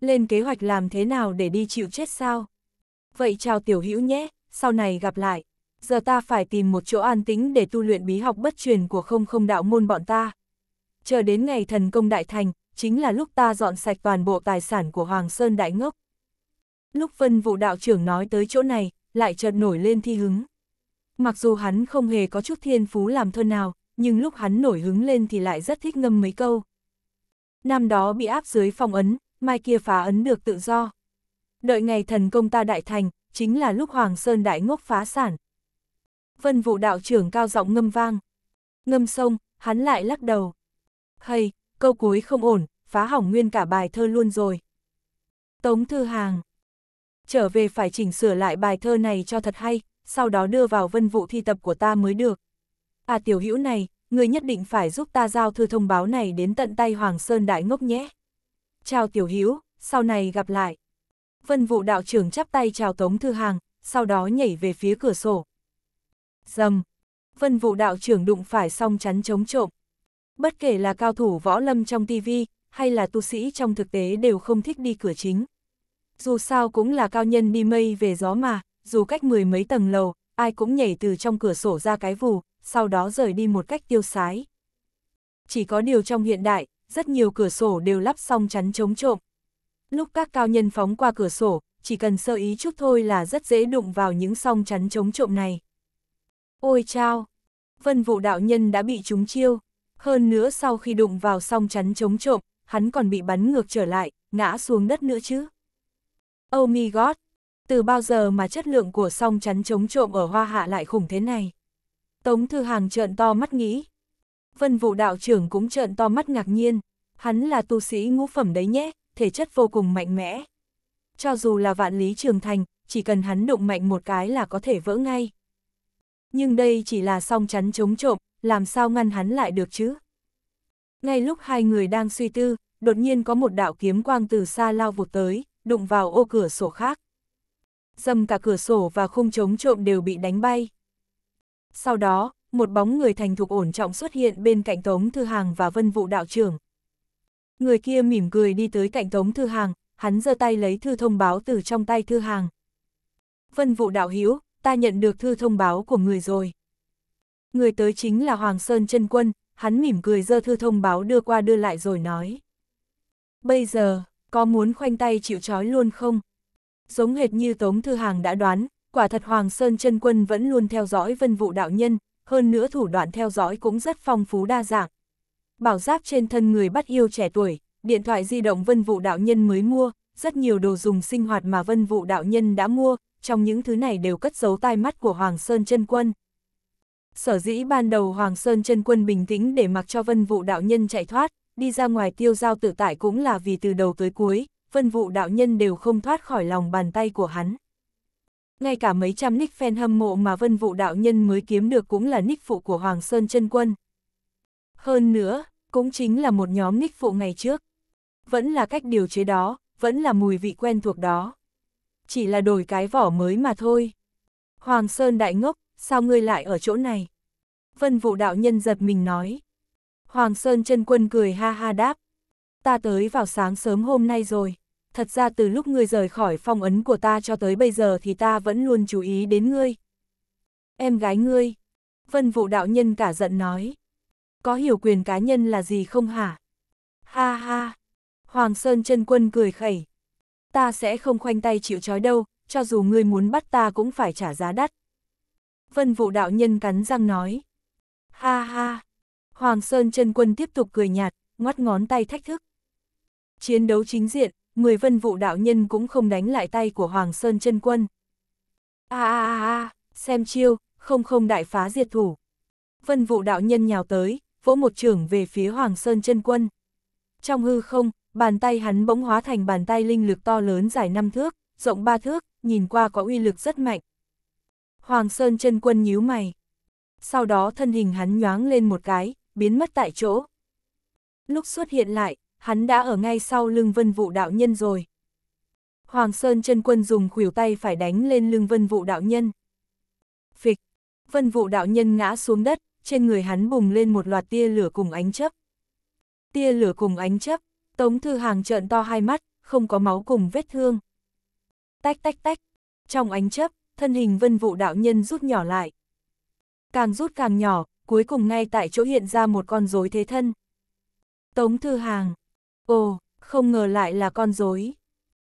Lên kế hoạch làm thế nào để đi chịu chết sao? Vậy chào tiểu hữu nhé, sau này gặp lại. Giờ ta phải tìm một chỗ an tĩnh để tu luyện bí học bất truyền của không không đạo môn bọn ta. Chờ đến ngày thần công đại thành, chính là lúc ta dọn sạch toàn bộ tài sản của Hoàng Sơn Đại Ngốc. Lúc vân vụ đạo trưởng nói tới chỗ này, lại chợt nổi lên thi hứng. Mặc dù hắn không hề có chút thiên phú làm thơ nào, nhưng lúc hắn nổi hứng lên thì lại rất thích ngâm mấy câu năm đó bị áp dưới phong ấn, mai kia phá ấn được tự do. Đợi ngày thần công ta đại thành, chính là lúc Hoàng Sơn đại ngốc phá sản. Vân vụ đạo trưởng cao giọng ngâm vang. Ngâm xong, hắn lại lắc đầu. Hay, câu cuối không ổn, phá hỏng nguyên cả bài thơ luôn rồi. Tống Thư Hàng Trở về phải chỉnh sửa lại bài thơ này cho thật hay, sau đó đưa vào vân vụ thi tập của ta mới được. À tiểu hữu này, người nhất định phải giúp ta giao thư thông báo này đến tận tay Hoàng Sơn Đại Ngốc nhé. Chào Tiểu Hiếu, sau này gặp lại. Vân vụ đạo trưởng chắp tay chào Tống Thư Hàng, sau đó nhảy về phía cửa sổ. Dầm! Vân vụ đạo trưởng đụng phải song chắn chống trộm. Bất kể là cao thủ võ lâm trong TV, hay là tu sĩ trong thực tế đều không thích đi cửa chính. Dù sao cũng là cao nhân đi mây về gió mà, dù cách mười mấy tầng lầu, ai cũng nhảy từ trong cửa sổ ra cái vù, sau đó rời đi một cách tiêu sái. Chỉ có điều trong hiện đại, rất nhiều cửa sổ đều lắp xong chắn chống trộm. Lúc các cao nhân phóng qua cửa sổ, chỉ cần sơ ý chút thôi là rất dễ đụng vào những song chắn chống trộm này. Ôi chao! Vân vụ đạo nhân đã bị trúng chiêu, hơn nữa sau khi đụng vào song chắn chống trộm, hắn còn bị bắn ngược trở lại, ngã xuống đất nữa chứ. Oh my god! Từ bao giờ mà chất lượng của song chắn chống trộm ở Hoa Hạ lại khủng thế này? Tống Thư Hàng trợn to mắt nghĩ. Vân vụ đạo trưởng cũng trợn to mắt ngạc nhiên. Hắn là tu sĩ ngũ phẩm đấy nhé, thể chất vô cùng mạnh mẽ. Cho dù là vạn lý trường thành, chỉ cần hắn đụng mạnh một cái là có thể vỡ ngay. Nhưng đây chỉ là song chắn chống trộm, làm sao ngăn hắn lại được chứ? Ngay lúc hai người đang suy tư, đột nhiên có một đạo kiếm quang từ xa lao vụt tới, đụng vào ô cửa sổ khác. Dầm cả cửa sổ và khung chống trộm đều bị đánh bay. Sau đó, một bóng người thành thục ổn trọng xuất hiện bên cạnh Tống Thư Hàng và Vân Vụ Đạo trưởng. Người kia mỉm cười đi tới cạnh Tống Thư Hàng, hắn giơ tay lấy thư thông báo từ trong tay Thư Hàng. Vân Vụ Đạo Hiếu, ta nhận được thư thông báo của người rồi. Người tới chính là Hoàng Sơn chân Quân, hắn mỉm cười giơ thư thông báo đưa qua đưa lại rồi nói. Bây giờ, có muốn khoanh tay chịu trói luôn không? Giống hệt như Tống Thư Hàng đã đoán, Quả thật Hoàng Sơn chân Quân vẫn luôn theo dõi vân vụ đạo nhân, hơn nữa thủ đoạn theo dõi cũng rất phong phú đa dạng. Bảo giáp trên thân người bắt yêu trẻ tuổi, điện thoại di động vân vụ đạo nhân mới mua, rất nhiều đồ dùng sinh hoạt mà vân vụ đạo nhân đã mua, trong những thứ này đều cất giấu tai mắt của Hoàng Sơn chân Quân. Sở dĩ ban đầu Hoàng Sơn chân Quân bình tĩnh để mặc cho vân vụ đạo nhân chạy thoát, đi ra ngoài tiêu giao tự tại cũng là vì từ đầu tới cuối, vân vụ đạo nhân đều không thoát khỏi lòng bàn tay của hắn. Ngay cả mấy trăm nick fan hâm mộ mà vân vũ đạo nhân mới kiếm được cũng là nick phụ của Hoàng Sơn chân Quân. Hơn nữa, cũng chính là một nhóm nick phụ ngày trước. Vẫn là cách điều chế đó, vẫn là mùi vị quen thuộc đó. Chỉ là đổi cái vỏ mới mà thôi. Hoàng Sơn đại ngốc, sao ngươi lại ở chỗ này? Vân vũ đạo nhân giật mình nói. Hoàng Sơn chân Quân cười ha ha đáp. Ta tới vào sáng sớm hôm nay rồi thật ra từ lúc ngươi rời khỏi phong ấn của ta cho tới bây giờ thì ta vẫn luôn chú ý đến ngươi. Em gái ngươi, vân vụ đạo nhân cả giận nói, có hiểu quyền cá nhân là gì không hả? Ha ha, Hoàng Sơn chân quân cười khẩy, ta sẽ không khoanh tay chịu trói đâu, cho dù ngươi muốn bắt ta cũng phải trả giá đắt. Vân vụ đạo nhân cắn răng nói, ha ha, Hoàng Sơn chân quân tiếp tục cười nhạt, ngoắt ngón tay thách thức. Chiến đấu chính diện, người vân vụ đạo nhân cũng không đánh lại tay của Hoàng Sơn chân quân. a a a xem chiêu, không không đại phá diệt thủ. Vân vụ đạo nhân nhào tới, vỗ một trưởng về phía Hoàng Sơn chân quân. Trong hư không, bàn tay hắn bỗng hóa thành bàn tay linh lực to lớn dài 5 thước, rộng 3 thước, nhìn qua có uy lực rất mạnh. Hoàng Sơn chân quân nhíu mày. Sau đó thân hình hắn nhoáng lên một cái, biến mất tại chỗ. Lúc xuất hiện lại, hắn đã ở ngay sau lưng vân vụ đạo nhân rồi. Hoàng Sơn chân quân dùng khuỷu tay phải đánh lên lưng vân vụ đạo nhân. Phịch, vân vụ đạo nhân ngã xuống đất, trên người hắn bùng lên một loạt tia lửa cùng ánh chấp. Tia lửa cùng ánh chấp, Tống Thư Hàng trợn to hai mắt, không có máu cùng vết thương. Tách tách tách, trong ánh chấp, thân hình vân vụ đạo nhân rút nhỏ lại. Càng rút càng nhỏ, cuối cùng ngay tại chỗ hiện ra một con rối thế thân. Tống Thư Hàng, Ồ, không ngờ lại là con dối.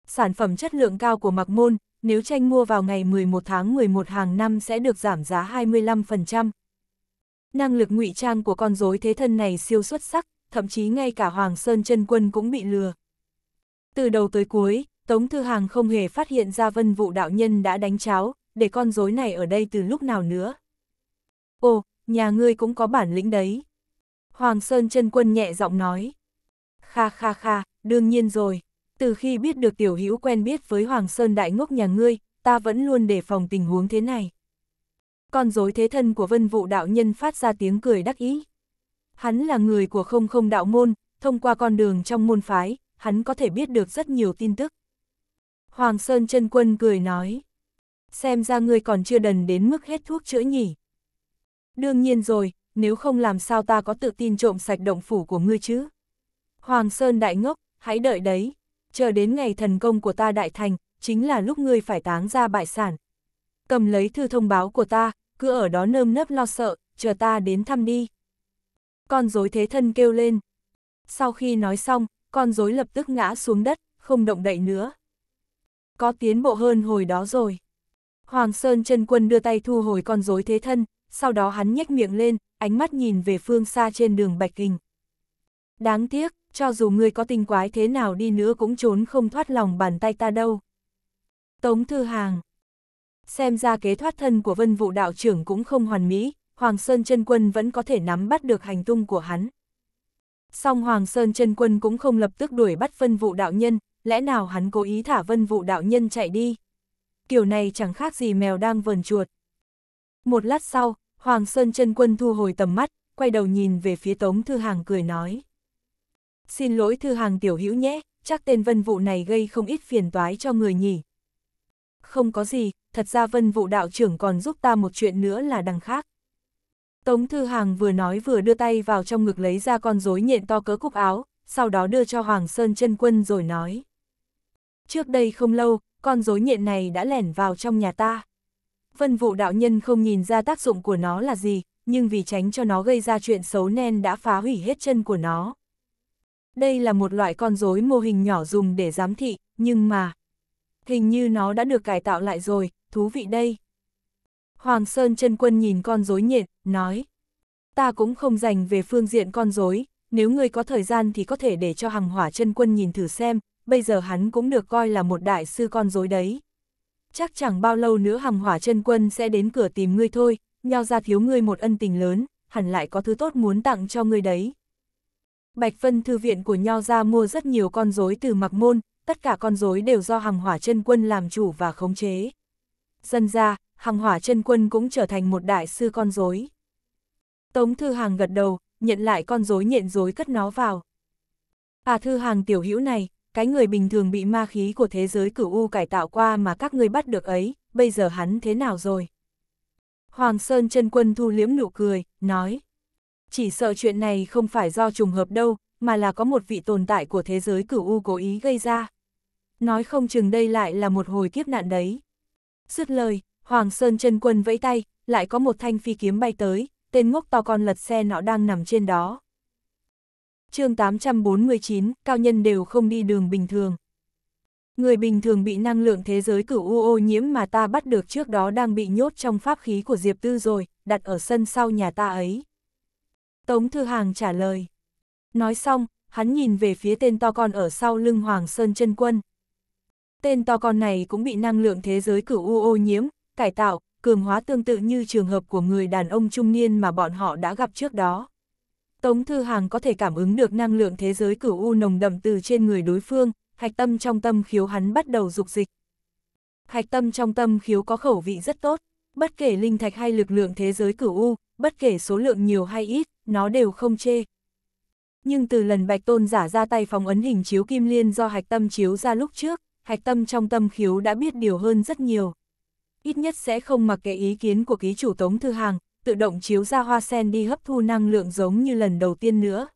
Sản phẩm chất lượng cao của Mạc Môn, nếu tranh mua vào ngày 11 tháng 11 hàng năm sẽ được giảm giá 25%. Năng lực ngụy trang của con dối thế thân này siêu xuất sắc, thậm chí ngay cả Hoàng Sơn chân Quân cũng bị lừa. Từ đầu tới cuối, Tống Thư Hàng không hề phát hiện ra vân vụ đạo nhân đã đánh cháo, để con dối này ở đây từ lúc nào nữa. Ồ, nhà ngươi cũng có bản lĩnh đấy. Hoàng Sơn chân Quân nhẹ giọng nói kha kha kha, đương nhiên rồi. Từ khi biết được tiểu hữu quen biết với Hoàng Sơn Đại Ngốc nhà ngươi, ta vẫn luôn đề phòng tình huống thế này. Con dối thế thân của vân vụ đạo nhân phát ra tiếng cười đắc ý. Hắn là người của không không đạo môn, thông qua con đường trong môn phái, hắn có thể biết được rất nhiều tin tức. Hoàng Sơn chân Quân cười nói. Xem ra ngươi còn chưa đần đến mức hết thuốc chữa nhỉ. Đương nhiên rồi, nếu không làm sao ta có tự tin trộm sạch động phủ của ngươi chứ. Hoàng Sơn đại ngốc, hãy đợi đấy, chờ đến ngày thần công của ta đại thành, chính là lúc ngươi phải táng ra bại sản. Cầm lấy thư thông báo của ta, cứ ở đó nơm nớp lo sợ, chờ ta đến thăm đi. Con dối thế thân kêu lên. Sau khi nói xong, con dối lập tức ngã xuống đất, không động đậy nữa. Có tiến bộ hơn hồi đó rồi. Hoàng Sơn chân quân đưa tay thu hồi con rối thế thân, sau đó hắn nhếch miệng lên, ánh mắt nhìn về phương xa trên đường Bạch Hình. Đáng tiếc, cho dù ngươi có tinh quái thế nào đi nữa cũng trốn không thoát lòng bàn tay ta đâu. Tống Thư Hàng Xem ra kế thoát thân của vân vụ đạo trưởng cũng không hoàn mỹ, Hoàng Sơn chân Quân vẫn có thể nắm bắt được hành tung của hắn. Song Hoàng Sơn chân Quân cũng không lập tức đuổi bắt vân vụ đạo nhân, lẽ nào hắn cố ý thả vân vụ đạo nhân chạy đi? Kiểu này chẳng khác gì mèo đang vờn chuột. Một lát sau, Hoàng Sơn chân Quân thu hồi tầm mắt, quay đầu nhìn về phía Tống Thư Hàng cười nói. Xin lỗi thư hàng tiểu hữu nhé, chắc tên vân vụ này gây không ít phiền toái cho người nhỉ. Không có gì, thật ra vân vụ đạo trưởng còn giúp ta một chuyện nữa là đằng khác. Tống Thư Hàng vừa nói vừa đưa tay vào trong ngực lấy ra con rối nhện to cỡ cúc áo, sau đó đưa cho Hoàng Sơn chân quân rồi nói. Trước đây không lâu, con rối nhện này đã lẻn vào trong nhà ta. Vân vụ đạo nhân không nhìn ra tác dụng của nó là gì, nhưng vì tránh cho nó gây ra chuyện xấu nên đã phá hủy hết chân của nó. Đây là một loại con rối mô hình nhỏ dùng để giám thị, nhưng mà... Hình như nó đã được cải tạo lại rồi, thú vị đây. Hoàng Sơn chân quân nhìn con rối nhện, nói. Ta cũng không dành về phương diện con rối, nếu người có thời gian thì có thể để cho Hằng hỏa chân quân nhìn thử xem, bây giờ hắn cũng được coi là một đại sư con rối đấy. Chắc chẳng bao lâu nữa Hằng hỏa chân quân sẽ đến cửa tìm ngươi thôi, nhau ra thiếu ngươi một ân tình lớn, hẳn lại có thứ tốt muốn tặng cho ngươi đấy. Bạch Vân Thư Viện của Nho ra mua rất nhiều con rối từ mặc môn, tất cả con rối đều do Hằng hỏa chân quân làm chủ và khống chế. Dân ra, Hằng hỏa chân quân cũng trở thành một đại sư con rối. Tống Thư Hàng gật đầu, nhận lại con rối nhện rối cất nó vào. À Thư Hàng tiểu hữu này, cái người bình thường bị ma khí của thế giới cửu u cải tạo qua mà các ngươi bắt được ấy, bây giờ hắn thế nào rồi? Hoàng Sơn chân quân thu liếm nụ cười, nói. Chỉ sợ chuyện này không phải do trùng hợp đâu, mà là có một vị tồn tại của thế giới cửu u cố ý gây ra. Nói không chừng đây lại là một hồi kiếp nạn đấy. Dứt lời, Hoàng Sơn chân quân vẫy tay, lại có một thanh phi kiếm bay tới, tên ngốc to con lật xe nó đang nằm trên đó. chương 849, cao nhân đều không đi đường bình thường. Người bình thường bị năng lượng thế giới cửu u ô nhiễm mà ta bắt được trước đó đang bị nhốt trong pháp khí của Diệp Tư rồi, đặt ở sân sau nhà ta ấy. Tống Thư Hàng trả lời. Nói xong, hắn nhìn về phía tên to con ở sau lưng Hoàng Sơn chân Quân. Tên to con này cũng bị năng lượng thế giới cửu u ô nhiễm, cải tạo, cường hóa tương tự như trường hợp của người đàn ông trung niên mà bọn họ đã gặp trước đó. Tống Thư Hàng có thể cảm ứng được năng lượng thế giới cửu u nồng đậm từ trên người đối phương, hạch tâm trong tâm khiếu hắn bắt đầu dục dịch. Hạch tâm trong tâm khiếu có khẩu vị rất tốt, bất kể linh thạch hay lực lượng thế giới cửu u, bất kể số lượng nhiều hay ít, nó đều không chê. Nhưng từ lần Bạch Tôn giả ra tay phóng ấn hình chiếu kim liên do hạch tâm chiếu ra lúc trước, hạch tâm trong tâm khiếu đã biết điều hơn rất nhiều. Ít nhất sẽ không mặc kệ ý kiến của ký chủ Tống Thư Hàng, tự động chiếu ra hoa sen đi hấp thu năng lượng giống như lần đầu tiên nữa.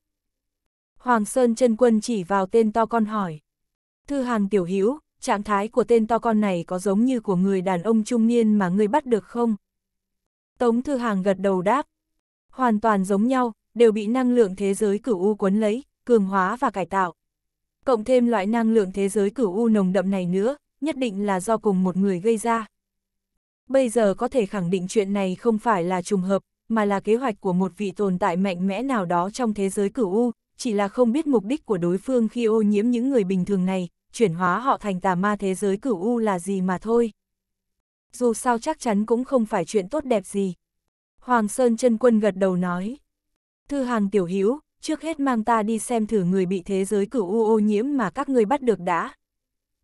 Hoàng Sơn chân quân chỉ vào tên to con hỏi. Thư Hàng tiểu hữu trạng thái của tên to con này có giống như của người đàn ông trung niên mà ngươi bắt được không? Tống Thư Hàng gật đầu đáp. Hoàn toàn giống nhau, đều bị năng lượng thế giới cửu U cuốn lấy, cường hóa và cải tạo. Cộng thêm loại năng lượng thế giới cửu U nồng đậm này nữa, nhất định là do cùng một người gây ra. Bây giờ có thể khẳng định chuyện này không phải là trùng hợp, mà là kế hoạch của một vị tồn tại mạnh mẽ nào đó trong thế giới cửu U, chỉ là không biết mục đích của đối phương khi ô nhiễm những người bình thường này, chuyển hóa họ thành tà ma thế giới cửu U là gì mà thôi dù sao chắc chắn cũng không phải chuyện tốt đẹp gì. Hoàng Sơn chân quân gật đầu nói. Thư hàng tiểu hữu trước hết mang ta đi xem thử người bị thế giới cửu u ô nhiễm mà các ngươi bắt được đã.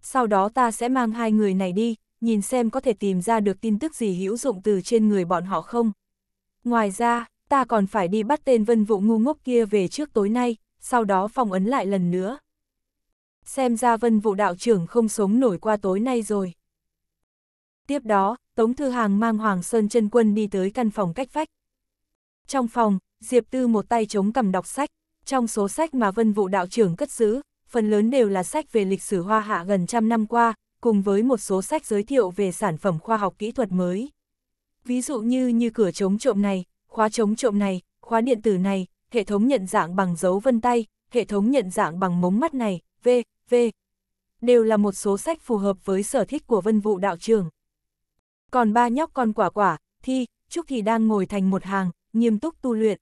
Sau đó ta sẽ mang hai người này đi, nhìn xem có thể tìm ra được tin tức gì hữu dụng từ trên người bọn họ không. Ngoài ra, ta còn phải đi bắt tên vân vụ ngu ngốc kia về trước tối nay, sau đó phong ấn lại lần nữa. Xem ra vân vụ đạo trưởng không sống nổi qua tối nay rồi. Tiếp đó, Tống Thư Hàng mang Hoàng Sơn chân Quân đi tới căn phòng cách vách. Trong phòng, Diệp Tư một tay chống cầm đọc sách. Trong số sách mà Vân vũ Đạo trưởng cất giữ, phần lớn đều là sách về lịch sử hoa hạ gần trăm năm qua, cùng với một số sách giới thiệu về sản phẩm khoa học kỹ thuật mới. Ví dụ như như cửa chống trộm này, khóa chống trộm này, khóa điện tử này, hệ thống nhận dạng bằng dấu vân tay, hệ thống nhận dạng bằng mống mắt này, v, v. Đều là một số sách phù hợp với sở thích của vân vũ đạo trưởng. Còn ba nhóc con quả quả, thi, Trúc thì đang ngồi thành một hàng, nghiêm túc tu luyện.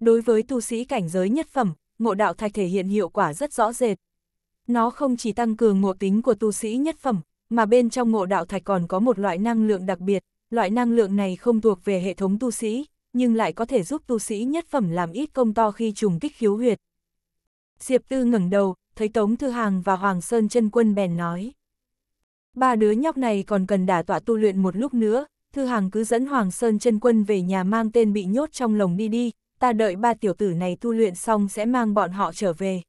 Đối với tu sĩ cảnh giới nhất phẩm, ngộ đạo thạch thể hiện hiệu quả rất rõ rệt. Nó không chỉ tăng cường ngộ tính của tu sĩ nhất phẩm, mà bên trong ngộ đạo thạch còn có một loại năng lượng đặc biệt, loại năng lượng này không thuộc về hệ thống tu sĩ, nhưng lại có thể giúp tu sĩ nhất phẩm làm ít công to khi trùng kích khiếu huyệt. Diệp Tư ngẩng đầu, thấy Tống Thư Hàng và Hoàng Sơn chân quân bèn nói. Ba đứa nhóc này còn cần đả tọa tu luyện một lúc nữa, Thư Hàng cứ dẫn Hoàng Sơn chân quân về nhà mang tên bị nhốt trong lồng đi đi, ta đợi ba tiểu tử này tu luyện xong sẽ mang bọn họ trở về.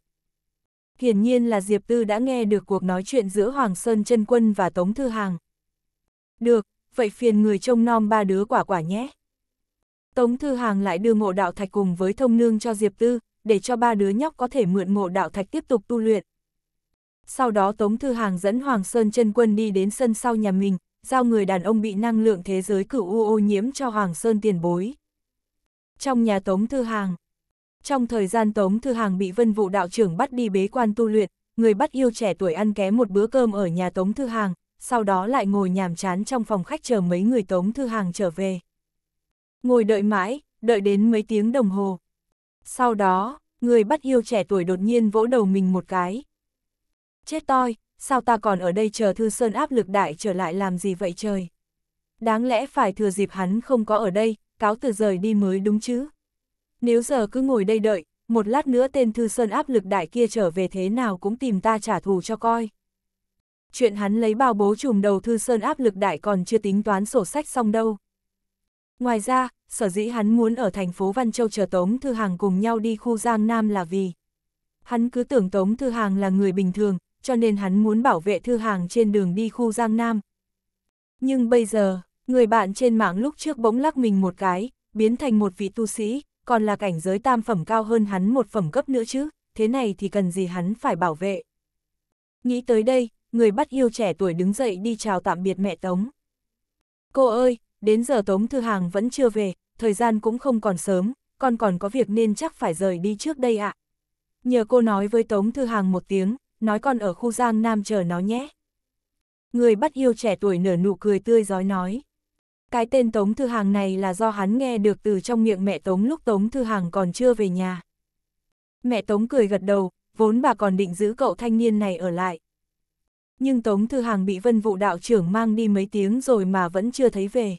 Hiển nhiên là Diệp Tư đã nghe được cuộc nói chuyện giữa Hoàng Sơn chân quân và Tống Thư Hàng. Được, vậy phiền người trông nom ba đứa quả quả nhé. Tống Thư Hàng lại đưa ngộ đạo thạch cùng với thông nương cho Diệp Tư, để cho ba đứa nhóc có thể mượn ngộ đạo thạch tiếp tục tu luyện. Sau đó Tống Thư Hàng dẫn Hoàng Sơn chân quân đi đến sân sau nhà mình, giao người đàn ông bị năng lượng thế giới cửu u ô nhiễm cho Hoàng Sơn tiền bối. Trong nhà Tống Thư Hàng Trong thời gian Tống Thư Hàng bị vân vụ đạo trưởng bắt đi bế quan tu luyện, người bắt yêu trẻ tuổi ăn ké một bữa cơm ở nhà Tống Thư Hàng, sau đó lại ngồi nhàm chán trong phòng khách chờ mấy người Tống Thư Hàng trở về. Ngồi đợi mãi, đợi đến mấy tiếng đồng hồ. Sau đó, người bắt yêu trẻ tuổi đột nhiên vỗ đầu mình một cái. Chết toi, sao ta còn ở đây chờ Thư Sơn áp lực đại trở lại làm gì vậy trời? Đáng lẽ phải thừa dịp hắn không có ở đây, cáo từ rời đi mới đúng chứ? Nếu giờ cứ ngồi đây đợi, một lát nữa tên Thư Sơn áp lực đại kia trở về thế nào cũng tìm ta trả thù cho coi. Chuyện hắn lấy bao bố trùm đầu Thư Sơn áp lực đại còn chưa tính toán sổ sách xong đâu. Ngoài ra, sở dĩ hắn muốn ở thành phố Văn Châu chờ Tống Thư Hàng cùng nhau đi khu Giang Nam là vì hắn cứ tưởng Tống Thư Hàng là người bình thường, cho nên hắn muốn bảo vệ thư hàng trên đường đi khu Giang Nam. Nhưng bây giờ, người bạn trên mạng lúc trước bỗng lắc mình một cái, biến thành một vị tu sĩ, còn là cảnh giới tam phẩm cao hơn hắn một phẩm cấp nữa chứ, thế này thì cần gì hắn phải bảo vệ. Nghĩ tới đây, người bắt yêu trẻ tuổi đứng dậy đi chào tạm biệt mẹ Tống. Cô ơi, đến giờ Tống Thư Hàng vẫn chưa về, thời gian cũng không còn sớm, con còn có việc nên chắc phải rời đi trước đây ạ. À. Nhờ cô nói với Tống Thư Hàng một tiếng, nói còn ở khu giang nam chờ nó nhé. Người bắt yêu trẻ tuổi nở nụ cười tươi giói nói. Cái tên Tống Thư Hàng này là do hắn nghe được từ trong miệng mẹ Tống lúc Tống Thư Hàng còn chưa về nhà. Mẹ Tống cười gật đầu, vốn bà còn định giữ cậu thanh niên này ở lại. Nhưng Tống Thư Hàng bị vân vụ đạo trưởng mang đi mấy tiếng rồi mà vẫn chưa thấy về.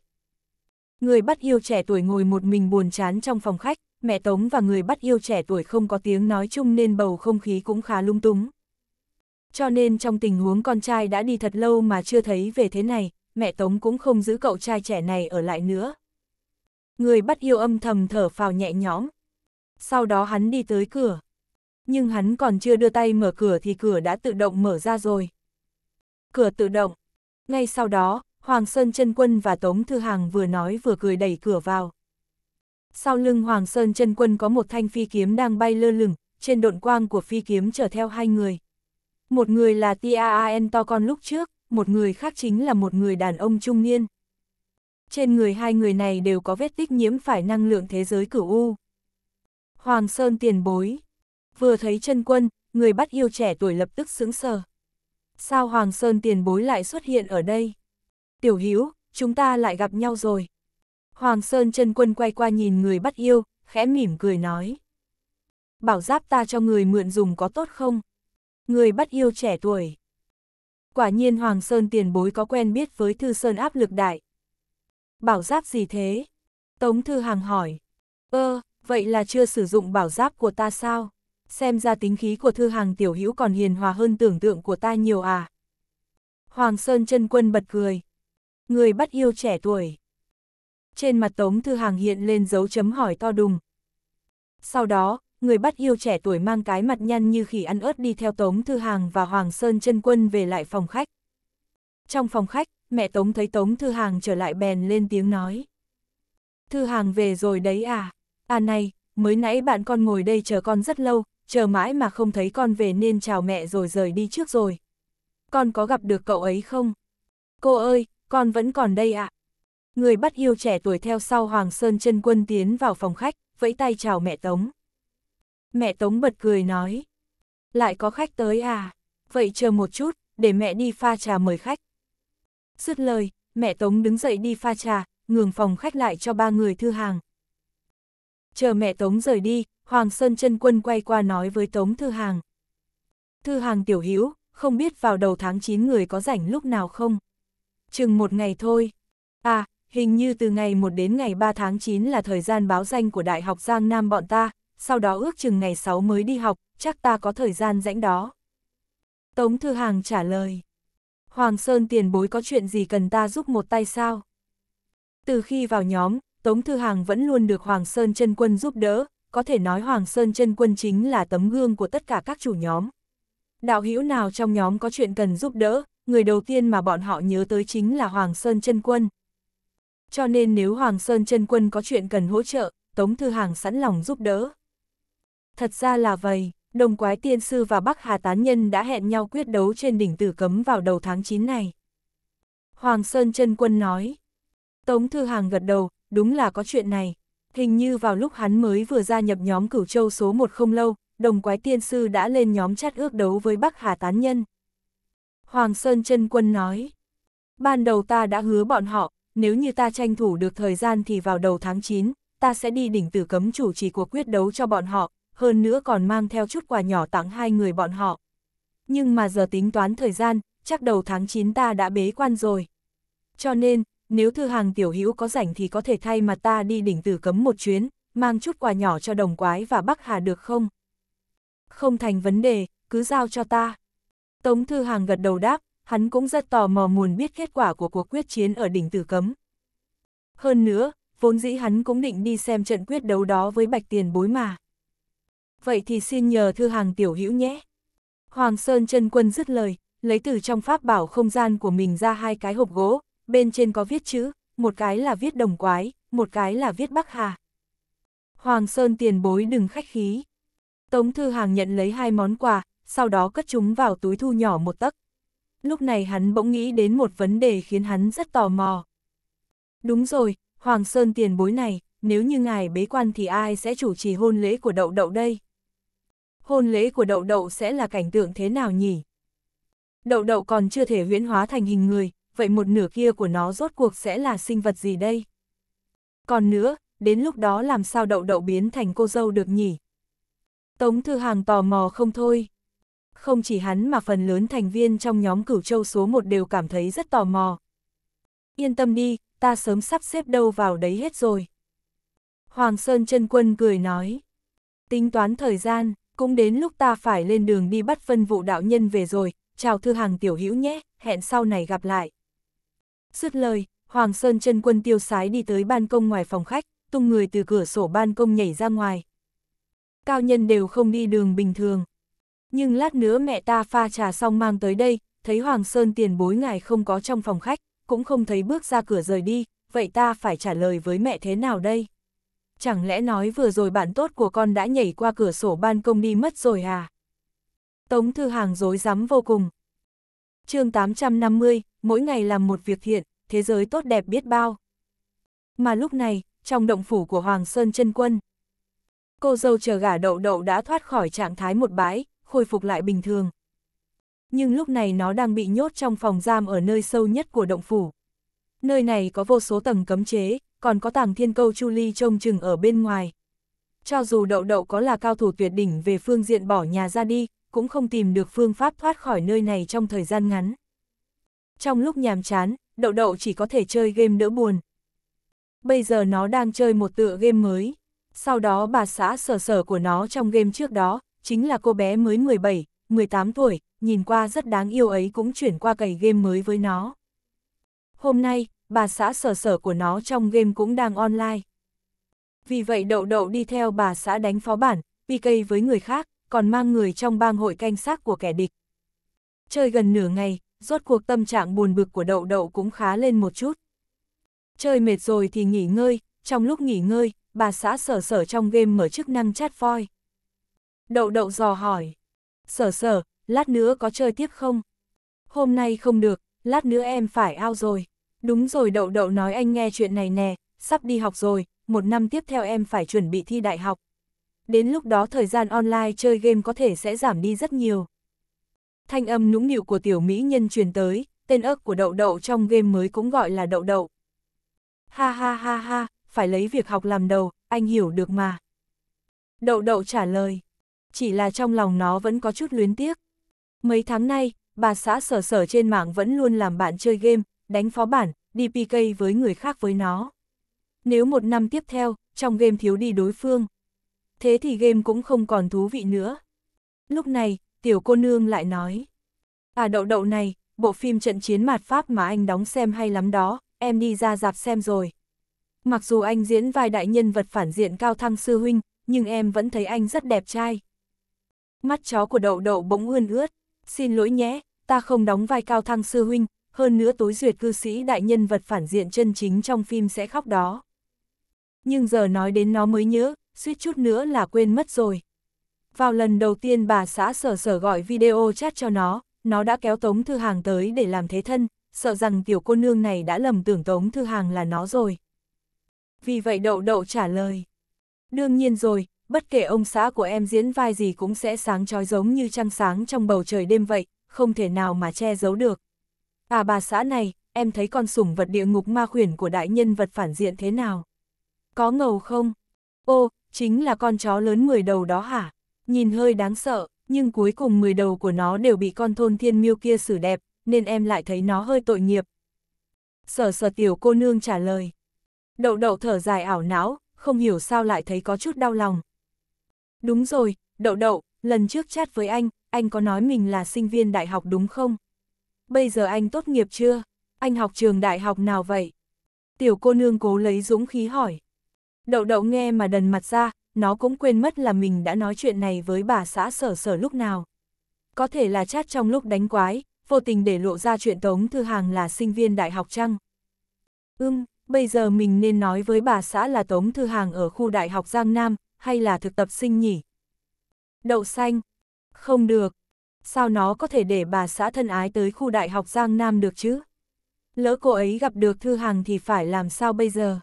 Người bắt yêu trẻ tuổi ngồi một mình buồn chán trong phòng khách, mẹ Tống và người bắt yêu trẻ tuổi không có tiếng nói chung nên bầu không khí cũng khá lung túng cho nên trong tình huống con trai đã đi thật lâu mà chưa thấy về thế này, mẹ Tống cũng không giữ cậu trai trẻ này ở lại nữa. Người bắt yêu âm thầm thở phào nhẹ nhõm. Sau đó hắn đi tới cửa. Nhưng hắn còn chưa đưa tay mở cửa thì cửa đã tự động mở ra rồi. Cửa tự động. Ngay sau đó, Hoàng Sơn chân Quân và Tống Thư Hàng vừa nói vừa cười đẩy cửa vào. Sau lưng Hoàng Sơn chân Quân có một thanh phi kiếm đang bay lơ lửng, trên độn quang của phi kiếm chở theo hai người. Một người là Tiaan to con lúc trước, một người khác chính là một người đàn ông trung niên. Trên người hai người này đều có vết tích nhiễm phải năng lượng thế giới cửu U. Hoàng Sơn tiền bối. Vừa thấy chân quân, người bắt yêu trẻ tuổi lập tức sững sờ. Sao Hoàng Sơn tiền bối lại xuất hiện ở đây? Tiểu Hiếu, chúng ta lại gặp nhau rồi. Hoàng Sơn chân quân quay qua nhìn người bắt yêu, khẽ mỉm cười nói. Bảo giáp ta cho người mượn dùng có tốt không? người bắt yêu trẻ tuổi. Quả nhiên Hoàng Sơn tiền bối có quen biết với Thư Sơn áp lực đại. Bảo giáp gì thế? Tống Thư Hàng hỏi. Ơ, ờ, vậy là chưa sử dụng bảo giáp của ta sao? Xem ra tính khí của Thư Hàng tiểu hữu còn hiền hòa hơn tưởng tượng của ta nhiều à? Hoàng Sơn chân quân bật cười. Người bắt yêu trẻ tuổi. Trên mặt Tống Thư Hàng hiện lên dấu chấm hỏi to đùng. Sau đó, người bắt yêu trẻ tuổi mang cái mặt nhăn như khỉ ăn ớt đi theo Tống Thư Hàng và Hoàng Sơn chân quân về lại phòng khách. Trong phòng khách, mẹ Tống thấy Tống Thư Hàng trở lại bèn lên tiếng nói. Thư Hàng về rồi đấy à? À này, mới nãy bạn con ngồi đây chờ con rất lâu, chờ mãi mà không thấy con về nên chào mẹ rồi rời đi trước rồi. Con có gặp được cậu ấy không? Cô ơi, con vẫn còn đây ạ. À? Người bắt yêu trẻ tuổi theo sau Hoàng Sơn chân quân tiến vào phòng khách, vẫy tay chào mẹ Tống. Mẹ Tống bật cười nói. Lại có khách tới à? Vậy chờ một chút, để mẹ đi pha trà mời khách. Dứt lời, mẹ Tống đứng dậy đi pha trà, ngường phòng khách lại cho ba người thư hàng. Chờ mẹ Tống rời đi, Hoàng Sơn chân Quân quay qua nói với Tống Thư Hàng. Thư Hàng tiểu hữu không biết vào đầu tháng 9 người có rảnh lúc nào không? Chừng một ngày thôi. À, hình như từ ngày 1 đến ngày 3 tháng 9 là thời gian báo danh của Đại học Giang Nam bọn ta, sau đó ước chừng ngày 6 mới đi học, chắc ta có thời gian rãnh đó. Tống Thư Hàng trả lời. Hoàng Sơn tiền bối có chuyện gì cần ta giúp một tay sao? Từ khi vào nhóm, Tống Thư Hàng vẫn luôn được Hoàng Sơn chân quân giúp đỡ, có thể nói Hoàng Sơn chân quân chính là tấm gương của tất cả các chủ nhóm. Đạo hữu nào trong nhóm có chuyện cần giúp đỡ, người đầu tiên mà bọn họ nhớ tới chính là Hoàng Sơn chân quân. Cho nên nếu Hoàng Sơn chân quân có chuyện cần hỗ trợ, Tống Thư Hàng sẵn lòng giúp đỡ. Thật ra là vậy, đồng quái tiên sư và Bắc Hà Tán Nhân đã hẹn nhau quyết đấu trên đỉnh tử cấm vào đầu tháng 9 này. Hoàng Sơn chân Quân nói. Tống Thư Hàng gật đầu, đúng là có chuyện này. Hình như vào lúc hắn mới vừa gia nhập nhóm cửu châu số 1 không lâu, đồng quái tiên sư đã lên nhóm chat ước đấu với Bắc Hà Tán Nhân. Hoàng Sơn chân Quân nói. Ban đầu ta đã hứa bọn họ, nếu như ta tranh thủ được thời gian thì vào đầu tháng 9, ta sẽ đi đỉnh tử cấm chủ trì cuộc quyết đấu cho bọn họ, hơn nữa còn mang theo chút quà nhỏ tặng hai người bọn họ. Nhưng mà giờ tính toán thời gian, chắc đầu tháng 9 ta đã bế quan rồi. Cho nên, nếu thư hàng tiểu hữu có rảnh thì có thể thay mà ta đi đỉnh tử cấm một chuyến, mang chút quà nhỏ cho đồng quái và Bắc Hà được không? Không thành vấn đề, cứ giao cho ta. Tống thư hàng gật đầu đáp, hắn cũng rất tò mò muốn biết kết quả của cuộc quyết chiến ở đỉnh tử cấm. Hơn nữa, vốn dĩ hắn cũng định đi xem trận quyết đấu đó với bạch tiền bối mà vậy thì xin nhờ thư hàng tiểu hữu nhé. Hoàng Sơn chân quân dứt lời, lấy từ trong pháp bảo không gian của mình ra hai cái hộp gỗ, bên trên có viết chữ, một cái là viết đồng quái, một cái là viết bắc hà. Hoàng Sơn tiền bối đừng khách khí. Tống Thư Hàng nhận lấy hai món quà, sau đó cất chúng vào túi thu nhỏ một tấc. Lúc này hắn bỗng nghĩ đến một vấn đề khiến hắn rất tò mò. Đúng rồi, Hoàng Sơn tiền bối này, nếu như ngài bế quan thì ai sẽ chủ trì hôn lễ của đậu đậu đây? hôn lễ của đậu đậu sẽ là cảnh tượng thế nào nhỉ? Đậu đậu còn chưa thể huyễn hóa thành hình người, vậy một nửa kia của nó rốt cuộc sẽ là sinh vật gì đây? Còn nữa, đến lúc đó làm sao đậu đậu biến thành cô dâu được nhỉ? Tống Thư Hàng tò mò không thôi. Không chỉ hắn mà phần lớn thành viên trong nhóm cửu châu số 1 đều cảm thấy rất tò mò. Yên tâm đi, ta sớm sắp xếp đâu vào đấy hết rồi. Hoàng Sơn chân Quân cười nói. Tính toán thời gian, cũng đến lúc ta phải lên đường đi bắt phân vụ đạo nhân về rồi, chào thư hàng tiểu hữu nhé, hẹn sau này gặp lại. Dứt lời, Hoàng Sơn chân quân tiêu sái đi tới ban công ngoài phòng khách, tung người từ cửa sổ ban công nhảy ra ngoài. Cao nhân đều không đi đường bình thường. Nhưng lát nữa mẹ ta pha trà xong mang tới đây, thấy Hoàng Sơn tiền bối ngài không có trong phòng khách, cũng không thấy bước ra cửa rời đi, vậy ta phải trả lời với mẹ thế nào đây? chẳng lẽ nói vừa rồi bạn tốt của con đã nhảy qua cửa sổ ban công đi mất rồi à? Tống Thư Hàng dối rắm vô cùng. chương 850, mỗi ngày làm một việc thiện, thế giới tốt đẹp biết bao. Mà lúc này, trong động phủ của Hoàng Sơn chân Quân, cô dâu chờ gả đậu đậu đã thoát khỏi trạng thái một bãi, khôi phục lại bình thường. Nhưng lúc này nó đang bị nhốt trong phòng giam ở nơi sâu nhất của động phủ. Nơi này có vô số tầng cấm chế, còn có tàng thiên câu chu ly trông chừng ở bên ngoài. Cho dù đậu đậu có là cao thủ tuyệt đỉnh về phương diện bỏ nhà ra đi, cũng không tìm được phương pháp thoát khỏi nơi này trong thời gian ngắn. Trong lúc nhàm chán, đậu đậu chỉ có thể chơi game đỡ buồn. Bây giờ nó đang chơi một tựa game mới. Sau đó bà xã sở sở của nó trong game trước đó, chính là cô bé mới 17, 18 tuổi, nhìn qua rất đáng yêu ấy cũng chuyển qua cày game mới với nó. Hôm nay, bà xã sở sở của nó trong game cũng đang online. Vì vậy đậu đậu đi theo bà xã đánh phó bản, PK với người khác, còn mang người trong bang hội canh sát của kẻ địch. Chơi gần nửa ngày, rốt cuộc tâm trạng buồn bực của đậu đậu cũng khá lên một chút. Chơi mệt rồi thì nghỉ ngơi, trong lúc nghỉ ngơi, bà xã sở sở trong game mở chức năng chat voi. Đậu đậu dò hỏi, sở sở, lát nữa có chơi tiếp không? Hôm nay không được, lát nữa em phải ao rồi. Đúng rồi đậu đậu nói anh nghe chuyện này nè, sắp đi học rồi, một năm tiếp theo em phải chuẩn bị thi đại học. Đến lúc đó thời gian online chơi game có thể sẽ giảm đi rất nhiều. Thanh âm nũng nịu của tiểu mỹ nhân truyền tới, tên ớt của đậu đậu trong game mới cũng gọi là đậu đậu. Ha ha ha ha, phải lấy việc học làm đầu, anh hiểu được mà. Đậu đậu trả lời, chỉ là trong lòng nó vẫn có chút luyến tiếc. Mấy tháng nay, bà xã sở sở trên mạng vẫn luôn làm bạn chơi game, đánh phó bản, đi PK với người khác với nó. Nếu một năm tiếp theo, trong game thiếu đi đối phương, thế thì game cũng không còn thú vị nữa. Lúc này, tiểu cô nương lại nói, à đậu đậu này, bộ phim trận chiến mạt Pháp mà anh đóng xem hay lắm đó, em đi ra dạp xem rồi. Mặc dù anh diễn vai đại nhân vật phản diện cao thăng sư huynh, nhưng em vẫn thấy anh rất đẹp trai. Mắt chó của đậu đậu bỗng ươn ướt, xin lỗi nhé, ta không đóng vai cao thăng sư huynh, hơn nữa tối duyệt cư sĩ đại nhân vật phản diện chân chính trong phim sẽ khóc đó. Nhưng giờ nói đến nó mới nhớ, suýt chút nữa là quên mất rồi. Vào lần đầu tiên bà xã sở sở gọi video chat cho nó, nó đã kéo Tống Thư Hàng tới để làm thế thân, sợ rằng tiểu cô nương này đã lầm tưởng Tống Thư Hàng là nó rồi. Vì vậy đậu đậu trả lời. Đương nhiên rồi, bất kể ông xã của em diễn vai gì cũng sẽ sáng trói giống như trăng sáng trong bầu trời đêm vậy, không thể nào mà che giấu được. À bà xã này, em thấy con sủng vật địa ngục ma khuyển của đại nhân vật phản diện thế nào? Có ngầu không? Ô, chính là con chó lớn 10 đầu đó hả? Nhìn hơi đáng sợ, nhưng cuối cùng 10 đầu của nó đều bị con thôn thiên miêu kia xử đẹp, nên em lại thấy nó hơi tội nghiệp. Sở sở tiểu cô nương trả lời. Đậu đậu thở dài ảo não, không hiểu sao lại thấy có chút đau lòng. Đúng rồi, đậu đậu, lần trước chat với anh, anh có nói mình là sinh viên đại học đúng không? bây giờ anh tốt nghiệp chưa? Anh học trường đại học nào vậy? Tiểu cô nương cố lấy dũng khí hỏi. Đậu đậu nghe mà đần mặt ra, nó cũng quên mất là mình đã nói chuyện này với bà xã sở sở lúc nào. Có thể là chát trong lúc đánh quái, vô tình để lộ ra chuyện Tống Thư Hàng là sinh viên đại học chăng? Ưm, bây giờ mình nên nói với bà xã là Tống Thư Hàng ở khu đại học Giang Nam, hay là thực tập sinh nhỉ? Đậu xanh. Không được, sao nó có thể để bà xã thân ái tới khu đại học Giang Nam được chứ? Lỡ cô ấy gặp được Thư Hằng thì phải làm sao bây giờ?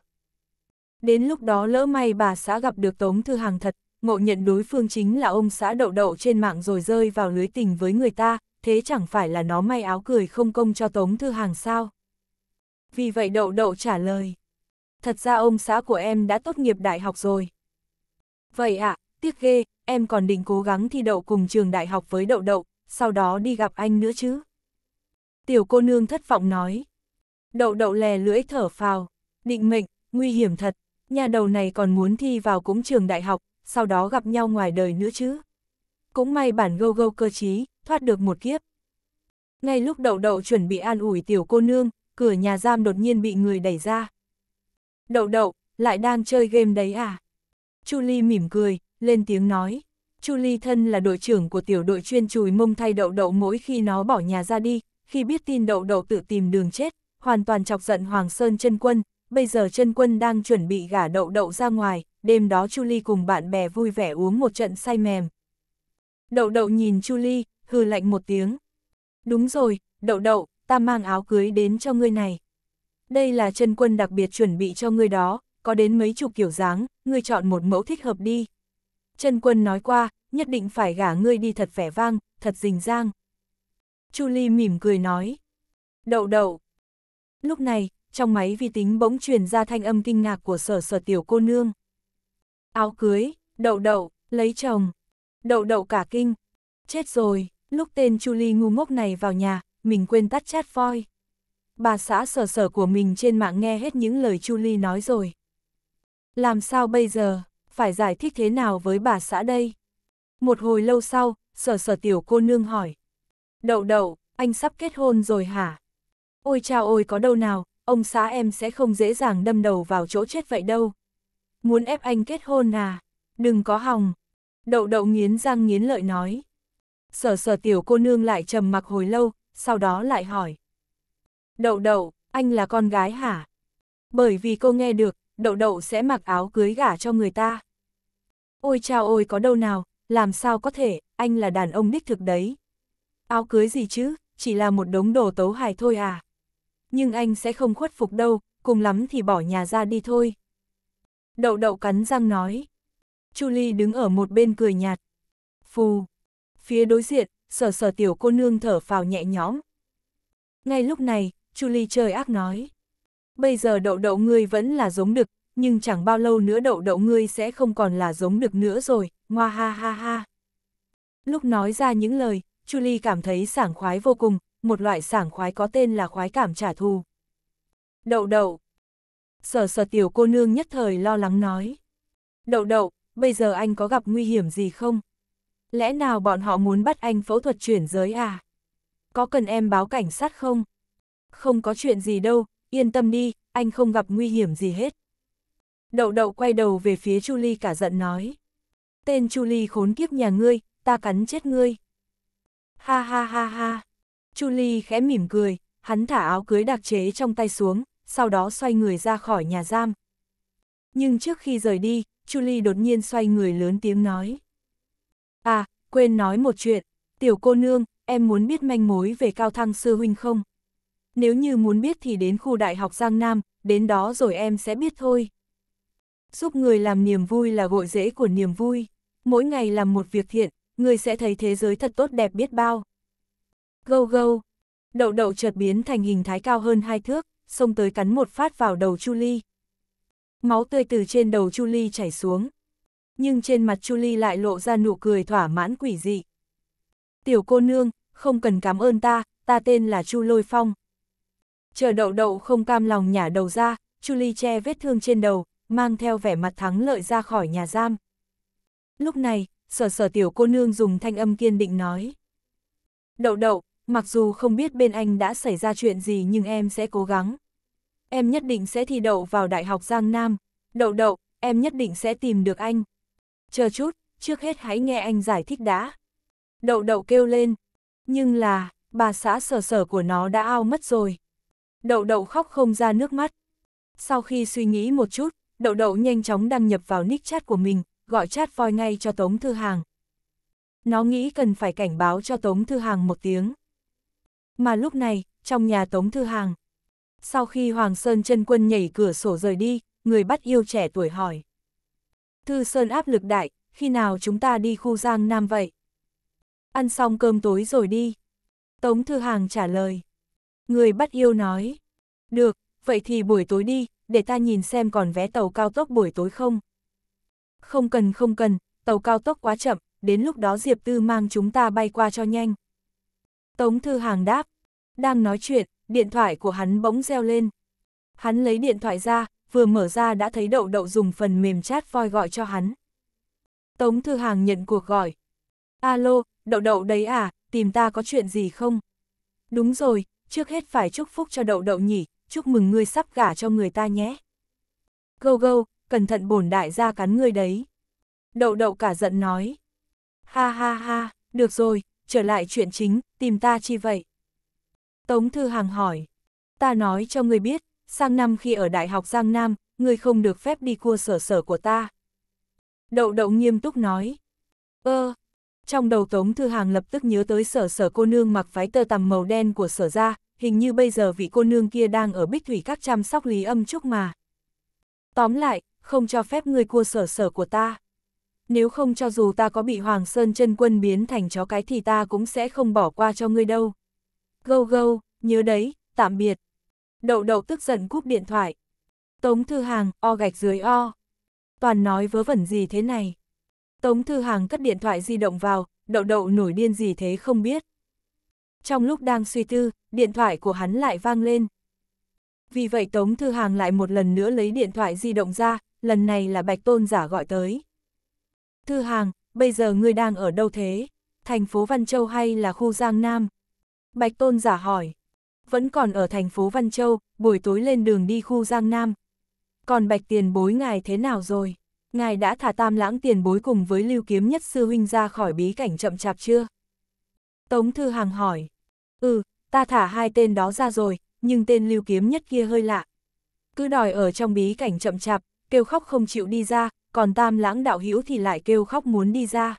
Đến lúc đó lỡ may bà xã gặp được Tống Thư Hằng thật, ngộ nhận đối phương chính là ông xã đậu đậu trên mạng rồi rơi vào lưới tình với người ta, thế chẳng phải là nó may áo cười không công cho Tống Thư Hằng sao? Vì vậy đậu đậu trả lời, thật ra ông xã của em đã tốt nghiệp đại học rồi. Vậy ạ, à, tiếc ghê, em còn định cố gắng thi đậu cùng trường đại học với đậu đậu, sau đó đi gặp anh nữa chứ. Tiểu cô nương thất vọng nói. Đậu đậu lè lưỡi thở phào, định mệnh, nguy hiểm thật, nhà đầu này còn muốn thi vào cũng trường đại học, sau đó gặp nhau ngoài đời nữa chứ. Cũng may bản gâu gâu cơ trí, thoát được một kiếp. Ngay lúc đậu đậu chuẩn bị an ủi tiểu cô nương, cửa nhà giam đột nhiên bị người đẩy ra. Đậu đậu, lại đang chơi game đấy à? Chu Ly mỉm cười, lên tiếng nói. Chu Ly Thân là đội trưởng của tiểu đội chuyên chùi mông thay đậu đậu mỗi khi nó bỏ nhà ra đi, khi biết tin đậu đậu tự tìm đường chết, hoàn toàn chọc giận Hoàng Sơn chân quân, bây giờ chân quân đang chuẩn bị gả đậu đậu ra ngoài, đêm đó Chu Ly cùng bạn bè vui vẻ uống một trận say mềm. Đậu đậu nhìn Chu Ly, hừ lạnh một tiếng. Đúng rồi, đậu đậu, ta mang áo cưới đến cho ngươi này. Đây là chân quân đặc biệt chuẩn bị cho ngươi đó, có đến mấy chục kiểu dáng, ngươi chọn một mẫu thích hợp đi. Trần Quân nói qua, nhất định phải gả ngươi đi thật vẻ vang, thật rình rang. Chu Ly mỉm cười nói. Đậu đậu. Lúc này, trong máy vi tính bỗng truyền ra thanh âm kinh ngạc của sở sở tiểu cô nương. Áo cưới, đậu đậu, lấy chồng. Đậu đậu cả kinh. Chết rồi, lúc tên Chu Ly ngu ngốc này vào nhà, mình quên tắt chat voi. Bà xã sở sở của mình trên mạng nghe hết những lời Chu Ly nói rồi. Làm sao bây giờ? phải giải thích thế nào với bà xã đây? Một hồi lâu sau, sở sở tiểu cô nương hỏi. Đậu đậu, anh sắp kết hôn rồi hả? Ôi chao ôi có đâu nào, ông xã em sẽ không dễ dàng đâm đầu vào chỗ chết vậy đâu. Muốn ép anh kết hôn à? Đừng có hòng. Đậu đậu nghiến răng nghiến lợi nói. Sở sở tiểu cô nương lại trầm mặc hồi lâu, sau đó lại hỏi. Đậu đậu, anh là con gái hả? Bởi vì cô nghe được, đậu đậu sẽ mặc áo cưới gả cho người ta. Ôi chao ôi có đâu nào, làm sao có thể, anh là đàn ông đích thực đấy. Áo cưới gì chứ, chỉ là một đống đồ tấu hài thôi à. Nhưng anh sẽ không khuất phục đâu, cùng lắm thì bỏ nhà ra đi thôi. Đậu đậu cắn răng nói. Chu Ly đứng ở một bên cười nhạt. Phù. Phía đối diện, sở sở tiểu cô nương thở phào nhẹ nhõm. Ngay lúc này, Chu Ly trời ác nói. Bây giờ đậu đậu ngươi vẫn là giống đực, nhưng chẳng bao lâu nữa đậu đậu ngươi sẽ không còn là giống được nữa rồi, ngoa ha ha ha. Lúc nói ra những lời, Chu cảm thấy sảng khoái vô cùng, một loại sảng khoái có tên là khoái cảm trả thù. Đậu đậu. Sở sở tiểu cô nương nhất thời lo lắng nói. Đậu đậu, bây giờ anh có gặp nguy hiểm gì không? Lẽ nào bọn họ muốn bắt anh phẫu thuật chuyển giới à? Có cần em báo cảnh sát không? Không có chuyện gì đâu, yên tâm đi, anh không gặp nguy hiểm gì hết. Đậu đậu quay đầu về phía Chu Ly cả giận nói. Tên Chu Ly khốn kiếp nhà ngươi, ta cắn chết ngươi. Ha ha ha ha. Chu Ly khẽ mỉm cười, hắn thả áo cưới đặc chế trong tay xuống, sau đó xoay người ra khỏi nhà giam. Nhưng trước khi rời đi, Chu Ly đột nhiên xoay người lớn tiếng nói. À, quên nói một chuyện, tiểu cô nương, em muốn biết manh mối về cao thăng sư huynh không? Nếu như muốn biết thì đến khu đại học Giang Nam, đến đó rồi em sẽ biết thôi. Giúp người làm niềm vui là gội rễ của niềm vui. Mỗi ngày làm một việc thiện, người sẽ thấy thế giới thật tốt đẹp biết bao. Gâu gâu. Đậu đậu chợt biến thành hình thái cao hơn hai thước, xông tới cắn một phát vào đầu Chu Ly. Máu tươi từ trên đầu Chu Ly chảy xuống. Nhưng trên mặt Chu Ly lại lộ ra nụ cười thỏa mãn quỷ dị. Tiểu cô nương, không cần cảm ơn ta, ta tên là Chu Lôi Phong. Chờ đậu đậu không cam lòng nhả đầu ra, Chu Ly che vết thương trên đầu, mang theo vẻ mặt thắng lợi ra khỏi nhà giam. Lúc này, sở sở tiểu cô nương dùng thanh âm kiên định nói. Đậu đậu, mặc dù không biết bên anh đã xảy ra chuyện gì nhưng em sẽ cố gắng. Em nhất định sẽ thi đậu vào Đại học Giang Nam. Đậu đậu, em nhất định sẽ tìm được anh. Chờ chút, trước hết hãy nghe anh giải thích đã. Đậu đậu kêu lên. Nhưng là, bà xã sở sở của nó đã ao mất rồi. Đậu đậu khóc không ra nước mắt. Sau khi suy nghĩ một chút, Đậu Đậu nhanh chóng đăng nhập vào nick chat của mình, gọi chat voi ngay cho Tống Thư Hàng. Nó nghĩ cần phải cảnh báo cho Tống Thư Hàng một tiếng. Mà lúc này, trong nhà Tống Thư Hàng, sau khi Hoàng Sơn chân quân nhảy cửa sổ rời đi, người bắt yêu trẻ tuổi hỏi. Thư Sơn áp lực đại, khi nào chúng ta đi khu Giang Nam vậy? Ăn xong cơm tối rồi đi. Tống Thư Hàng trả lời. Người bắt yêu nói. Được, vậy thì buổi tối đi, để ta nhìn xem còn vé tàu cao tốc buổi tối không. Không cần không cần, tàu cao tốc quá chậm, đến lúc đó Diệp Tư mang chúng ta bay qua cho nhanh. Tống Thư Hàng đáp, đang nói chuyện, điện thoại của hắn bỗng reo lên. Hắn lấy điện thoại ra, vừa mở ra đã thấy đậu đậu dùng phần mềm chat voi gọi cho hắn. Tống Thư Hàng nhận cuộc gọi. Alo, đậu đậu đấy à, tìm ta có chuyện gì không? Đúng rồi, trước hết phải chúc phúc cho đậu đậu nhỉ, chúc mừng ngươi sắp gả cho người ta nhé. Gâu gâu, cẩn thận bổn đại gia cắn ngươi đấy. Đậu đậu cả giận nói. Ha ha ha, được rồi, trở lại chuyện chính, tìm ta chi vậy? Tống Thư Hàng hỏi. Ta nói cho ngươi biết, sang năm khi ở Đại học Giang Nam, ngươi không được phép đi cua sở sở của ta. Đậu đậu nghiêm túc nói. Ơ, ờ, trong đầu Tống Thư Hàng lập tức nhớ tới sở sở cô nương mặc váy tơ tằm màu đen của sở ra, hình như bây giờ vị cô nương kia đang ở bích thủy các chăm sóc lý âm trúc mà. Tóm lại, không cho phép ngươi cua sở sở của ta. Nếu không cho dù ta có bị Hoàng Sơn chân quân biến thành chó cái thì ta cũng sẽ không bỏ qua cho ngươi đâu. Gâu gâu, nhớ đấy, tạm biệt. Đậu đậu tức giận cúp điện thoại. Tống Thư Hàng, o gạch dưới o. Toàn nói vớ vẩn gì thế này. Tống Thư Hàng cất điện thoại di động vào, đậu đậu nổi điên gì thế không biết. Trong lúc đang suy tư, điện thoại của hắn lại vang lên. Vì vậy Tống Thư Hàng lại một lần nữa lấy điện thoại di động ra, lần này là Bạch Tôn giả gọi tới. Thư Hàng, bây giờ ngươi đang ở đâu thế? Thành phố Văn Châu hay là khu Giang Nam? Bạch Tôn giả hỏi. Vẫn còn ở thành phố Văn Châu, buổi tối lên đường đi khu Giang Nam. Còn Bạch tiền bối ngài thế nào rồi? Ngài đã thả tam lãng tiền bối cùng với lưu kiếm nhất sư huynh ra khỏi bí cảnh chậm chạp chưa? Tống Thư Hàng hỏi. Ừ, ta thả hai tên đó ra rồi, nhưng tên lưu kiếm nhất kia hơi lạ. Cứ đòi ở trong bí cảnh chậm chạp, kêu khóc không chịu đi ra, còn tam lãng đạo hữu thì lại kêu khóc muốn đi ra.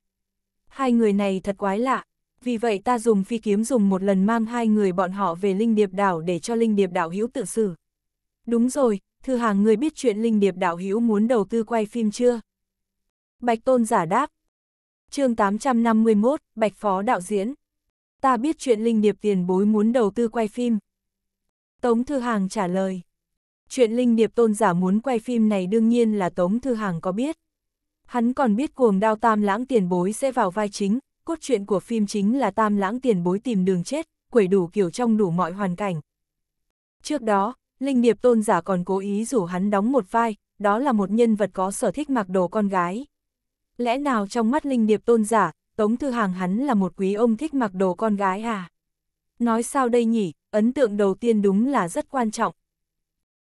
Hai người này thật quái lạ, vì vậy ta dùng phi kiếm dùng một lần mang hai người bọn họ về Linh Điệp Đảo để cho Linh Điệp Đảo hữu tự xử. Đúng rồi, thư hàng người biết chuyện Linh Điệp Đảo hữu muốn đầu tư quay phim chưa? Bạch Tôn giả đáp. chương 851, Bạch Phó đạo diễn ta biết chuyện Linh Điệp tiền bối muốn đầu tư quay phim. Tống Thư Hàng trả lời. Chuyện Linh Điệp tôn giả muốn quay phim này đương nhiên là Tống Thư Hàng có biết. Hắn còn biết cuồng đao tam lãng tiền bối sẽ vào vai chính, cốt truyện của phim chính là tam lãng tiền bối tìm đường chết, quẩy đủ kiểu trong đủ mọi hoàn cảnh. Trước đó, Linh Điệp tôn giả còn cố ý rủ hắn đóng một vai, đó là một nhân vật có sở thích mặc đồ con gái. Lẽ nào trong mắt Linh Điệp tôn giả, Tống Thư Hàng hắn là một quý ông thích mặc đồ con gái à? Nói sao đây nhỉ, ấn tượng đầu tiên đúng là rất quan trọng.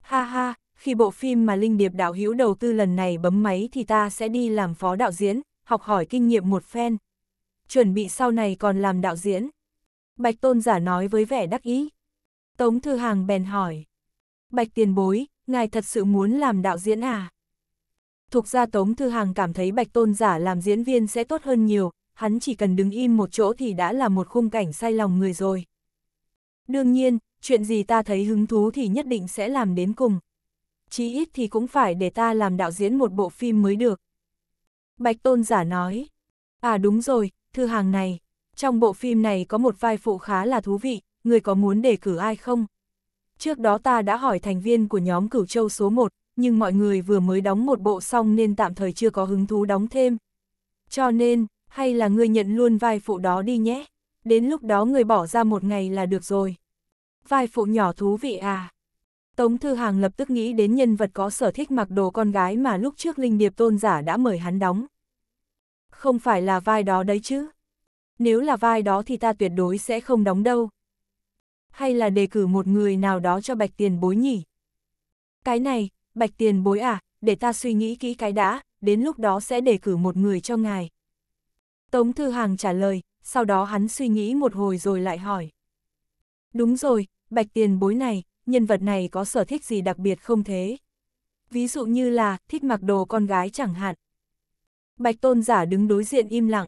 Ha ha, khi bộ phim mà Linh Điệp đạo hữu đầu tư lần này bấm máy thì ta sẽ đi làm phó đạo diễn, học hỏi kinh nghiệm một phen. Chuẩn bị sau này còn làm đạo diễn. Bạch Tôn giả nói với vẻ đắc ý. Tống Thư Hàng bèn hỏi. Bạch tiền bối, ngài thật sự muốn làm đạo diễn à? Thục ra Tống Thư Hàng cảm thấy Bạch Tôn giả làm diễn viên sẽ tốt hơn nhiều, hắn chỉ cần đứng im một chỗ thì đã là một khung cảnh say lòng người rồi. Đương nhiên, chuyện gì ta thấy hứng thú thì nhất định sẽ làm đến cùng. Chí ít thì cũng phải để ta làm đạo diễn một bộ phim mới được. Bạch Tôn giả nói, à đúng rồi, thư hàng này, trong bộ phim này có một vai phụ khá là thú vị, người có muốn đề cử ai không? Trước đó ta đã hỏi thành viên của nhóm cửu châu số 1, nhưng mọi người vừa mới đóng một bộ xong nên tạm thời chưa có hứng thú đóng thêm. Cho nên, hay là ngươi nhận luôn vai phụ đó đi nhé, đến lúc đó ngươi bỏ ra một ngày là được rồi. Vai phụ nhỏ thú vị à. Tống Thư Hàng lập tức nghĩ đến nhân vật có sở thích mặc đồ con gái mà lúc trước Linh Điệp Tôn Giả đã mời hắn đóng. Không phải là vai đó đấy chứ. Nếu là vai đó thì ta tuyệt đối sẽ không đóng đâu. Hay là đề cử một người nào đó cho Bạch Tiền Bối nhỉ? Cái này, Bạch Tiền Bối à, để ta suy nghĩ kỹ cái đã, đến lúc đó sẽ đề cử một người cho ngài. Tống Thư Hàng trả lời, sau đó hắn suy nghĩ một hồi rồi lại hỏi. Đúng rồi, bạch tiền bối này, nhân vật này có sở thích gì đặc biệt không thế? Ví dụ như là, thích mặc đồ con gái chẳng hạn. Bạch tôn giả đứng đối diện im lặng.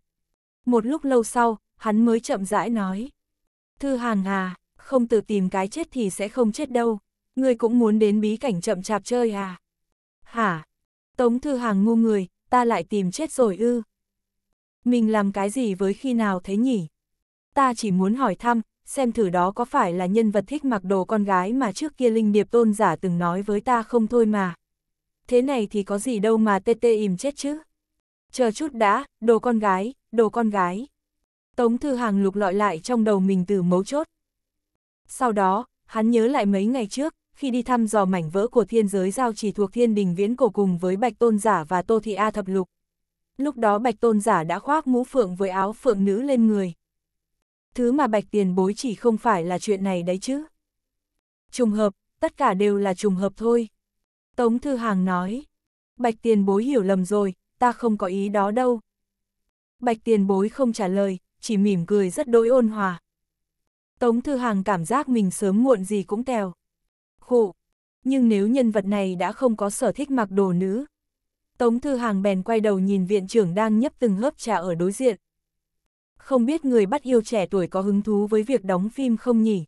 Một lúc lâu sau, hắn mới chậm rãi nói. Thư hàng à, không tự tìm cái chết thì sẽ không chết đâu. Ngươi cũng muốn đến bí cảnh chậm chạp chơi à? Hả? Tống thư hàng ngu người, ta lại tìm chết rồi ư. Mình làm cái gì với khi nào thế nhỉ? Ta chỉ muốn hỏi thăm, xem thử đó có phải là nhân vật thích mặc đồ con gái mà trước kia Linh Điệp Tôn giả từng nói với ta không thôi mà. Thế này thì có gì đâu mà tê tê im chết chứ. Chờ chút đã, đồ con gái, đồ con gái. Tống Thư Hàng lục lọi lại trong đầu mình từ mấu chốt. Sau đó, hắn nhớ lại mấy ngày trước, khi đi thăm dò mảnh vỡ của thiên giới giao chỉ thuộc thiên đình viễn cổ cùng với Bạch Tôn Giả và Tô Thị A Thập Lục lúc đó bạch tôn giả đã khoác mũ phượng với áo phượng nữ lên người. Thứ mà bạch tiền bối chỉ không phải là chuyện này đấy chứ. Trùng hợp, tất cả đều là trùng hợp thôi. Tống Thư Hàng nói, bạch tiền bối hiểu lầm rồi, ta không có ý đó đâu. Bạch tiền bối không trả lời, chỉ mỉm cười rất đối ôn hòa. Tống Thư Hàng cảm giác mình sớm muộn gì cũng tèo. Khụ, nhưng nếu nhân vật này đã không có sở thích mặc đồ nữ, Tống Thư Hàng bèn quay đầu nhìn viện trưởng đang nhấp từng hớp trà ở đối diện. Không biết người bắt yêu trẻ tuổi có hứng thú với việc đóng phim không nhỉ?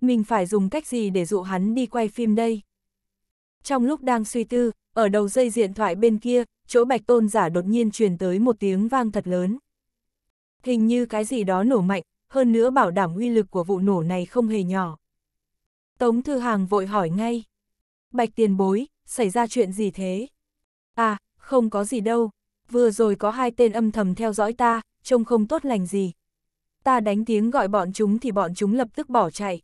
Mình phải dùng cách gì để dụ hắn đi quay phim đây? Trong lúc đang suy tư, ở đầu dây điện thoại bên kia, chỗ bạch tôn giả đột nhiên truyền tới một tiếng vang thật lớn. Hình như cái gì đó nổ mạnh, hơn nữa bảo đảm uy lực của vụ nổ này không hề nhỏ. Tống Thư Hàng vội hỏi ngay. Bạch tiền bối, xảy ra chuyện gì thế? À, không có gì đâu, vừa rồi có hai tên âm thầm theo dõi ta, trông không tốt lành gì. Ta đánh tiếng gọi bọn chúng thì bọn chúng lập tức bỏ chạy.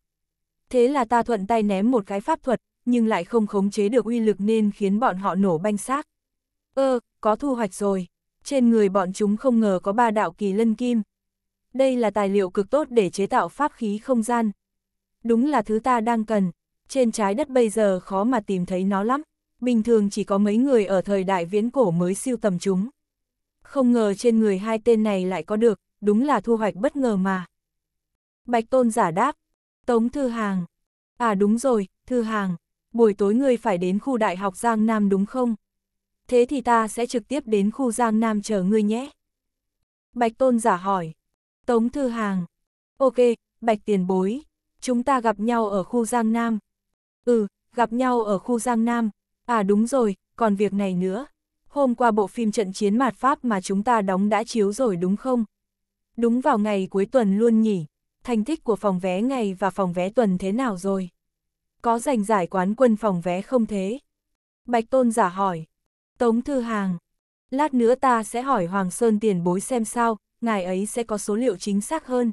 Thế là ta thuận tay ném một cái pháp thuật, nhưng lại không khống chế được uy lực nên khiến bọn họ nổ banh xác. Ơ, có thu hoạch rồi. Trên người bọn chúng không ngờ có ba đạo kỳ lân kim. Đây là tài liệu cực tốt để chế tạo pháp khí không gian. Đúng là thứ ta đang cần. Trên trái đất bây giờ khó mà tìm thấy nó lắm bình thường chỉ có mấy người ở thời đại viễn cổ mới siêu tầm chúng. Không ngờ trên người hai tên này lại có được, đúng là thu hoạch bất ngờ mà. Bạch Tôn giả đáp, Tống Thư Hàng. À đúng rồi, Thư Hàng, buổi tối ngươi phải đến khu đại học Giang Nam đúng không? Thế thì ta sẽ trực tiếp đến khu Giang Nam chờ ngươi nhé. Bạch Tôn giả hỏi, Tống Thư Hàng. Ok, Bạch Tiền Bối, chúng ta gặp nhau ở khu Giang Nam. Ừ, gặp nhau ở khu Giang Nam, À đúng rồi, còn việc này nữa. Hôm qua bộ phim trận chiến mạt Pháp mà chúng ta đóng đã chiếu rồi đúng không? Đúng vào ngày cuối tuần luôn nhỉ. Thành tích của phòng vé ngày và phòng vé tuần thế nào rồi? Có giành giải quán quân phòng vé không thế? Bạch Tôn giả hỏi. Tống Thư Hàng. Lát nữa ta sẽ hỏi Hoàng Sơn tiền bối xem sao, ngài ấy sẽ có số liệu chính xác hơn.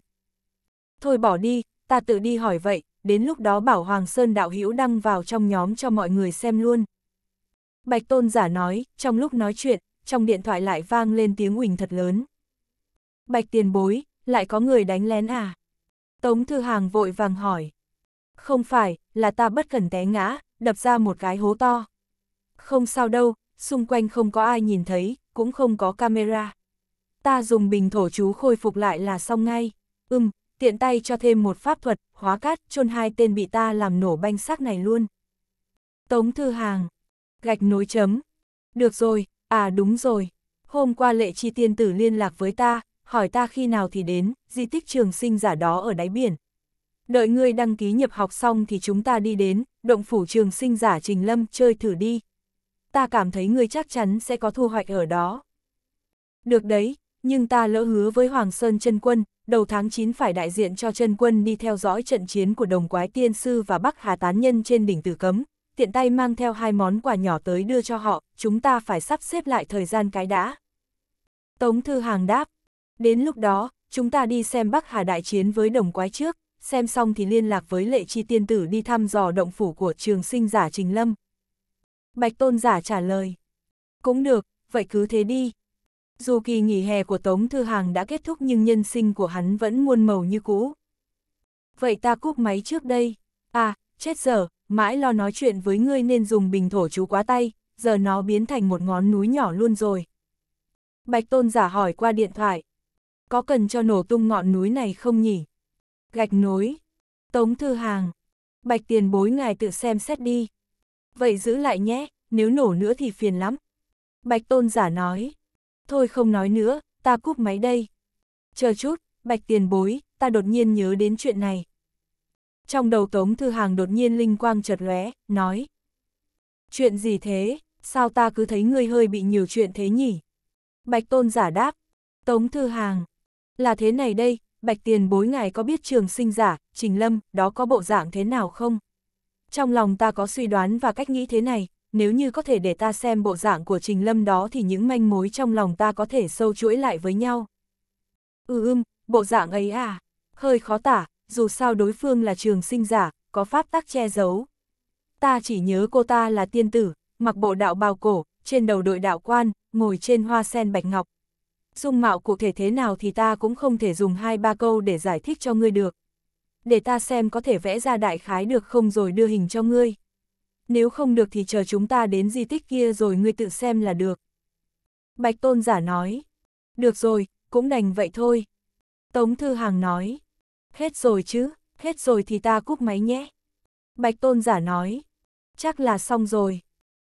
Thôi bỏ đi, ta tự đi hỏi vậy, đến lúc đó bảo Hoàng Sơn đạo hữu đăng vào trong nhóm cho mọi người xem luôn. Bạch Tôn giả nói, trong lúc nói chuyện, trong điện thoại lại vang lên tiếng huỳnh thật lớn. Bạch tiền bối, lại có người đánh lén à? Tống Thư Hàng vội vàng hỏi. Không phải, là ta bất cẩn té ngã, đập ra một cái hố to. Không sao đâu, xung quanh không có ai nhìn thấy, cũng không có camera. Ta dùng bình thổ chú khôi phục lại là xong ngay. Ừm, tiện tay cho thêm một pháp thuật, hóa cát, chôn hai tên bị ta làm nổ banh xác này luôn. Tống Thư Hàng, gạch nối chấm. Được rồi, à đúng rồi. Hôm qua lệ chi tiên tử liên lạc với ta, hỏi ta khi nào thì đến, di tích trường sinh giả đó ở đáy biển. Đợi ngươi đăng ký nhập học xong thì chúng ta đi đến, động phủ trường sinh giả Trình Lâm chơi thử đi. Ta cảm thấy ngươi chắc chắn sẽ có thu hoạch ở đó. Được đấy, nhưng ta lỡ hứa với Hoàng Sơn chân Quân, đầu tháng 9 phải đại diện cho chân Quân đi theo dõi trận chiến của đồng quái tiên sư và Bắc Hà Tán Nhân trên đỉnh Tử Cấm, tiện tay mang theo hai món quà nhỏ tới đưa cho họ, chúng ta phải sắp xếp lại thời gian cái đã. Tống Thư Hàng đáp, đến lúc đó, chúng ta đi xem Bắc Hà đại chiến với đồng quái trước, xem xong thì liên lạc với lệ chi tiên tử đi thăm dò động phủ của trường sinh giả Trình Lâm. Bạch Tôn giả trả lời, cũng được, vậy cứ thế đi. Dù kỳ nghỉ hè của Tống Thư Hàng đã kết thúc nhưng nhân sinh của hắn vẫn muôn màu như cũ. Vậy ta cúp máy trước đây. À, chết giờ, mãi lo nói chuyện với ngươi nên dùng bình thổ chú quá tay, giờ nó biến thành một ngón núi nhỏ luôn rồi. Bạch tôn giả hỏi qua điện thoại, có cần cho nổ tung ngọn núi này không nhỉ? Gạch nối, tống thư hàng, bạch tiền bối ngài tự xem xét đi. Vậy giữ lại nhé, nếu nổ nữa thì phiền lắm. Bạch tôn giả nói, thôi không nói nữa, ta cúp máy đây. Chờ chút, bạch tiền bối, ta đột nhiên nhớ đến chuyện này trong đầu Tống Thư Hàng đột nhiên linh quang chợt lóe, nói. Chuyện gì thế, sao ta cứ thấy ngươi hơi bị nhiều chuyện thế nhỉ? Bạch Tôn giả đáp, Tống Thư Hàng, là thế này đây, Bạch Tiền bối ngài có biết trường sinh giả, Trình Lâm, đó có bộ dạng thế nào không? Trong lòng ta có suy đoán và cách nghĩ thế này, nếu như có thể để ta xem bộ dạng của Trình Lâm đó thì những manh mối trong lòng ta có thể sâu chuỗi lại với nhau. Ừ ưm, bộ dạng ấy à, hơi khó tả, dù sao đối phương là trường sinh giả, có pháp tắc che giấu. Ta chỉ nhớ cô ta là tiên tử, mặc bộ đạo bào cổ, trên đầu đội đạo quan, ngồi trên hoa sen bạch ngọc. Dung mạo cụ thể thế nào thì ta cũng không thể dùng hai ba câu để giải thích cho ngươi được. Để ta xem có thể vẽ ra đại khái được không rồi đưa hình cho ngươi. Nếu không được thì chờ chúng ta đến di tích kia rồi ngươi tự xem là được. Bạch tôn giả nói. Được rồi, cũng đành vậy thôi. Tống Thư Hàng nói. Hết rồi chứ, hết rồi thì ta cúp máy nhé. Bạch tôn giả nói. Chắc là xong rồi.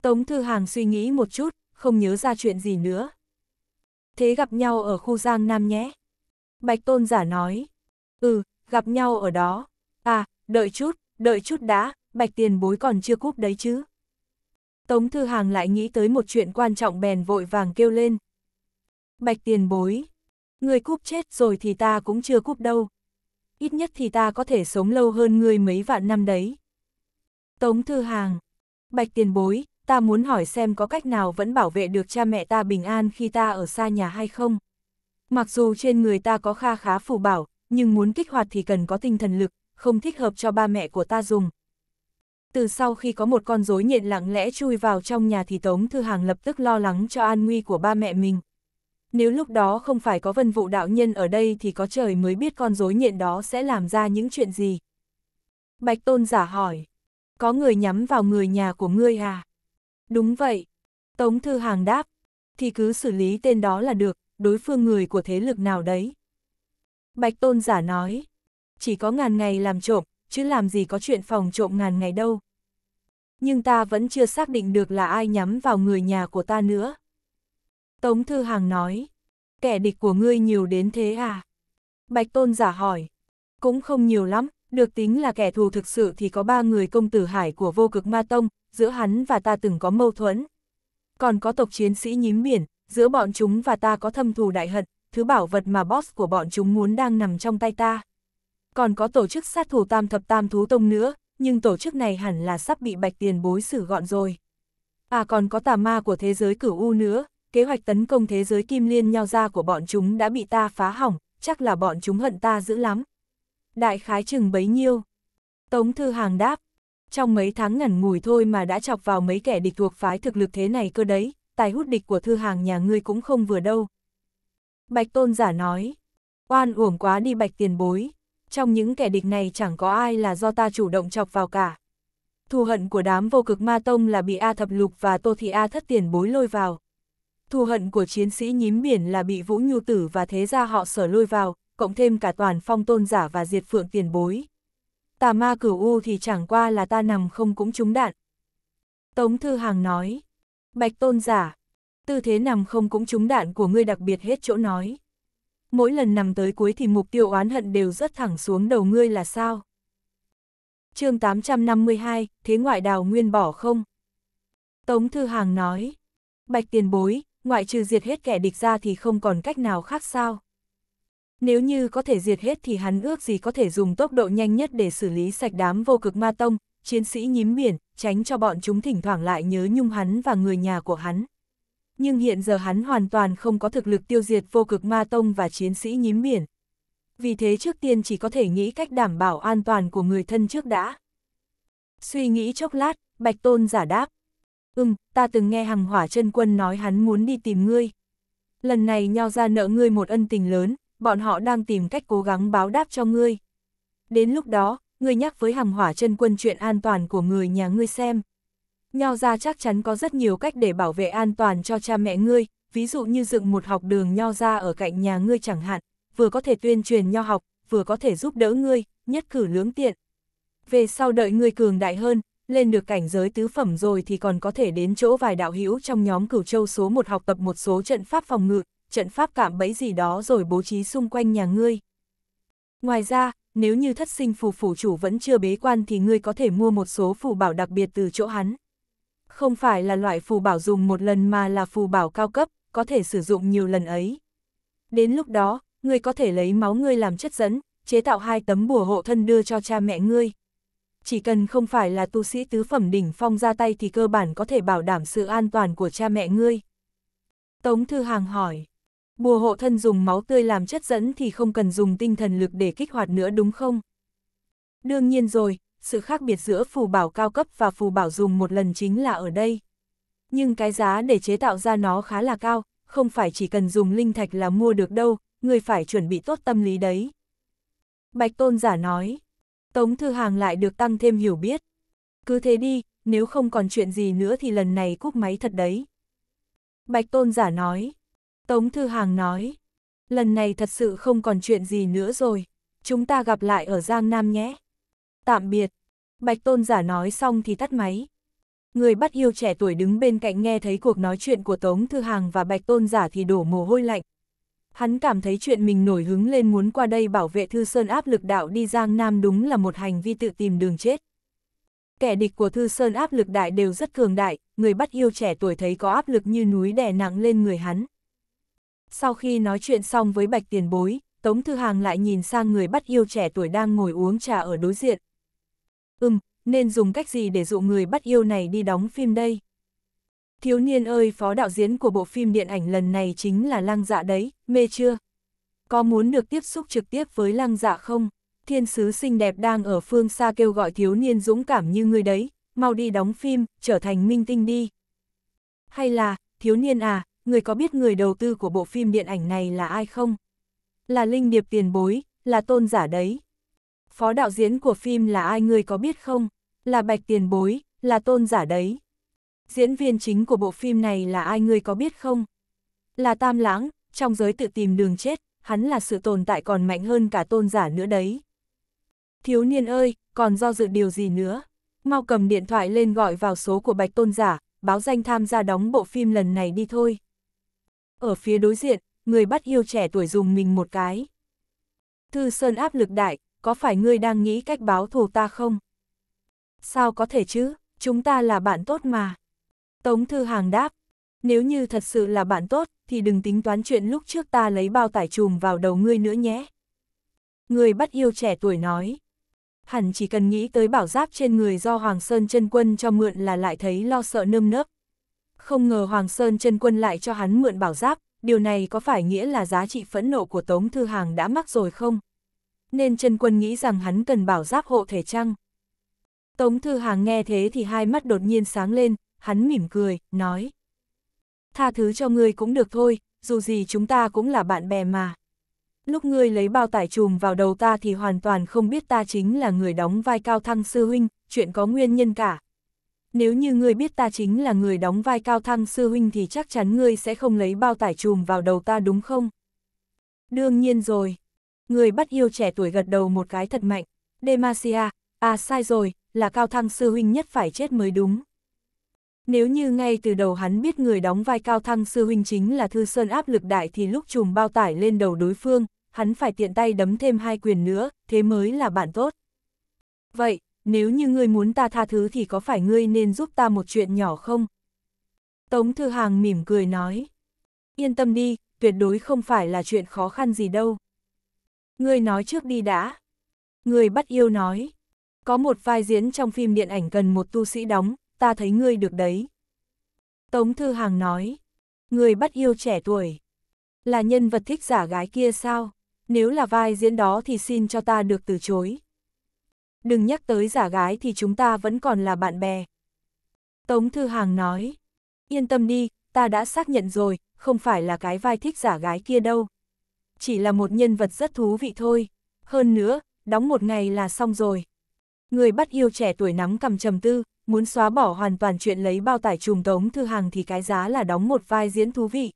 Tống Thư Hàng suy nghĩ một chút, không nhớ ra chuyện gì nữa. Thế gặp nhau ở khu Giang Nam nhé. Bạch tôn giả nói. Ừ, gặp nhau ở đó. À, đợi chút, đợi chút đã, bạch tiền bối còn chưa cúp đấy chứ. Tống Thư Hàng lại nghĩ tới một chuyện quan trọng bèn vội vàng kêu lên. Bạch tiền bối, người cúp chết rồi thì ta cũng chưa cúp đâu ít nhất thì ta có thể sống lâu hơn ngươi mấy vạn năm đấy. Tống Thư Hàng, Bạch Tiền Bối, ta muốn hỏi xem có cách nào vẫn bảo vệ được cha mẹ ta bình an khi ta ở xa nhà hay không. Mặc dù trên người ta có kha khá phù bảo, nhưng muốn kích hoạt thì cần có tinh thần lực, không thích hợp cho ba mẹ của ta dùng. Từ sau khi có một con rối nhện lặng lẽ chui vào trong nhà thì Tống Thư Hàng lập tức lo lắng cho an nguy của ba mẹ mình nếu lúc đó không phải có vân vụ đạo nhân ở đây thì có trời mới biết con rối nhện đó sẽ làm ra những chuyện gì. Bạch tôn giả hỏi, có người nhắm vào người nhà của ngươi à? Đúng vậy. Tống Thư Hàng đáp, thì cứ xử lý tên đó là được, đối phương người của thế lực nào đấy. Bạch tôn giả nói, chỉ có ngàn ngày làm trộm, chứ làm gì có chuyện phòng trộm ngàn ngày đâu. Nhưng ta vẫn chưa xác định được là ai nhắm vào người nhà của ta nữa. Tống Thư Hàng nói, kẻ địch của ngươi nhiều đến thế à? Bạch Tôn giả hỏi, cũng không nhiều lắm, được tính là kẻ thù thực sự thì có ba người công tử hải của vô cực ma tông, giữa hắn và ta từng có mâu thuẫn. Còn có tộc chiến sĩ nhím biển, giữa bọn chúng và ta có thâm thù đại hận, thứ bảo vật mà boss của bọn chúng muốn đang nằm trong tay ta. Còn có tổ chức sát thủ tam thập tam thú tông nữa, nhưng tổ chức này hẳn là sắp bị bạch tiền bối xử gọn rồi. À còn có tà ma của thế giới cửu u nữa, kế hoạch tấn công thế giới kim liên nhau ra của bọn chúng đã bị ta phá hỏng, chắc là bọn chúng hận ta dữ lắm. Đại khái chừng bấy nhiêu. Tống Thư Hàng đáp, trong mấy tháng ngẩn ngùi thôi mà đã chọc vào mấy kẻ địch thuộc phái thực lực thế này cơ đấy, tài hút địch của Thư Hàng nhà ngươi cũng không vừa đâu. Bạch Tôn giả nói, oan uổng quá đi bạch tiền bối, trong những kẻ địch này chẳng có ai là do ta chủ động chọc vào cả. Thù hận của đám vô cực ma tông là bị A Thập Lục và Tô Thị A Thất Tiền bối lôi vào. Thù hận của chiến sĩ nhím biển là bị Vũ Nhu Tử và thế gia họ sở lôi vào, cộng thêm cả toàn phong tôn giả và diệt phượng tiền bối. Tà ma cửu u thì chẳng qua là ta nằm không cũng trúng đạn. Tống Thư Hàng nói, Bạch tôn giả, tư thế nằm không cũng trúng đạn của ngươi đặc biệt hết chỗ nói. Mỗi lần nằm tới cuối thì mục tiêu oán hận đều rất thẳng xuống đầu ngươi là sao? chương 852, thế ngoại đào nguyên bỏ không? Tống Thư Hàng nói, Bạch tiền bối, ngoại trừ diệt hết kẻ địch ra thì không còn cách nào khác sao. Nếu như có thể diệt hết thì hắn ước gì có thể dùng tốc độ nhanh nhất để xử lý sạch đám vô cực ma tông, chiến sĩ nhím biển, tránh cho bọn chúng thỉnh thoảng lại nhớ nhung hắn và người nhà của hắn. Nhưng hiện giờ hắn hoàn toàn không có thực lực tiêu diệt vô cực ma tông và chiến sĩ nhím biển. Vì thế trước tiên chỉ có thể nghĩ cách đảm bảo an toàn của người thân trước đã. Suy nghĩ chốc lát, Bạch Tôn giả đáp, Ừm, ta từng nghe Hằng hỏa chân quân nói hắn muốn đi tìm ngươi. Lần này nho ra nợ ngươi một ân tình lớn, bọn họ đang tìm cách cố gắng báo đáp cho ngươi. Đến lúc đó, ngươi nhắc với Hằng hỏa chân quân chuyện an toàn của người nhà ngươi xem. Nho ra chắc chắn có rất nhiều cách để bảo vệ an toàn cho cha mẹ ngươi, ví dụ như dựng một học đường nho ra ở cạnh nhà ngươi chẳng hạn, vừa có thể tuyên truyền nho học, vừa có thể giúp đỡ ngươi, nhất cử lưỡng tiện. Về sau đợi ngươi cường đại hơn, lên được cảnh giới tứ phẩm rồi thì còn có thể đến chỗ vài đạo hữu trong nhóm cửu châu số một học tập một số trận pháp phòng ngự, trận pháp cạm bẫy gì đó rồi bố trí xung quanh nhà ngươi. Ngoài ra, nếu như thất sinh phù phủ chủ vẫn chưa bế quan thì ngươi có thể mua một số phù bảo đặc biệt từ chỗ hắn. Không phải là loại phù bảo dùng một lần mà là phù bảo cao cấp, có thể sử dụng nhiều lần ấy. Đến lúc đó, ngươi có thể lấy máu ngươi làm chất dẫn, chế tạo hai tấm bùa hộ thân đưa cho cha mẹ ngươi chỉ cần không phải là tu sĩ tứ phẩm đỉnh phong ra tay thì cơ bản có thể bảo đảm sự an toàn của cha mẹ ngươi. Tống Thư Hàng hỏi, bùa hộ thân dùng máu tươi làm chất dẫn thì không cần dùng tinh thần lực để kích hoạt nữa đúng không? Đương nhiên rồi, sự khác biệt giữa phù bảo cao cấp và phù bảo dùng một lần chính là ở đây. Nhưng cái giá để chế tạo ra nó khá là cao, không phải chỉ cần dùng linh thạch là mua được đâu, người phải chuẩn bị tốt tâm lý đấy. Bạch Tôn giả nói, Tống Thư Hàng lại được tăng thêm hiểu biết. Cứ thế đi, nếu không còn chuyện gì nữa thì lần này cúp máy thật đấy. Bạch Tôn giả nói. Tống Thư Hàng nói. Lần này thật sự không còn chuyện gì nữa rồi. Chúng ta gặp lại ở Giang Nam nhé. Tạm biệt. Bạch Tôn giả nói xong thì tắt máy. Người bắt yêu trẻ tuổi đứng bên cạnh nghe thấy cuộc nói chuyện của Tống Thư Hàng và Bạch Tôn giả thì đổ mồ hôi lạnh, Hắn cảm thấy chuyện mình nổi hứng lên muốn qua đây bảo vệ Thư Sơn áp lực đạo đi Giang Nam đúng là một hành vi tự tìm đường chết. Kẻ địch của Thư Sơn áp lực đại đều rất cường đại, người bắt yêu trẻ tuổi thấy có áp lực như núi đè nặng lên người hắn. Sau khi nói chuyện xong với Bạch Tiền Bối, Tống Thư Hàng lại nhìn sang người bắt yêu trẻ tuổi đang ngồi uống trà ở đối diện. Ừm, nên dùng cách gì để dụ người bắt yêu này đi đóng phim đây? Thiếu niên ơi phó đạo diễn của bộ phim điện ảnh lần này chính là lăng dạ đấy, mê chưa? Có muốn được tiếp xúc trực tiếp với lăng dạ không? Thiên sứ xinh đẹp đang ở phương xa kêu gọi thiếu niên dũng cảm như người đấy, mau đi đóng phim, trở thành minh tinh đi. Hay là, thiếu niên à, người có biết người đầu tư của bộ phim điện ảnh này là ai không? Là Linh Điệp tiền bối, là tôn giả đấy. Phó đạo diễn của phim là ai người có biết không? Là Bạch tiền bối, là tôn giả đấy. Diễn viên chính của bộ phim này là ai ngươi có biết không? Là Tam Lãng, trong giới tự tìm đường chết, hắn là sự tồn tại còn mạnh hơn cả tôn giả nữa đấy. Thiếu niên ơi, còn do dự điều gì nữa? Mau cầm điện thoại lên gọi vào số của bạch tôn giả, báo danh tham gia đóng bộ phim lần này đi thôi. Ở phía đối diện, người bắt yêu trẻ tuổi dùng mình một cái. Thư Sơn áp lực đại, có phải ngươi đang nghĩ cách báo thù ta không? Sao có thể chứ, chúng ta là bạn tốt mà. Tống Thư Hàng đáp, nếu như thật sự là bạn tốt, thì đừng tính toán chuyện lúc trước ta lấy bao tải trùm vào đầu ngươi nữa nhé. Người bắt yêu trẻ tuổi nói, hẳn chỉ cần nghĩ tới bảo giáp trên người do Hoàng Sơn chân Quân cho mượn là lại thấy lo sợ nơm nớp. Không ngờ Hoàng Sơn chân Quân lại cho hắn mượn bảo giáp, điều này có phải nghĩa là giá trị phẫn nộ của Tống Thư Hàng đã mắc rồi không? Nên chân Quân nghĩ rằng hắn cần bảo giáp hộ thể chăng? Tống Thư Hàng nghe thế thì hai mắt đột nhiên sáng lên, hắn mỉm cười, nói. Tha thứ cho ngươi cũng được thôi, dù gì chúng ta cũng là bạn bè mà. Lúc ngươi lấy bao tải trùm vào đầu ta thì hoàn toàn không biết ta chính là người đóng vai cao thăng sư huynh, chuyện có nguyên nhân cả. Nếu như ngươi biết ta chính là người đóng vai cao thăng sư huynh thì chắc chắn ngươi sẽ không lấy bao tải trùm vào đầu ta đúng không? Đương nhiên rồi. Người bắt yêu trẻ tuổi gật đầu một cái thật mạnh. Demacia, à sai rồi, là cao thăng sư huynh nhất phải chết mới đúng. Nếu như ngay từ đầu hắn biết người đóng vai cao thăng sư huynh chính là Thư Sơn áp lực đại thì lúc chùm bao tải lên đầu đối phương, hắn phải tiện tay đấm thêm hai quyền nữa, thế mới là bạn tốt. Vậy, nếu như ngươi muốn ta tha thứ thì có phải ngươi nên giúp ta một chuyện nhỏ không? Tống Thư Hàng mỉm cười nói. Yên tâm đi, tuyệt đối không phải là chuyện khó khăn gì đâu. Ngươi nói trước đi đã. Ngươi bắt yêu nói. Có một vai diễn trong phim điện ảnh cần một tu sĩ đóng, ta thấy ngươi được đấy. Tống Thư Hàng nói, người bắt yêu trẻ tuổi, là nhân vật thích giả gái kia sao, nếu là vai diễn đó thì xin cho ta được từ chối. Đừng nhắc tới giả gái thì chúng ta vẫn còn là bạn bè. Tống Thư Hàng nói, yên tâm đi, ta đã xác nhận rồi, không phải là cái vai thích giả gái kia đâu. Chỉ là một nhân vật rất thú vị thôi, hơn nữa, đóng một ngày là xong rồi. Người bắt yêu trẻ tuổi nắm cầm trầm tư, muốn xóa bỏ hoàn toàn chuyện lấy bao tải trùm tống thư hàng thì cái giá là đóng một vai diễn thú vị.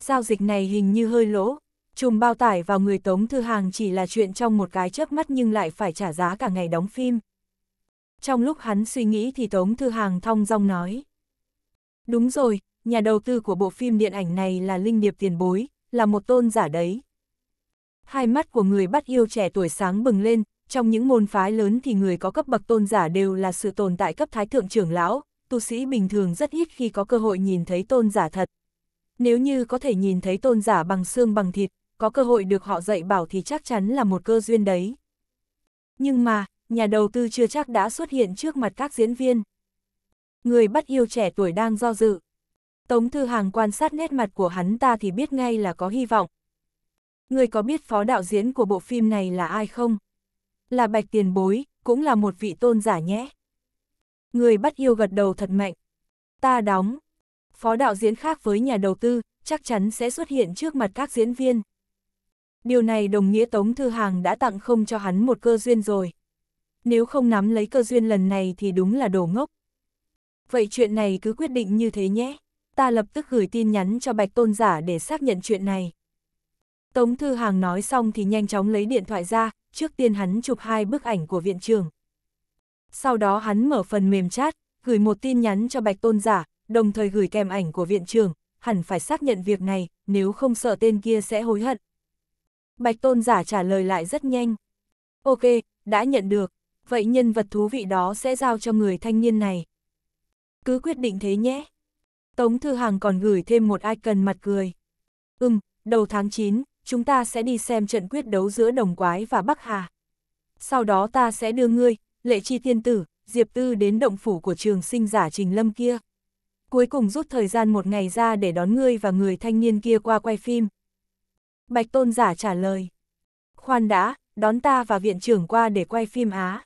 Giao dịch này hình như hơi lỗ, trùm bao tải vào người tống thư hàng chỉ là chuyện trong một cái chớp mắt nhưng lại phải trả giá cả ngày đóng phim. Trong lúc hắn suy nghĩ thì tống thư hàng thong dong nói. Đúng rồi, nhà đầu tư của bộ phim điện ảnh này là Linh Điệp Tiền Bối, là một tôn giả đấy. Hai mắt của người bắt yêu trẻ tuổi sáng bừng lên, trong những môn phái lớn thì người có cấp bậc tôn giả đều là sự tồn tại cấp thái thượng trưởng lão, tu sĩ bình thường rất ít khi có cơ hội nhìn thấy tôn giả thật. Nếu như có thể nhìn thấy tôn giả bằng xương bằng thịt, có cơ hội được họ dạy bảo thì chắc chắn là một cơ duyên đấy. Nhưng mà, nhà đầu tư chưa chắc đã xuất hiện trước mặt các diễn viên. Người bắt yêu trẻ tuổi đang do dự. Tống Thư Hàng quan sát nét mặt của hắn ta thì biết ngay là có hy vọng. Người có biết phó đạo diễn của bộ phim này là ai không? là bạch tiền bối, cũng là một vị tôn giả nhé. Người bắt yêu gật đầu thật mạnh. Ta đóng. Phó đạo diễn khác với nhà đầu tư, chắc chắn sẽ xuất hiện trước mặt các diễn viên. Điều này đồng nghĩa Tống Thư Hàng đã tặng không cho hắn một cơ duyên rồi. Nếu không nắm lấy cơ duyên lần này thì đúng là đồ ngốc. Vậy chuyện này cứ quyết định như thế nhé. Ta lập tức gửi tin nhắn cho Bạch Tôn Giả để xác nhận chuyện này. Tống Thư Hàng nói xong thì nhanh chóng lấy điện thoại ra, trước tiên hắn chụp hai bức ảnh của viện trường. Sau đó hắn mở phần mềm chat, gửi một tin nhắn cho Bạch Tôn Giả, đồng thời gửi kèm ảnh của viện trường, hẳn phải xác nhận việc này, nếu không sợ tên kia sẽ hối hận. Bạch Tôn Giả trả lời lại rất nhanh. Ok, đã nhận được, vậy nhân vật thú vị đó sẽ giao cho người thanh niên này. Cứ quyết định thế nhé. Tống Thư Hàng còn gửi thêm một icon mặt cười. Ừm, đầu tháng 9, chúng ta sẽ đi xem trận quyết đấu giữa Đồng Quái và Bắc Hà. Sau đó ta sẽ đưa ngươi, lệ chi tiên tử, Diệp Tư đến động phủ của trường sinh giả Trình Lâm kia. Cuối cùng rút thời gian một ngày ra để đón ngươi và người thanh niên kia qua quay phim. Bạch tôn giả trả lời. Khoan đã, đón ta và viện trưởng qua để quay phim á.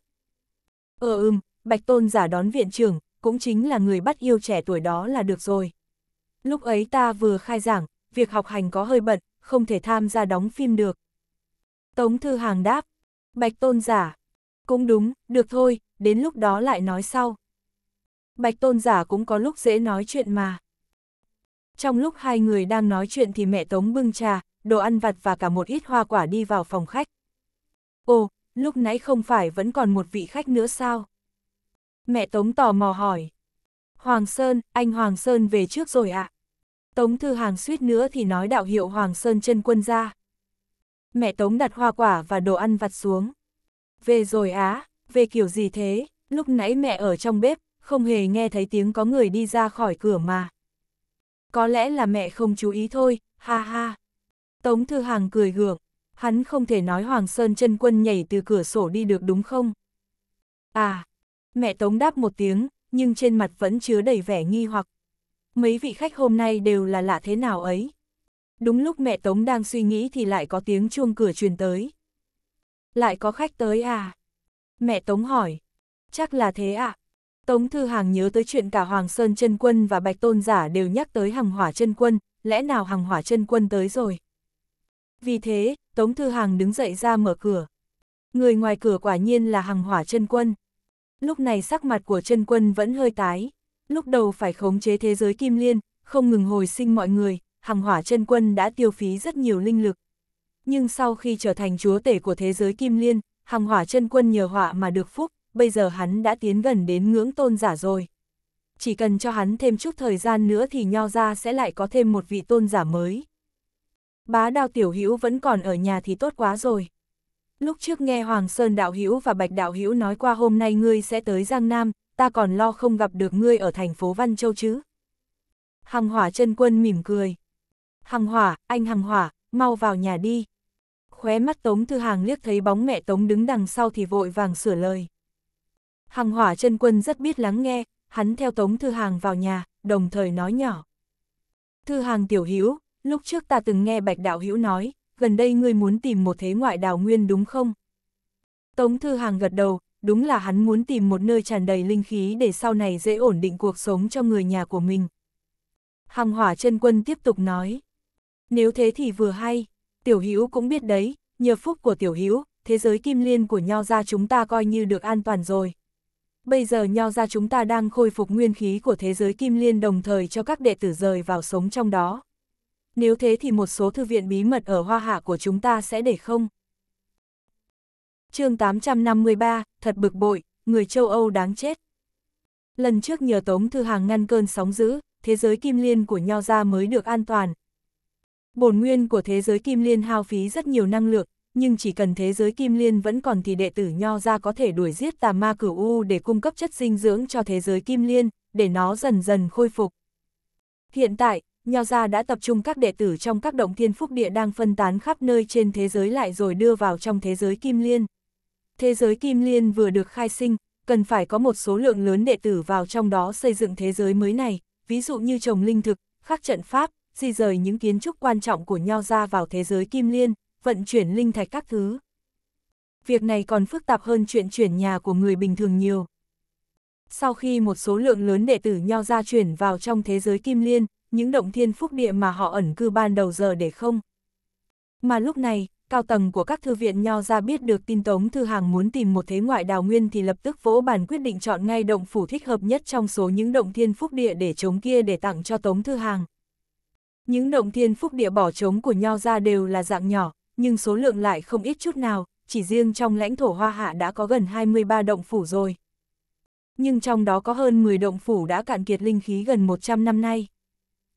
Ờ ừm, bạch tôn giả đón viện trưởng, cũng chính là người bắt yêu trẻ tuổi đó là được rồi. Lúc ấy ta vừa khai giảng, việc học hành có hơi bận, không thể tham gia đóng phim được. Tống Thư Hàng đáp, Bạch Tôn giả, cũng đúng, được thôi, đến lúc đó lại nói sau. Bạch Tôn giả cũng có lúc dễ nói chuyện mà. Trong lúc hai người đang nói chuyện thì mẹ Tống bưng trà, đồ ăn vặt và cả một ít hoa quả đi vào phòng khách. Ồ, lúc nãy không phải vẫn còn một vị khách nữa sao? Mẹ Tống tò mò hỏi. Hoàng Sơn, anh Hoàng Sơn về trước rồi ạ. À? Tống Thư Hàng suýt nữa thì nói đạo hiệu Hoàng Sơn chân quân ra. Mẹ Tống đặt hoa quả và đồ ăn vặt xuống. Về rồi á, về kiểu gì thế, lúc nãy mẹ ở trong bếp, không hề nghe thấy tiếng có người đi ra khỏi cửa mà. Có lẽ là mẹ không chú ý thôi, ha ha. Tống Thư Hàng cười gượng, hắn không thể nói Hoàng Sơn chân quân nhảy từ cửa sổ đi được đúng không? À, mẹ Tống đáp một tiếng, nhưng trên mặt vẫn chứa đầy vẻ nghi hoặc mấy vị khách hôm nay đều là lạ thế nào ấy. Đúng lúc mẹ Tống đang suy nghĩ thì lại có tiếng chuông cửa truyền tới. Lại có khách tới à? Mẹ Tống hỏi. Chắc là thế ạ. À? Tống Thư Hàng nhớ tới chuyện cả Hoàng Sơn chân Quân và Bạch Tôn Giả đều nhắc tới Hằng Hỏa chân Quân, lẽ nào Hằng Hỏa chân Quân tới rồi? Vì thế, Tống Thư Hàng đứng dậy ra mở cửa. Người ngoài cửa quả nhiên là Hằng Hỏa chân Quân. Lúc này sắc mặt của chân Quân vẫn hơi tái, lúc đầu phải khống chế thế giới kim liên, không ngừng hồi sinh mọi người, hằng hỏa chân quân đã tiêu phí rất nhiều linh lực. Nhưng sau khi trở thành chúa tể của thế giới kim liên, hằng hỏa chân quân nhờ họa mà được phúc, bây giờ hắn đã tiến gần đến ngưỡng tôn giả rồi. Chỉ cần cho hắn thêm chút thời gian nữa thì nho ra sẽ lại có thêm một vị tôn giả mới. Bá đào tiểu hữu vẫn còn ở nhà thì tốt quá rồi. Lúc trước nghe Hoàng Sơn đạo hữu và Bạch đạo hữu nói qua hôm nay ngươi sẽ tới Giang Nam, ta còn lo không gặp được ngươi ở thành phố Văn Châu chứ. Hằng hỏa chân quân mỉm cười. Hằng hỏa, anh hằng hỏa, mau vào nhà đi. Khóe mắt Tống Thư Hàng liếc thấy bóng mẹ Tống đứng đằng sau thì vội vàng sửa lời. Hằng hỏa chân quân rất biết lắng nghe, hắn theo Tống Thư Hàng vào nhà, đồng thời nói nhỏ. Thư Hàng tiểu hiếu, lúc trước ta từng nghe Bạch Đạo hữu nói, gần đây ngươi muốn tìm một thế ngoại đào nguyên đúng không? Tống Thư Hàng gật đầu, đúng là hắn muốn tìm một nơi tràn đầy linh khí để sau này dễ ổn định cuộc sống cho người nhà của mình. Hằng hỏa chân quân tiếp tục nói. Nếu thế thì vừa hay, tiểu hữu cũng biết đấy, nhờ phúc của tiểu hữu thế giới kim liên của nho gia chúng ta coi như được an toàn rồi. Bây giờ nho gia chúng ta đang khôi phục nguyên khí của thế giới kim liên đồng thời cho các đệ tử rời vào sống trong đó. Nếu thế thì một số thư viện bí mật ở hoa hạ của chúng ta sẽ để không? chương 853, thật bực bội, người châu Âu đáng chết. Lần trước nhờ Tống Thư Hàng ngăn cơn sóng dữ, thế giới kim liên của Nho Gia mới được an toàn. Bổn nguyên của thế giới kim liên hao phí rất nhiều năng lượng, nhưng chỉ cần thế giới kim liên vẫn còn thì đệ tử Nho Gia có thể đuổi giết tà ma cửu U để cung cấp chất dinh dưỡng cho thế giới kim liên, để nó dần dần khôi phục. Hiện tại, Nho Gia đã tập trung các đệ tử trong các động thiên phúc địa đang phân tán khắp nơi trên thế giới lại rồi đưa vào trong thế giới kim liên thế giới Kim Liên vừa được khai sinh, cần phải có một số lượng lớn đệ tử vào trong đó xây dựng thế giới mới này, ví dụ như trồng linh thực, khắc trận pháp, di rời những kiến trúc quan trọng của nho ra vào thế giới Kim Liên, vận chuyển linh thạch các thứ. Việc này còn phức tạp hơn chuyện chuyển nhà của người bình thường nhiều. Sau khi một số lượng lớn đệ tử nho ra chuyển vào trong thế giới Kim Liên, những động thiên phúc địa mà họ ẩn cư ban đầu giờ để không. Mà lúc này, cao tầng của các thư viện nho ra biết được tin Tống Thư Hàng muốn tìm một thế ngoại đào nguyên thì lập tức vỗ bàn quyết định chọn ngay động phủ thích hợp nhất trong số những động thiên phúc địa để chống kia để tặng cho Tống Thư Hàng. Những động thiên phúc địa bỏ trống của nho ra đều là dạng nhỏ, nhưng số lượng lại không ít chút nào, chỉ riêng trong lãnh thổ Hoa Hạ đã có gần 23 động phủ rồi. Nhưng trong đó có hơn 10 động phủ đã cạn kiệt linh khí gần 100 năm nay.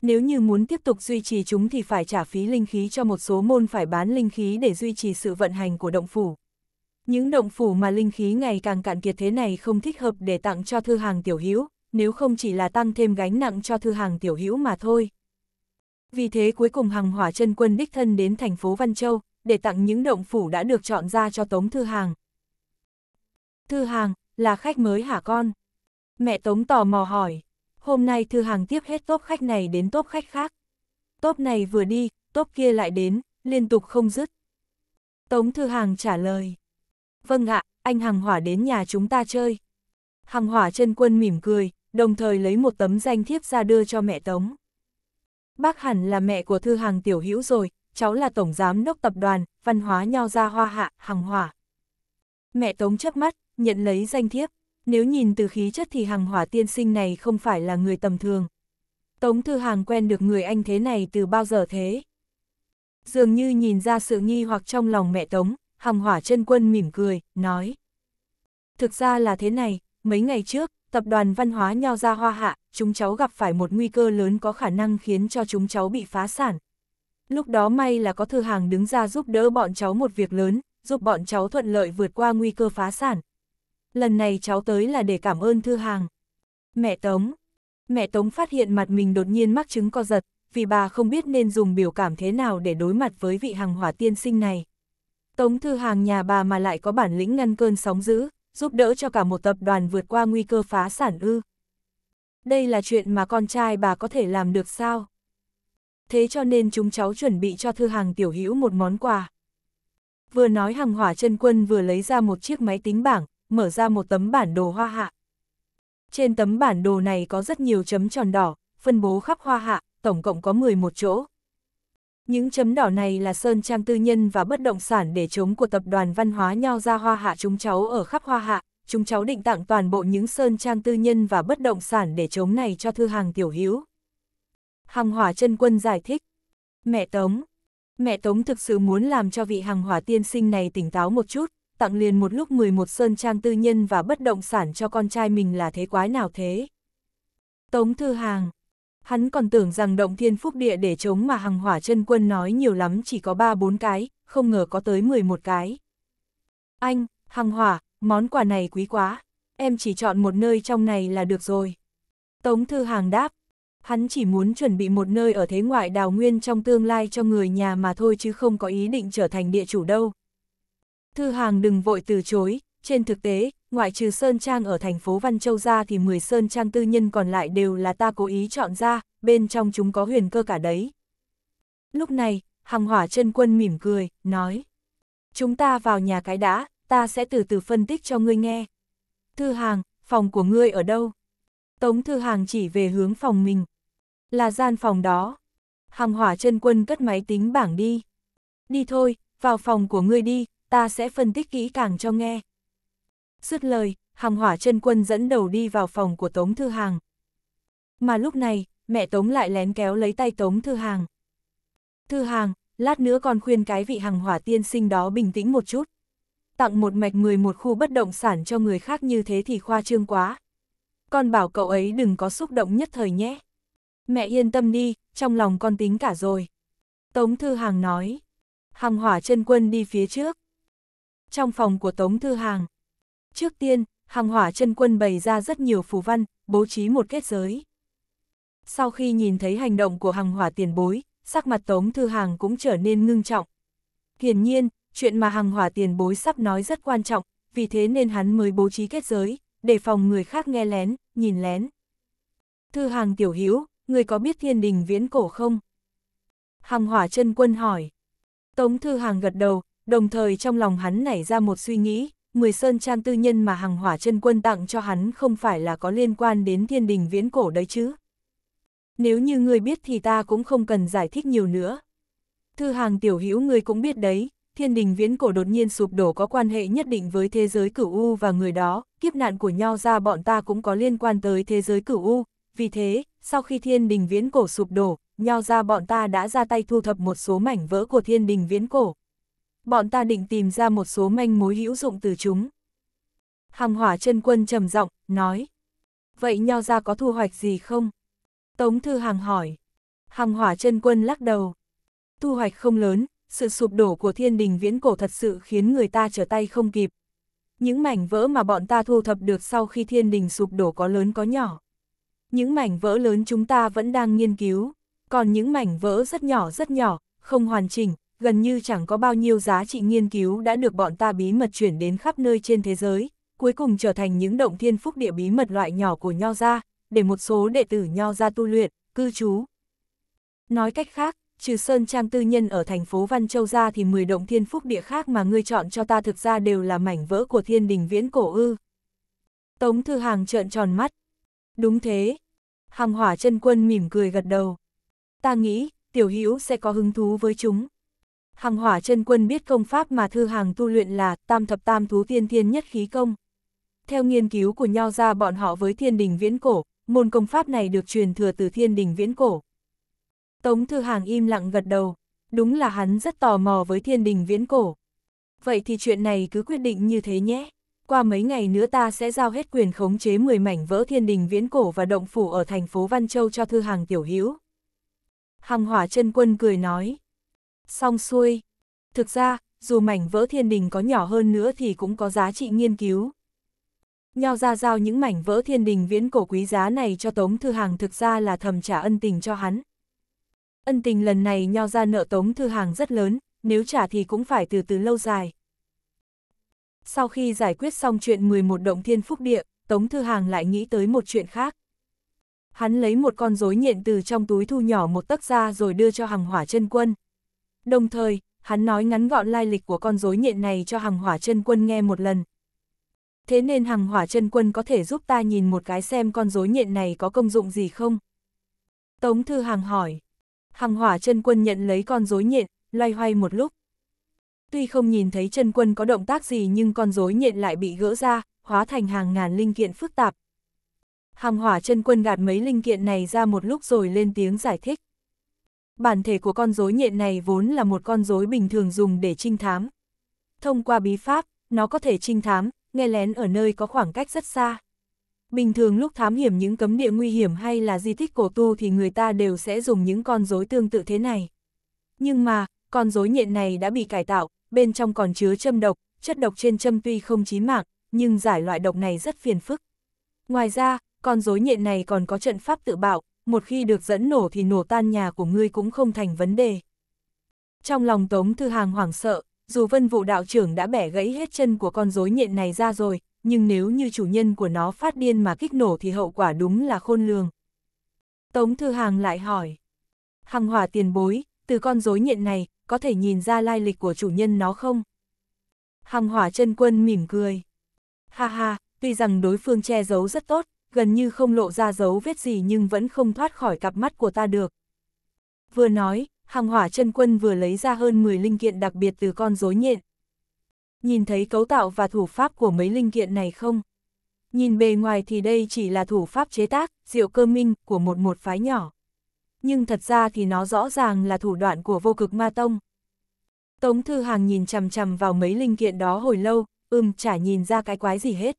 Nếu như muốn tiếp tục duy trì chúng thì phải trả phí linh khí cho một số môn phải bán linh khí để duy trì sự vận hành của động phủ. Những động phủ mà linh khí ngày càng cạn kiệt thế này không thích hợp để tặng cho thư hàng tiểu hữu, nếu không chỉ là tăng thêm gánh nặng cho thư hàng tiểu hữu mà thôi. Vì thế cuối cùng hàng hỏa chân quân đích thân đến thành phố Văn Châu, để tặng những động phủ đã được chọn ra cho Tống Thư Hàng. Thư Hàng, là khách mới hả con? Mẹ Tống tò mò hỏi hôm nay Thư Hàng tiếp hết top khách này đến top khách khác. Top này vừa đi, top kia lại đến, liên tục không dứt. Tống Thư Hàng trả lời. Vâng ạ, anh Hàng Hỏa đến nhà chúng ta chơi. Hàng Hỏa chân quân mỉm cười, đồng thời lấy một tấm danh thiếp ra đưa cho mẹ Tống. Bác hẳn là mẹ của Thư Hàng Tiểu Hữu rồi, cháu là Tổng Giám Đốc Tập đoàn, Văn hóa Nho Gia Hoa Hạ, Hàng Hỏa. Mẹ Tống chớp mắt, nhận lấy danh thiếp. Nếu nhìn từ khí chất thì hàng hỏa tiên sinh này không phải là người tầm thường. Tống Thư Hàng quen được người anh thế này từ bao giờ thế? Dường như nhìn ra sự nghi hoặc trong lòng mẹ Tống, hàng hỏa chân quân mỉm cười, nói. Thực ra là thế này, mấy ngày trước, tập đoàn văn hóa nho ra hoa hạ, chúng cháu gặp phải một nguy cơ lớn có khả năng khiến cho chúng cháu bị phá sản. Lúc đó may là có thư hàng đứng ra giúp đỡ bọn cháu một việc lớn, giúp bọn cháu thuận lợi vượt qua nguy cơ phá sản lần này cháu tới là để cảm ơn Thư Hàng. Mẹ Tống. Mẹ Tống phát hiện mặt mình đột nhiên mắc chứng co giật, vì bà không biết nên dùng biểu cảm thế nào để đối mặt với vị hàng hỏa tiên sinh này. Tống Thư Hàng nhà bà mà lại có bản lĩnh ngăn cơn sóng dữ, giúp đỡ cho cả một tập đoàn vượt qua nguy cơ phá sản ư. Đây là chuyện mà con trai bà có thể làm được sao? Thế cho nên chúng cháu chuẩn bị cho Thư Hàng tiểu hữu một món quà. Vừa nói hàng hỏa chân quân vừa lấy ra một chiếc máy tính bảng, mở ra một tấm bản đồ hoa hạ. Trên tấm bản đồ này có rất nhiều chấm tròn đỏ, phân bố khắp hoa hạ, tổng cộng có 11 chỗ. Những chấm đỏ này là sơn trang tư nhân và bất động sản để chống của tập đoàn văn hóa nho ra hoa hạ chúng cháu ở khắp hoa hạ. Chúng cháu định tặng toàn bộ những sơn trang tư nhân và bất động sản để chống này cho thư hàng tiểu hữu. Hằng hỏa chân quân giải thích. Mẹ Tống. Mẹ Tống thực sự muốn làm cho vị hằng hỏa tiên sinh này tỉnh táo một chút, tặng liền một lúc 11 sơn trang tư nhân và bất động sản cho con trai mình là thế quái nào thế. Tống Thư Hàng Hắn còn tưởng rằng động thiên phúc địa để chống mà hằng hỏa chân quân nói nhiều lắm chỉ có 3-4 cái, không ngờ có tới 11 cái. Anh, hằng hỏa, món quà này quý quá, em chỉ chọn một nơi trong này là được rồi. Tống Thư Hàng đáp, hắn chỉ muốn chuẩn bị một nơi ở thế ngoại đào nguyên trong tương lai cho người nhà mà thôi chứ không có ý định trở thành địa chủ đâu. Thư Hàng đừng vội từ chối, trên thực tế, ngoại trừ Sơn Trang ở thành phố Văn Châu ra thì 10 Sơn Trang tư nhân còn lại đều là ta cố ý chọn ra, bên trong chúng có huyền cơ cả đấy. Lúc này, Hằng Hỏa chân Quân mỉm cười, nói. Chúng ta vào nhà cái đã, ta sẽ từ từ phân tích cho ngươi nghe. Thư Hàng, phòng của ngươi ở đâu? Tống Thư Hàng chỉ về hướng phòng mình. Là gian phòng đó. Hằng Hỏa chân Quân cất máy tính bảng đi. Đi thôi, vào phòng của ngươi đi, ta sẽ phân tích kỹ càng cho nghe. Dứt lời, hàng hỏa chân quân dẫn đầu đi vào phòng của Tống Thư Hàng. Mà lúc này, mẹ Tống lại lén kéo lấy tay Tống Thư Hàng. Thư Hàng, lát nữa con khuyên cái vị hàng hỏa tiên sinh đó bình tĩnh một chút. Tặng một mạch người một khu bất động sản cho người khác như thế thì khoa trương quá. Con bảo cậu ấy đừng có xúc động nhất thời nhé. Mẹ yên tâm đi, trong lòng con tính cả rồi. Tống Thư Hàng nói. Hàng hỏa chân quân đi phía trước trong phòng của Tống Thư Hàng. Trước tiên, hàng hỏa chân quân bày ra rất nhiều phù văn, bố trí một kết giới. Sau khi nhìn thấy hành động của hàng hỏa tiền bối, sắc mặt Tống Thư Hàng cũng trở nên ngưng trọng. Hiển nhiên, chuyện mà hàng hỏa tiền bối sắp nói rất quan trọng, vì thế nên hắn mới bố trí kết giới, để phòng người khác nghe lén, nhìn lén. Thư Hàng tiểu hữu người có biết thiên đình viễn cổ không? Hàng hỏa chân quân hỏi. Tống Thư Hàng gật đầu, đồng thời trong lòng hắn nảy ra một suy nghĩ, mười sơn trang tư nhân mà hàng hỏa chân quân tặng cho hắn không phải là có liên quan đến thiên đình viễn cổ đấy chứ. Nếu như ngươi biết thì ta cũng không cần giải thích nhiều nữa. Thư hàng tiểu hữu ngươi cũng biết đấy, thiên đình viễn cổ đột nhiên sụp đổ có quan hệ nhất định với thế giới cửu U và người đó, kiếp nạn của nho ra bọn ta cũng có liên quan tới thế giới cửu U. Vì thế, sau khi thiên đình viễn cổ sụp đổ, nho ra bọn ta đã ra tay thu thập một số mảnh vỡ của thiên đình viễn cổ, bọn ta định tìm ra một số manh mối hữu dụng từ chúng. Hằng hỏa chân quân trầm giọng nói. Vậy nho ra có thu hoạch gì không? Tống Thư Hàng hỏi. Hằng hỏa chân quân lắc đầu. Thu hoạch không lớn, sự sụp đổ của thiên đình viễn cổ thật sự khiến người ta trở tay không kịp. Những mảnh vỡ mà bọn ta thu thập được sau khi thiên đình sụp đổ có lớn có nhỏ. Những mảnh vỡ lớn chúng ta vẫn đang nghiên cứu, còn những mảnh vỡ rất nhỏ rất nhỏ, không hoàn chỉnh, gần như chẳng có bao nhiêu giá trị nghiên cứu đã được bọn ta bí mật chuyển đến khắp nơi trên thế giới, cuối cùng trở thành những động thiên phúc địa bí mật loại nhỏ của Nho Gia, để một số đệ tử Nho Gia tu luyện, cư trú. Nói cách khác, trừ Sơn Trang tư nhân ở thành phố Văn Châu gia thì 10 động thiên phúc địa khác mà ngươi chọn cho ta thực ra đều là mảnh vỡ của thiên đình viễn cổ ư. Tống Thư Hàng trợn tròn mắt. Đúng thế. Hàng hỏa chân quân mỉm cười gật đầu. Ta nghĩ, tiểu hữu sẽ có hứng thú với chúng. Hằng hỏa chân quân biết công pháp mà Thư Hàng tu luyện là tam thập tam thú tiên thiên nhất khí công. Theo nghiên cứu của nho ra bọn họ với thiên đình viễn cổ, môn công pháp này được truyền thừa từ thiên đình viễn cổ. Tống Thư Hàng im lặng gật đầu, đúng là hắn rất tò mò với thiên đình viễn cổ. Vậy thì chuyện này cứ quyết định như thế nhé. Qua mấy ngày nữa ta sẽ giao hết quyền khống chế 10 mảnh vỡ thiên đình viễn cổ và động phủ ở thành phố Văn Châu cho Thư Hàng Tiểu Hữu. Hằng Hỏa chân Quân cười nói, xong xuôi. Thực ra, dù mảnh vỡ thiên đình có nhỏ hơn nữa thì cũng có giá trị nghiên cứu. Nho ra giao những mảnh vỡ thiên đình viễn cổ quý giá này cho Tống Thư Hàng thực ra là thầm trả ân tình cho hắn. Ân tình lần này nho ra nợ Tống Thư Hàng rất lớn, nếu trả thì cũng phải từ từ lâu dài. Sau khi giải quyết xong chuyện 11 động thiên phúc địa, Tống Thư Hàng lại nghĩ tới một chuyện khác. Hắn lấy một con rối nhện từ trong túi thu nhỏ một tấc ra rồi đưa cho hàng hỏa chân quân. Đồng thời, hắn nói ngắn gọn lai lịch của con rối nhện này cho hàng hỏa chân quân nghe một lần. Thế nên hàng hỏa chân quân có thể giúp ta nhìn một cái xem con rối nhện này có công dụng gì không? Tống Thư Hàng hỏi. Hàng hỏa chân quân nhận lấy con rối nhện, loay hoay một lúc. Tuy không nhìn thấy chân quân có động tác gì nhưng con rối nhện lại bị gỡ ra, hóa thành hàng ngàn linh kiện phức tạp. Hàng hỏa chân quân gạt mấy linh kiện này ra một lúc rồi lên tiếng giải thích bản thể của con rối nhện này vốn là một con rối bình thường dùng để trinh thám. Thông qua bí pháp, nó có thể trinh thám, nghe lén ở nơi có khoảng cách rất xa. Bình thường lúc thám hiểm những cấm địa nguy hiểm hay là di tích cổ tu thì người ta đều sẽ dùng những con rối tương tự thế này. Nhưng mà, con rối nhện này đã bị cải tạo, bên trong còn chứa châm độc, chất độc trên châm tuy không chí mạng, nhưng giải loại độc này rất phiền phức. Ngoài ra, con rối nhện này còn có trận pháp tự bạo, một khi được dẫn nổ thì nổ tan nhà của ngươi cũng không thành vấn đề. Trong lòng Tống Thư Hàng hoảng sợ, dù vân vụ đạo trưởng đã bẻ gãy hết chân của con rối nhện này ra rồi, nhưng nếu như chủ nhân của nó phát điên mà kích nổ thì hậu quả đúng là khôn lường. Tống Thư Hàng lại hỏi, hằng hỏa tiền bối, từ con rối nhện này, có thể nhìn ra lai lịch của chủ nhân nó không? Hằng hỏa chân quân mỉm cười. Ha ha, tuy rằng đối phương che giấu rất tốt, gần như không lộ ra dấu vết gì nhưng vẫn không thoát khỏi cặp mắt của ta được. Vừa nói, hàng hỏa chân quân vừa lấy ra hơn 10 linh kiện đặc biệt từ con rối nhện. Nhìn thấy cấu tạo và thủ pháp của mấy linh kiện này không? Nhìn bề ngoài thì đây chỉ là thủ pháp chế tác, diệu cơ minh của một một phái nhỏ. Nhưng thật ra thì nó rõ ràng là thủ đoạn của vô cực ma tông. Tống Thư Hàng nhìn chằm chằm vào mấy linh kiện đó hồi lâu, ưm chả nhìn ra cái quái gì hết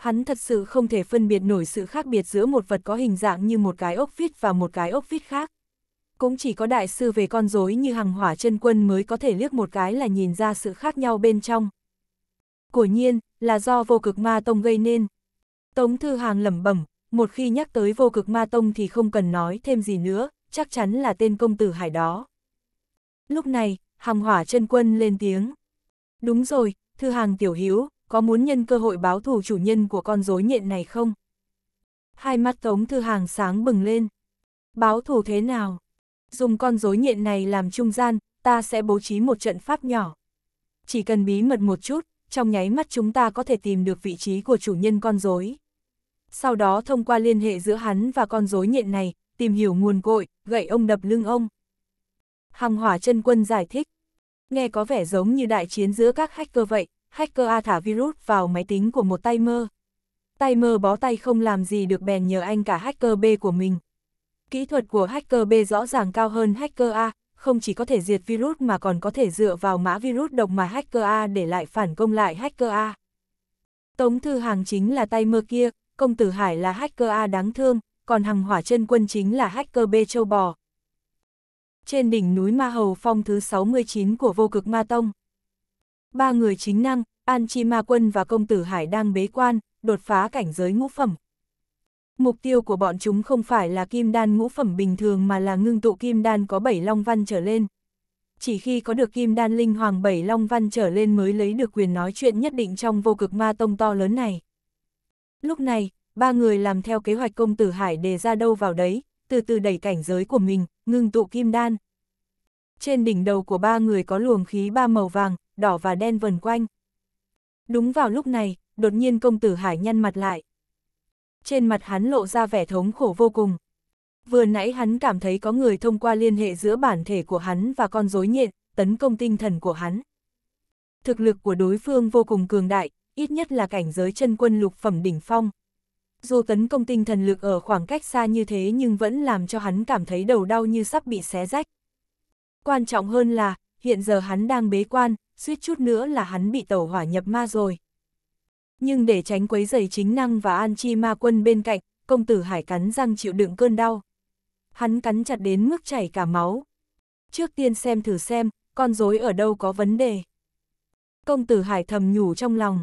hắn thật sự không thể phân biệt nổi sự khác biệt giữa một vật có hình dạng như một cái ốc vít và một cái ốc vít khác. Cũng chỉ có đại sư về con rối như hàng hỏa chân quân mới có thể liếc một cái là nhìn ra sự khác nhau bên trong. Của nhiên, là do vô cực ma tông gây nên. Tống Thư Hàng lẩm bẩm, một khi nhắc tới vô cực ma tông thì không cần nói thêm gì nữa, chắc chắn là tên công tử hải đó. Lúc này, hàng hỏa chân quân lên tiếng. Đúng rồi, Thư Hàng tiểu hiếu có muốn nhân cơ hội báo thù chủ nhân của con rối nhện này không? Hai mắt Tống Thư Hàng sáng bừng lên. Báo thù thế nào? Dùng con rối nhện này làm trung gian, ta sẽ bố trí một trận pháp nhỏ. Chỉ cần bí mật một chút, trong nháy mắt chúng ta có thể tìm được vị trí của chủ nhân con rối. Sau đó thông qua liên hệ giữa hắn và con rối nhện này, tìm hiểu nguồn cội, gậy ông đập lưng ông. Hằng hỏa chân quân giải thích. Nghe có vẻ giống như đại chiến giữa các hacker vậy, hacker A thả virus vào máy tính của một tay mơ. Tay mơ bó tay không làm gì được bèn nhờ anh cả hacker B của mình. Kỹ thuật của hacker B rõ ràng cao hơn hacker A, không chỉ có thể diệt virus mà còn có thể dựa vào mã virus độc mà hacker A để lại phản công lại hacker A. Tống Thư Hàng chính là tay mơ kia, công tử Hải là hacker A đáng thương, còn hằng hỏa chân quân chính là hacker B châu bò. Trên đỉnh núi Ma Hầu Phong thứ 69 của vô cực Ma Tông, Ba người chính năng, An Chi Ma Quân và Công Tử Hải đang bế quan, đột phá cảnh giới ngũ phẩm. Mục tiêu của bọn chúng không phải là kim đan ngũ phẩm bình thường mà là ngưng tụ kim đan có bảy long văn trở lên. Chỉ khi có được kim đan linh hoàng bảy long văn trở lên mới lấy được quyền nói chuyện nhất định trong vô cực ma tông to lớn này. Lúc này, ba người làm theo kế hoạch công tử Hải đề ra đâu vào đấy, từ từ đẩy cảnh giới của mình, ngưng tụ kim đan. Trên đỉnh đầu của ba người có luồng khí ba màu vàng, đỏ và đen vần quanh. Đúng vào lúc này, đột nhiên công tử Hải nhăn mặt lại. Trên mặt hắn lộ ra vẻ thống khổ vô cùng. Vừa nãy hắn cảm thấy có người thông qua liên hệ giữa bản thể của hắn và con rối nhện, tấn công tinh thần của hắn. Thực lực của đối phương vô cùng cường đại, ít nhất là cảnh giới chân quân lục phẩm đỉnh phong. Dù tấn công tinh thần lực ở khoảng cách xa như thế nhưng vẫn làm cho hắn cảm thấy đầu đau như sắp bị xé rách. Quan trọng hơn là, hiện giờ hắn đang bế quan, suýt chút nữa là hắn bị tẩu hỏa nhập ma rồi. Nhưng để tránh quấy giày chính năng và an chi ma quân bên cạnh, công tử hải cắn răng chịu đựng cơn đau. Hắn cắn chặt đến mức chảy cả máu. Trước tiên xem thử xem, con rối ở đâu có vấn đề. Công tử hải thầm nhủ trong lòng.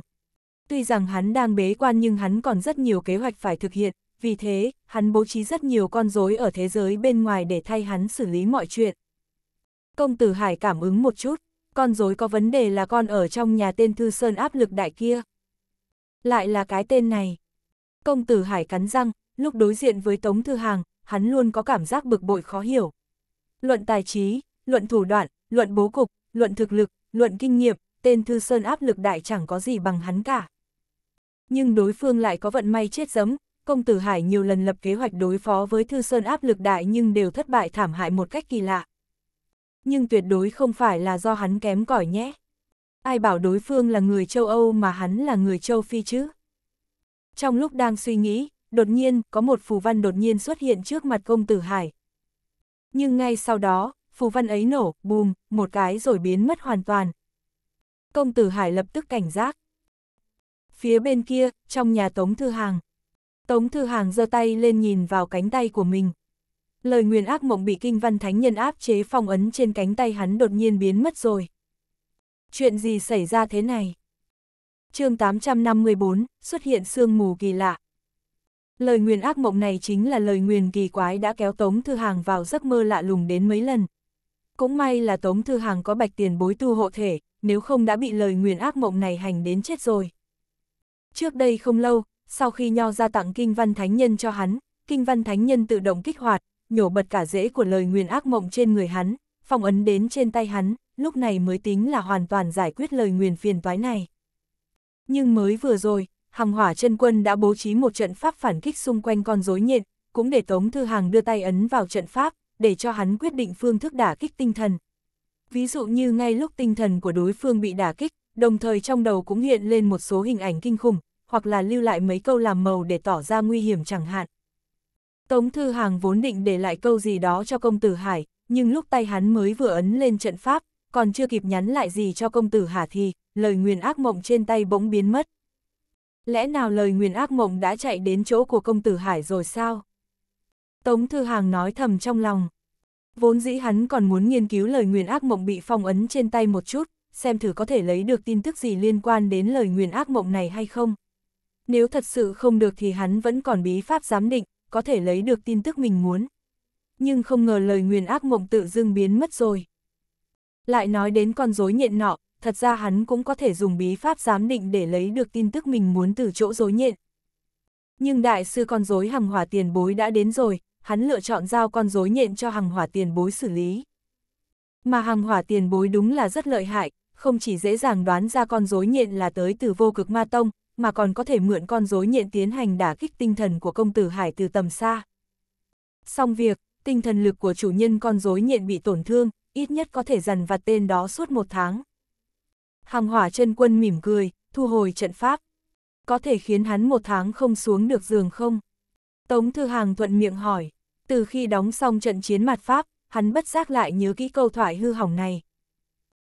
Tuy rằng hắn đang bế quan nhưng hắn còn rất nhiều kế hoạch phải thực hiện, vì thế, hắn bố trí rất nhiều con rối ở thế giới bên ngoài để thay hắn xử lý mọi chuyện. Công tử Hải cảm ứng một chút, con dối có vấn đề là con ở trong nhà tên Thư Sơn áp lực đại kia. Lại là cái tên này. Công tử Hải cắn răng, lúc đối diện với Tống Thư Hàng, hắn luôn có cảm giác bực bội khó hiểu. Luận tài trí, luận thủ đoạn, luận bố cục, luận thực lực, luận kinh nghiệm, tên Thư Sơn áp lực đại chẳng có gì bằng hắn cả. Nhưng đối phương lại có vận may chết giấm, công tử Hải nhiều lần lập kế hoạch đối phó với Thư Sơn áp lực đại nhưng đều thất bại thảm hại một cách kỳ lạ nhưng tuyệt đối không phải là do hắn kém cỏi nhé. Ai bảo đối phương là người châu Âu mà hắn là người châu Phi chứ? Trong lúc đang suy nghĩ, đột nhiên có một phù văn đột nhiên xuất hiện trước mặt công tử Hải. Nhưng ngay sau đó, phù văn ấy nổ, bùm, một cái rồi biến mất hoàn toàn. Công tử Hải lập tức cảnh giác. Phía bên kia, trong nhà Tống Thư Hàng. Tống Thư Hàng giơ tay lên nhìn vào cánh tay của mình, Lời nguyền ác mộng bị kinh văn thánh nhân áp chế phong ấn trên cánh tay hắn đột nhiên biến mất rồi. Chuyện gì xảy ra thế này? chương 854, xuất hiện sương mù kỳ lạ. Lời nguyền ác mộng này chính là lời nguyền kỳ quái đã kéo Tống Thư Hàng vào giấc mơ lạ lùng đến mấy lần. Cũng may là Tống Thư Hàng có bạch tiền bối tu hộ thể, nếu không đã bị lời nguyền ác mộng này hành đến chết rồi. Trước đây không lâu, sau khi Nho ra tặng Kinh Văn Thánh Nhân cho hắn, Kinh Văn Thánh Nhân tự động kích hoạt, nhổ bật cả rễ của lời nguyền ác mộng trên người hắn, phong ấn đến trên tay hắn, lúc này mới tính là hoàn toàn giải quyết lời nguyền phiền toái này. Nhưng mới vừa rồi, hàng hỏa chân quân đã bố trí một trận pháp phản kích xung quanh con rối nhện, cũng để Tống Thư Hàng đưa tay ấn vào trận pháp, để cho hắn quyết định phương thức đả kích tinh thần. Ví dụ như ngay lúc tinh thần của đối phương bị đả kích, đồng thời trong đầu cũng hiện lên một số hình ảnh kinh khủng, hoặc là lưu lại mấy câu làm màu để tỏ ra nguy hiểm chẳng hạn. Tống Thư Hàng vốn định để lại câu gì đó cho công tử Hải, nhưng lúc tay hắn mới vừa ấn lên trận pháp, còn chưa kịp nhắn lại gì cho công tử Hà thì, lời nguyền ác mộng trên tay bỗng biến mất. Lẽ nào lời nguyền ác mộng đã chạy đến chỗ của công tử Hải rồi sao? Tống Thư Hàng nói thầm trong lòng. Vốn dĩ hắn còn muốn nghiên cứu lời nguyền ác mộng bị phong ấn trên tay một chút, xem thử có thể lấy được tin tức gì liên quan đến lời nguyền ác mộng này hay không. Nếu thật sự không được thì hắn vẫn còn bí pháp giám định, có thể lấy được tin tức mình muốn. Nhưng không ngờ lời nguyền ác mộng tự dưng biến mất rồi. Lại nói đến con rối nhện nọ, thật ra hắn cũng có thể dùng bí pháp giám định để lấy được tin tức mình muốn từ chỗ rối nhện. Nhưng đại sư con rối hằng hỏa tiền bối đã đến rồi, hắn lựa chọn giao con rối nhện cho hằng hỏa tiền bối xử lý. Mà hằng hỏa tiền bối đúng là rất lợi hại, không chỉ dễ dàng đoán ra con rối nhện là tới từ vô cực ma tông, mà còn có thể mượn con rối nhện tiến hành đả kích tinh thần của công tử Hải từ tầm xa. Xong việc, tinh thần lực của chủ nhân con rối nhện bị tổn thương, ít nhất có thể dần vặt tên đó suốt một tháng. Hàng hỏa chân quân mỉm cười, thu hồi trận pháp. Có thể khiến hắn một tháng không xuống được giường không? Tống Thư Hàng thuận miệng hỏi. Từ khi đóng xong trận chiến mặt Pháp, hắn bất giác lại nhớ kỹ câu thoại hư hỏng này.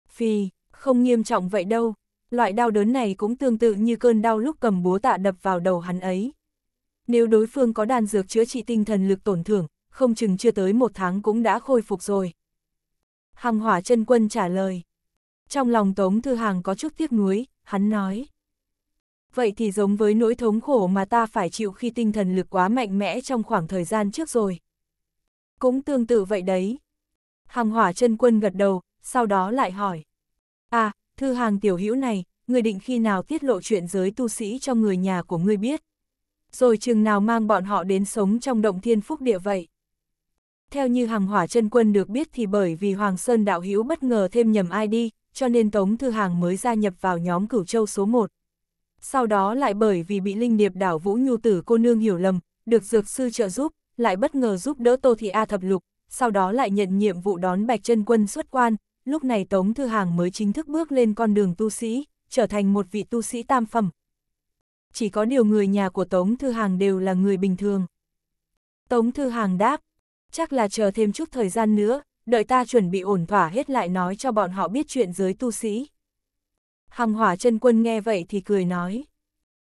Phi, không nghiêm trọng vậy đâu, loại đau đớn này cũng tương tự như cơn đau lúc cầm búa tạ đập vào đầu hắn ấy. Nếu đối phương có đàn dược chữa trị tinh thần lực tổn thưởng, không chừng chưa tới một tháng cũng đã khôi phục rồi. Hằng hỏa chân quân trả lời. Trong lòng Tống Thư Hàng có chút tiếc nuối, hắn nói. Vậy thì giống với nỗi thống khổ mà ta phải chịu khi tinh thần lực quá mạnh mẽ trong khoảng thời gian trước rồi. Cũng tương tự vậy đấy. Hằng hỏa chân quân gật đầu, sau đó lại hỏi. À, Thư hàng tiểu hữu này, người định khi nào tiết lộ chuyện giới tu sĩ cho người nhà của ngươi biết. Rồi chừng nào mang bọn họ đến sống trong động thiên phúc địa vậy. Theo như hàng hỏa chân quân được biết thì bởi vì Hoàng Sơn đạo hữu bất ngờ thêm nhầm ID, cho nên Tống Thư Hàng mới gia nhập vào nhóm cửu châu số 1. Sau đó lại bởi vì bị linh điệp đảo Vũ Nhu Tử cô nương hiểu lầm, được dược sư trợ giúp, lại bất ngờ giúp đỡ Tô Thị A thập lục, sau đó lại nhận nhiệm vụ đón Bạch chân quân xuất quan, lúc này Tống Thư Hàng mới chính thức bước lên con đường tu sĩ, trở thành một vị tu sĩ tam phẩm. Chỉ có điều người nhà của Tống Thư Hàng đều là người bình thường. Tống Thư Hàng đáp, chắc là chờ thêm chút thời gian nữa, đợi ta chuẩn bị ổn thỏa hết lại nói cho bọn họ biết chuyện giới tu sĩ. Hằng hỏa chân quân nghe vậy thì cười nói.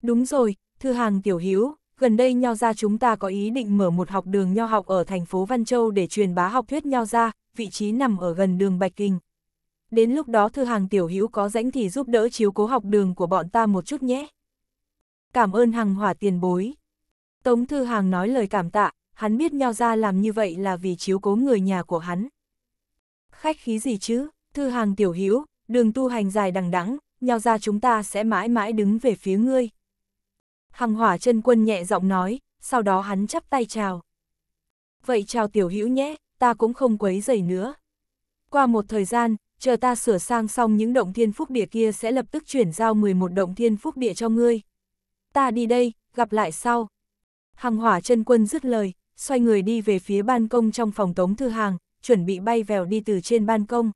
Đúng rồi, Thư Hàng tiểu hiếu, gần đây Nho gia chúng ta có ý định mở một học đường Nho học ở thành phố Văn Châu để truyền bá học thuyết Nho gia, vị trí nằm ở gần đường Bạch Kinh. Đến lúc đó thư hàng tiểu hữu có rãnh thì giúp đỡ chiếu cố học đường của bọn ta một chút nhé. Cảm ơn hàng hỏa tiền bối. Tống thư hàng nói lời cảm tạ, hắn biết Nho gia làm như vậy là vì chiếu cố người nhà của hắn. Khách khí gì chứ, thư hàng tiểu hữu, đường tu hành dài đằng đẵng, Nho gia chúng ta sẽ mãi mãi đứng về phía ngươi. Hằng hỏa chân quân nhẹ giọng nói, sau đó hắn chắp tay chào. Vậy chào tiểu hữu nhé, ta cũng không quấy dày nữa. Qua một thời gian, chờ ta sửa sang xong những động thiên phúc địa kia sẽ lập tức chuyển giao 11 động thiên phúc địa cho ngươi. Ta đi đây, gặp lại sau. Hằng hỏa chân quân dứt lời, xoay người đi về phía ban công trong phòng tống thư hàng, chuẩn bị bay vèo đi từ trên ban công.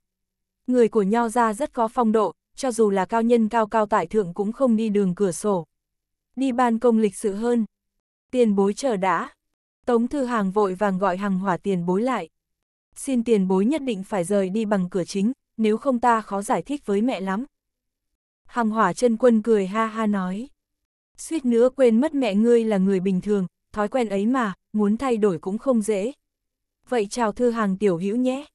Người của nho ra rất có phong độ, cho dù là cao nhân cao cao tại thượng cũng không đi đường cửa sổ, đi ban công lịch sự hơn. Tiền bối chờ đã. Tống Thư Hàng vội vàng gọi hàng hỏa tiền bối lại. Xin tiền bối nhất định phải rời đi bằng cửa chính, nếu không ta khó giải thích với mẹ lắm. Hàng hỏa chân quân cười ha ha nói. Suýt nữa quên mất mẹ ngươi là người bình thường, thói quen ấy mà, muốn thay đổi cũng không dễ. Vậy chào Thư Hàng tiểu hữu nhé.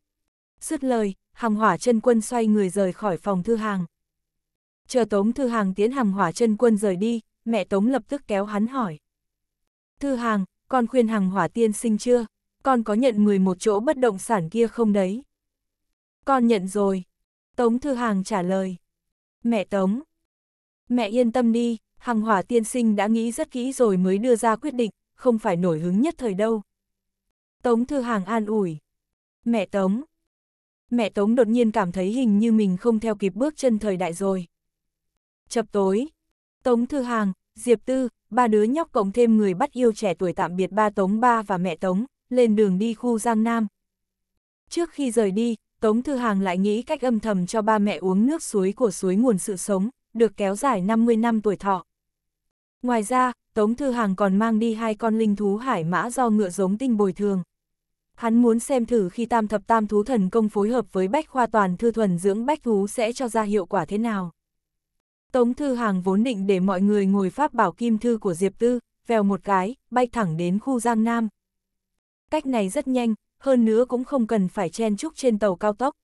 Dứt lời, hàng hỏa chân quân xoay người rời khỏi phòng Thư Hàng. Chờ Tống Thư Hàng tiến hàng hỏa chân quân rời đi, mẹ Tống lập tức kéo hắn hỏi. Thư hàng, con khuyên hằng hỏa tiên sinh chưa? Con có nhận 11 chỗ bất động sản kia không đấy? Con nhận rồi. Tống Thư Hàng trả lời. Mẹ Tống. Mẹ yên tâm đi, hằng hỏa tiên sinh đã nghĩ rất kỹ rồi mới đưa ra quyết định, không phải nổi hứng nhất thời đâu. Tống Thư Hàng an ủi. Mẹ Tống. Mẹ Tống đột nhiên cảm thấy hình như mình không theo kịp bước chân thời đại rồi. Chập tối, Tống Thư Hàng, Diệp Tư, ba đứa nhóc cộng thêm người bắt yêu trẻ tuổi tạm biệt ba Tống ba và mẹ Tống, lên đường đi khu Giang Nam. Trước khi rời đi, Tống Thư Hàng lại nghĩ cách âm thầm cho ba mẹ uống nước suối của suối nguồn sự sống, được kéo dài 50 năm tuổi thọ. Ngoài ra, Tống Thư Hàng còn mang đi hai con linh thú hải mã do ngựa giống tinh bồi thường. Hắn muốn xem thử khi tam thập tam thú thần công phối hợp với bách khoa toàn thư thuần dưỡng bách thú sẽ cho ra hiệu quả thế nào. Tống Thư Hàng vốn định để mọi người ngồi pháp bảo kim thư của Diệp Tư, vèo một cái, bay thẳng đến khu Giang Nam. Cách này rất nhanh, hơn nữa cũng không cần phải chen chúc trên tàu cao tốc.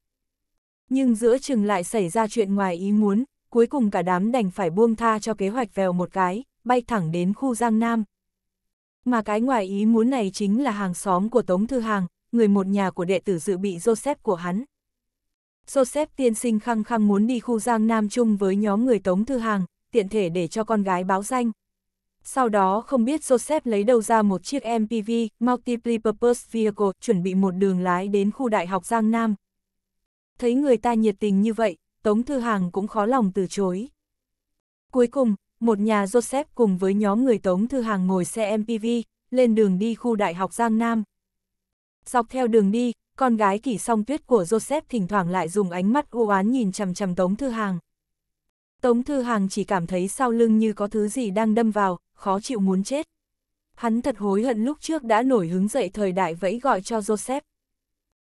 Nhưng giữa chừng lại xảy ra chuyện ngoài ý muốn, cuối cùng cả đám đành phải buông tha cho kế hoạch vèo một cái, bay thẳng đến khu Giang Nam. Mà cái ngoài ý muốn này chính là hàng xóm của Tống Thư Hàng, người một nhà của đệ tử dự bị Joseph của hắn. Joseph tiên sinh khăng khăng muốn đi khu Giang Nam chung với nhóm người Tống Thư Hàng, tiện thể để cho con gái báo danh. Sau đó không biết Joseph lấy đâu ra một chiếc MPV, Multiple Purpose Vehicle, chuẩn bị một đường lái đến khu đại học Giang Nam. Thấy người ta nhiệt tình như vậy, Tống Thư Hàng cũng khó lòng từ chối. Cuối cùng, một nhà Joseph cùng với nhóm người Tống Thư Hàng ngồi xe MPV, lên đường đi khu đại học Giang Nam. Dọc theo đường đi, con gái kỷ song tuyết của Joseph thỉnh thoảng lại dùng ánh mắt u oán nhìn chằm chằm Tống Thư Hàng. Tống Thư Hàng chỉ cảm thấy sau lưng như có thứ gì đang đâm vào, khó chịu muốn chết. Hắn thật hối hận lúc trước đã nổi hứng dậy thời đại vẫy gọi cho Joseph.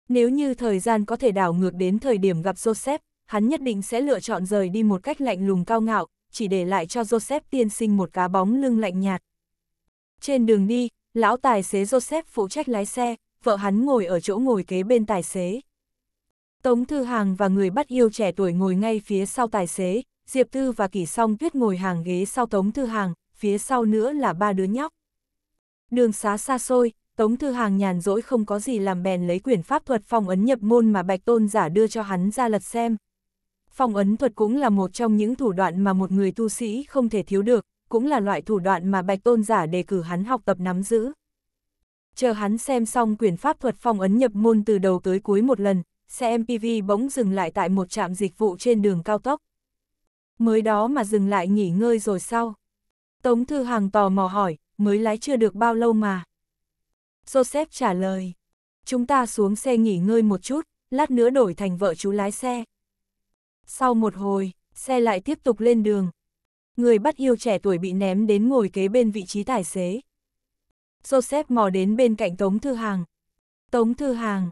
Nếu như thời gian có thể đảo ngược đến thời điểm gặp Joseph, hắn nhất định sẽ lựa chọn rời đi một cách lạnh lùng cao ngạo, chỉ để lại cho Joseph tiên sinh một cá bóng lưng lạnh nhạt. Trên đường đi, lão tài xế Joseph phụ trách lái xe, vợ hắn ngồi ở chỗ ngồi kế bên tài xế. Tống Thư Hàng và người bắt yêu trẻ tuổi ngồi ngay phía sau tài xế, Diệp Tư và Kỷ Song Tuyết ngồi hàng ghế sau Tống Thư Hàng, phía sau nữa là ba đứa nhóc. Đường xá xa xôi, Tống Thư Hàng nhàn rỗi không có gì làm bèn lấy quyển pháp thuật phong ấn nhập môn mà Bạch Tôn giả đưa cho hắn ra lật xem. Phong ấn thuật cũng là một trong những thủ đoạn mà một người tu sĩ không thể thiếu được, cũng là loại thủ đoạn mà Bạch Tôn giả đề cử hắn học tập nắm giữ. Chờ hắn xem xong quyển pháp thuật phong ấn nhập môn từ đầu tới cuối một lần, xe MPV bỗng dừng lại tại một trạm dịch vụ trên đường cao tốc. Mới đó mà dừng lại nghỉ ngơi rồi sao? Tống Thư Hàng tò mò hỏi, mới lái chưa được bao lâu mà. Joseph trả lời, chúng ta xuống xe nghỉ ngơi một chút, lát nữa đổi thành vợ chú lái xe. Sau một hồi, xe lại tiếp tục lên đường. Người bắt yêu trẻ tuổi bị ném đến ngồi kế bên vị trí tài xế. Joseph mò đến bên cạnh Tống Thư Hàng. Tống Thư Hàng.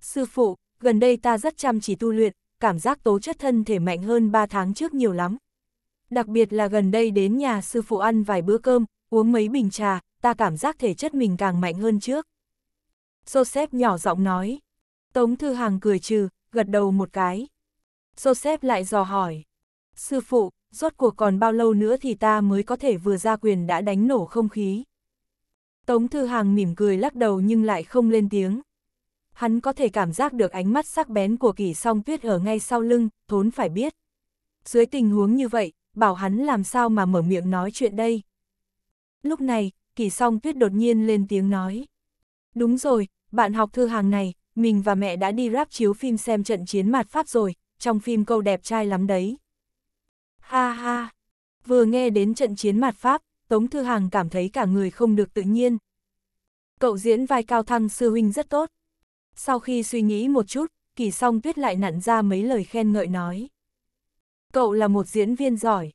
Sư phụ, gần đây ta rất chăm chỉ tu luyện, cảm giác tố chất thân thể mạnh hơn 3 tháng trước nhiều lắm. Đặc biệt là gần đây đến nhà sư phụ ăn vài bữa cơm, uống mấy bình trà, ta cảm giác thể chất mình càng mạnh hơn trước. Joseph nhỏ giọng nói. Tống Thư Hàng cười trừ, gật đầu một cái. Joseph lại dò hỏi. Sư phụ, rốt cuộc còn bao lâu nữa thì ta mới có thể vừa ra quyền đã đánh nổ không khí? Tống Thư Hàng mỉm cười lắc đầu nhưng lại không lên tiếng. Hắn có thể cảm giác được ánh mắt sắc bén của kỳ song tuyết ở ngay sau lưng, thốn phải biết. Dưới tình huống như vậy, bảo hắn làm sao mà mở miệng nói chuyện đây. Lúc này, kỳ song tuyết đột nhiên lên tiếng nói. Đúng rồi, bạn học Thư Hàng này, mình và mẹ đã đi ráp chiếu phim xem trận chiến mạt Pháp rồi, trong phim câu đẹp trai lắm đấy. Ha ha, vừa nghe đến trận chiến mạt Pháp, Tống Thư Hàng cảm thấy cả người không được tự nhiên. Cậu diễn vai cao thăng sư huynh rất tốt. Sau khi suy nghĩ một chút, kỳ song tuyết lại nặn ra mấy lời khen ngợi nói. Cậu là một diễn viên giỏi.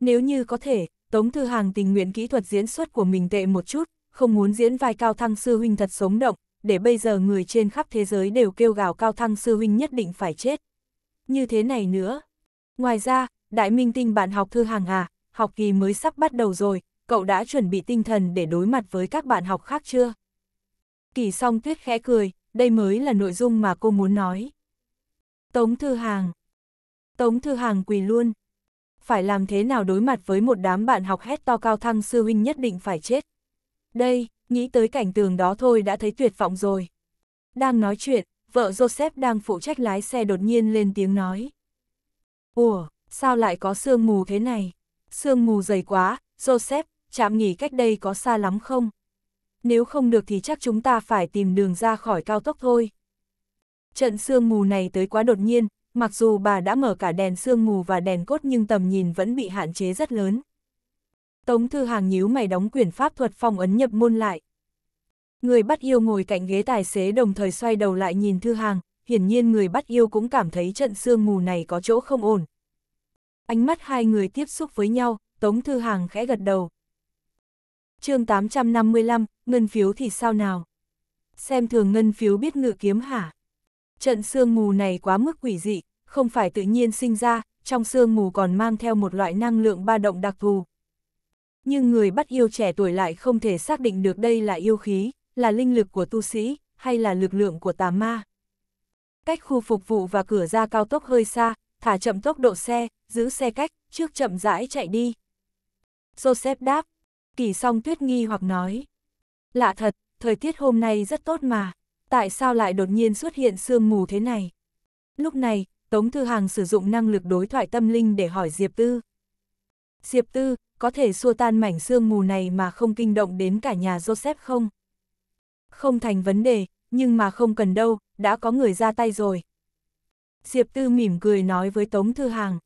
Nếu như có thể, Tống Thư Hàng tình nguyện kỹ thuật diễn xuất của mình tệ một chút, không muốn diễn vai cao thăng sư huynh thật sống động, để bây giờ người trên khắp thế giới đều kêu gào cao thăng sư huynh nhất định phải chết. Như thế này nữa. Ngoài ra, đại minh tinh bạn học Thư Hàng à, học kỳ mới sắp bắt đầu rồi, cậu đã chuẩn bị tinh thần để đối mặt với các bạn học khác chưa? Kỳ song tuyết khẽ cười, đây mới là nội dung mà cô muốn nói. Tống Thư Hàng Tống Thư Hàng quỳ luôn. Phải làm thế nào đối mặt với một đám bạn học hét to cao thăng sư huynh nhất định phải chết. Đây, nghĩ tới cảnh tường đó thôi đã thấy tuyệt vọng rồi. Đang nói chuyện, vợ Joseph đang phụ trách lái xe đột nhiên lên tiếng nói. Ủa, sao lại có sương mù thế này? Sương mù dày quá, Joseph, chạm nghỉ cách đây có xa lắm không? Nếu không được thì chắc chúng ta phải tìm đường ra khỏi cao tốc thôi. Trận sương mù này tới quá đột nhiên, mặc dù bà đã mở cả đèn sương mù và đèn cốt nhưng tầm nhìn vẫn bị hạn chế rất lớn. Tống Thư Hàng nhíu mày đóng quyển pháp thuật phong ấn nhập môn lại. Người bắt yêu ngồi cạnh ghế tài xế đồng thời xoay đầu lại nhìn Thư Hàng, hiển nhiên người bắt yêu cũng cảm thấy trận sương mù này có chỗ không ổn, Ánh mắt hai người tiếp xúc với nhau, Tống Thư Hàng khẽ gật đầu. chương 855, ngân phiếu thì sao nào? Xem thường ngân phiếu biết ngự kiếm hả? Trận sương mù này quá mức quỷ dị, không phải tự nhiên sinh ra, trong sương mù còn mang theo một loại năng lượng ba động đặc thù. Nhưng người bắt yêu trẻ tuổi lại không thể xác định được đây là yêu khí, là linh lực của tu sĩ, hay là lực lượng của tà ma. Cách khu phục vụ và cửa ra cao tốc hơi xa, thả chậm tốc độ xe, giữ xe cách, trước chậm rãi chạy đi. Joseph đáp, kỳ song tuyết nghi hoặc nói. Lạ thật, thời tiết hôm nay rất tốt mà, tại sao lại đột nhiên xuất hiện sương mù thế này? Lúc này, Tống Thư Hàng sử dụng năng lực đối thoại tâm linh để hỏi Diệp Tư. Diệp Tư, có thể xua tan mảnh sương mù này mà không kinh động đến cả nhà Joseph không? Không thành vấn đề, nhưng mà không cần đâu, đã có người ra tay rồi, Diệp Tư mỉm cười nói với Tống Thư Hàng.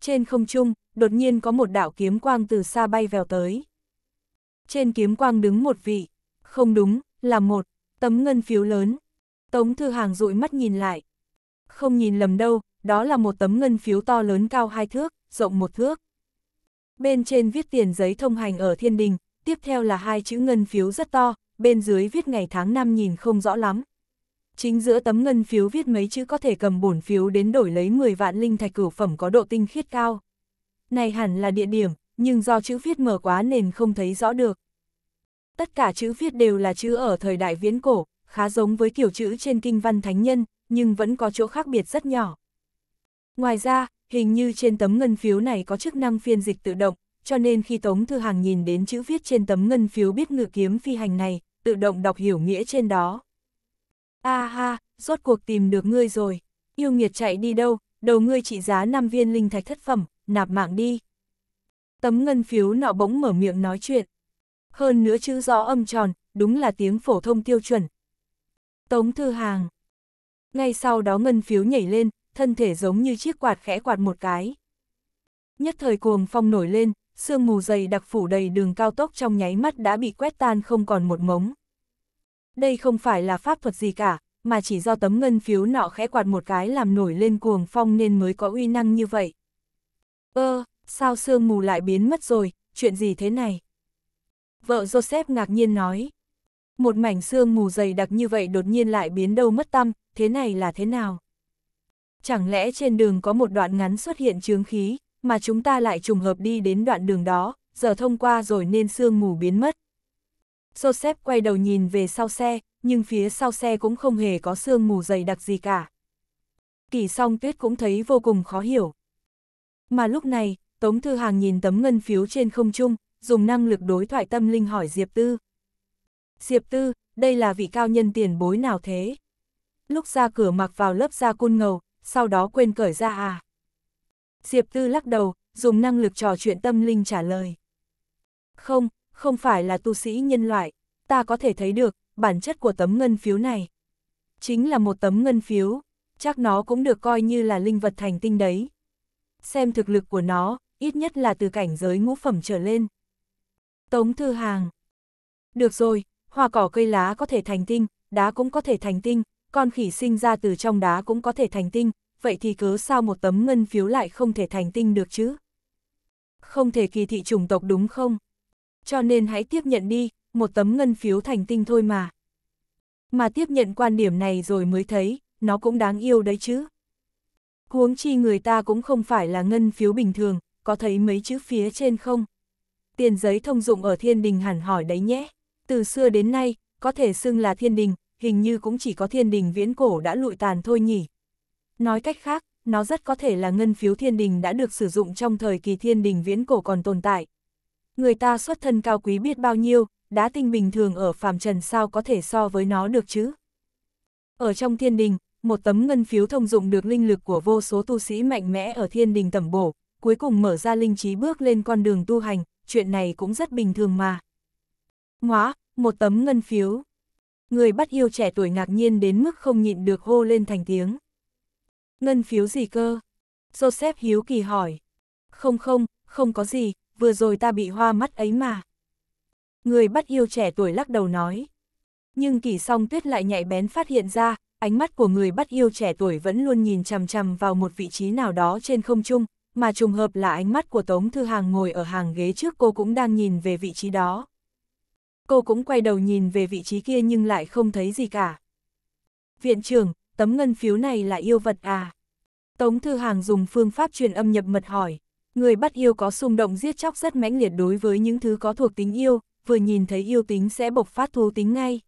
Trên không trung, đột nhiên có một đạo kiếm quang từ xa bay vèo tới. Trên kiếm quang đứng một vị, không đúng, là một, tấm ngân phiếu lớn. Tống Thư Hàng dụi mắt nhìn lại. Không nhìn lầm đâu, đó là một tấm ngân phiếu to lớn cao hai thước, rộng một thước. Bên trên viết tiền giấy thông hành ở thiên đình, tiếp theo là hai chữ ngân phiếu rất to, bên dưới viết ngày tháng năm nhìn không rõ lắm. Chính giữa tấm ngân phiếu viết mấy chữ có thể cầm bổn phiếu đến đổi lấy 10 vạn linh thạch cửu phẩm có độ tinh khiết cao. Này hẳn là địa điểm, nhưng do chữ viết mở quá nên không thấy rõ được. Tất cả chữ viết đều là chữ ở thời đại viễn cổ, khá giống với kiểu chữ trên kinh văn thánh nhân, nhưng vẫn có chỗ khác biệt rất nhỏ. Ngoài ra, hình như trên tấm ngân phiếu này có chức năng phiên dịch tự động, cho nên khi Tống Thư Hàng nhìn đến chữ viết trên tấm ngân phiếu biết ngự kiếm phi hành này, tự động đọc hiểu nghĩa trên đó. A ha, rốt cuộc tìm được ngươi rồi. Yêu nghiệt chạy đi đâu, đầu ngươi trị giá 5 viên linh thạch thất phẩm, nạp mạng đi. Tấm ngân phiếu nọ bỗng mở miệng nói chuyện. Hơn nữa chữ rõ âm tròn, đúng là tiếng phổ thông tiêu chuẩn. Tống thư hàng. Ngay sau đó ngân phiếu nhảy lên, thân thể giống như chiếc quạt khẽ quạt một cái. Nhất thời cuồng phong nổi lên, sương mù dày đặc phủ đầy đường cao tốc trong nháy mắt đã bị quét tan không còn một mống đây không phải là pháp thuật gì cả, mà chỉ do tấm ngân phiếu nọ khẽ quạt một cái làm nổi lên cuồng phong nên mới có uy năng như vậy. Ơ, ờ, sao sương mù lại biến mất rồi, chuyện gì thế này? Vợ Joseph ngạc nhiên nói. Một mảnh sương mù dày đặc như vậy đột nhiên lại biến đâu mất tâm, thế này là thế nào? Chẳng lẽ trên đường có một đoạn ngắn xuất hiện chướng khí, mà chúng ta lại trùng hợp đi đến đoạn đường đó, giờ thông qua rồi nên sương mù biến mất. Joseph quay đầu nhìn về sau xe, nhưng phía sau xe cũng không hề có sương mù dày đặc gì cả. Kỳ song tuyết cũng thấy vô cùng khó hiểu. Mà lúc này, Tống Thư Hàng nhìn tấm ngân phiếu trên không trung, dùng năng lực đối thoại tâm linh hỏi Diệp Tư. Diệp Tư, đây là vị cao nhân tiền bối nào thế? Lúc ra cửa mặc vào lớp da cun ngầu, sau đó quên cởi ra à? Diệp Tư lắc đầu, dùng năng lực trò chuyện tâm linh trả lời. Không, không phải là tu sĩ nhân loại, ta có thể thấy được, bản chất của tấm ngân phiếu này. Chính là một tấm ngân phiếu, chắc nó cũng được coi như là linh vật thành tinh đấy. Xem thực lực của nó, ít nhất là từ cảnh giới ngũ phẩm trở lên. Tống Thư Hàng Được rồi, hoa cỏ cây lá có thể thành tinh, đá cũng có thể thành tinh, con khỉ sinh ra từ trong đá cũng có thể thành tinh, vậy thì cớ sao một tấm ngân phiếu lại không thể thành tinh được chứ? Không thể kỳ thị chủng tộc đúng không? Cho nên hãy tiếp nhận đi, một tấm ngân phiếu thành tinh thôi mà. Mà tiếp nhận quan điểm này rồi mới thấy, nó cũng đáng yêu đấy chứ. Huống chi người ta cũng không phải là ngân phiếu bình thường, có thấy mấy chữ phía trên không? Tiền giấy thông dụng ở thiên đình hẳn hỏi đấy nhé. Từ xưa đến nay, có thể xưng là thiên đình, hình như cũng chỉ có thiên đình viễn cổ đã lụi tàn thôi nhỉ. Nói cách khác, nó rất có thể là ngân phiếu thiên đình đã được sử dụng trong thời kỳ thiên đình viễn cổ còn tồn tại, Người ta xuất thân cao quý biết bao nhiêu, đá tinh bình thường ở phàm trần sao có thể so với nó được chứ. Ở trong thiên đình, một tấm ngân phiếu thông dụng được linh lực của vô số tu sĩ mạnh mẽ ở thiên đình tẩm bổ, cuối cùng mở ra linh trí bước lên con đường tu hành, chuyện này cũng rất bình thường mà. Ngoá, một tấm ngân phiếu. Người bắt yêu trẻ tuổi ngạc nhiên đến mức không nhịn được hô lên thành tiếng. Ngân phiếu gì cơ? Joseph Hiếu Kỳ hỏi. Không không, không có gì, vừa rồi ta bị hoa mắt ấy mà. Người bắt yêu trẻ tuổi lắc đầu nói. Nhưng kỳ song tuyết lại nhạy bén phát hiện ra, ánh mắt của người bắt yêu trẻ tuổi vẫn luôn nhìn chằm chằm vào một vị trí nào đó trên không trung, mà trùng hợp là ánh mắt của Tống Thư Hàng ngồi ở hàng ghế trước cô cũng đang nhìn về vị trí đó. Cô cũng quay đầu nhìn về vị trí kia nhưng lại không thấy gì cả. Viện trưởng, tấm ngân phiếu này là yêu vật à? Tống Thư Hàng dùng phương pháp truyền âm nhập mật hỏi. Người bắt yêu có xung động giết chóc rất mãnh liệt đối với những thứ có thuộc tính yêu, vừa nhìn thấy yêu tính sẽ bộc phát thú tính ngay.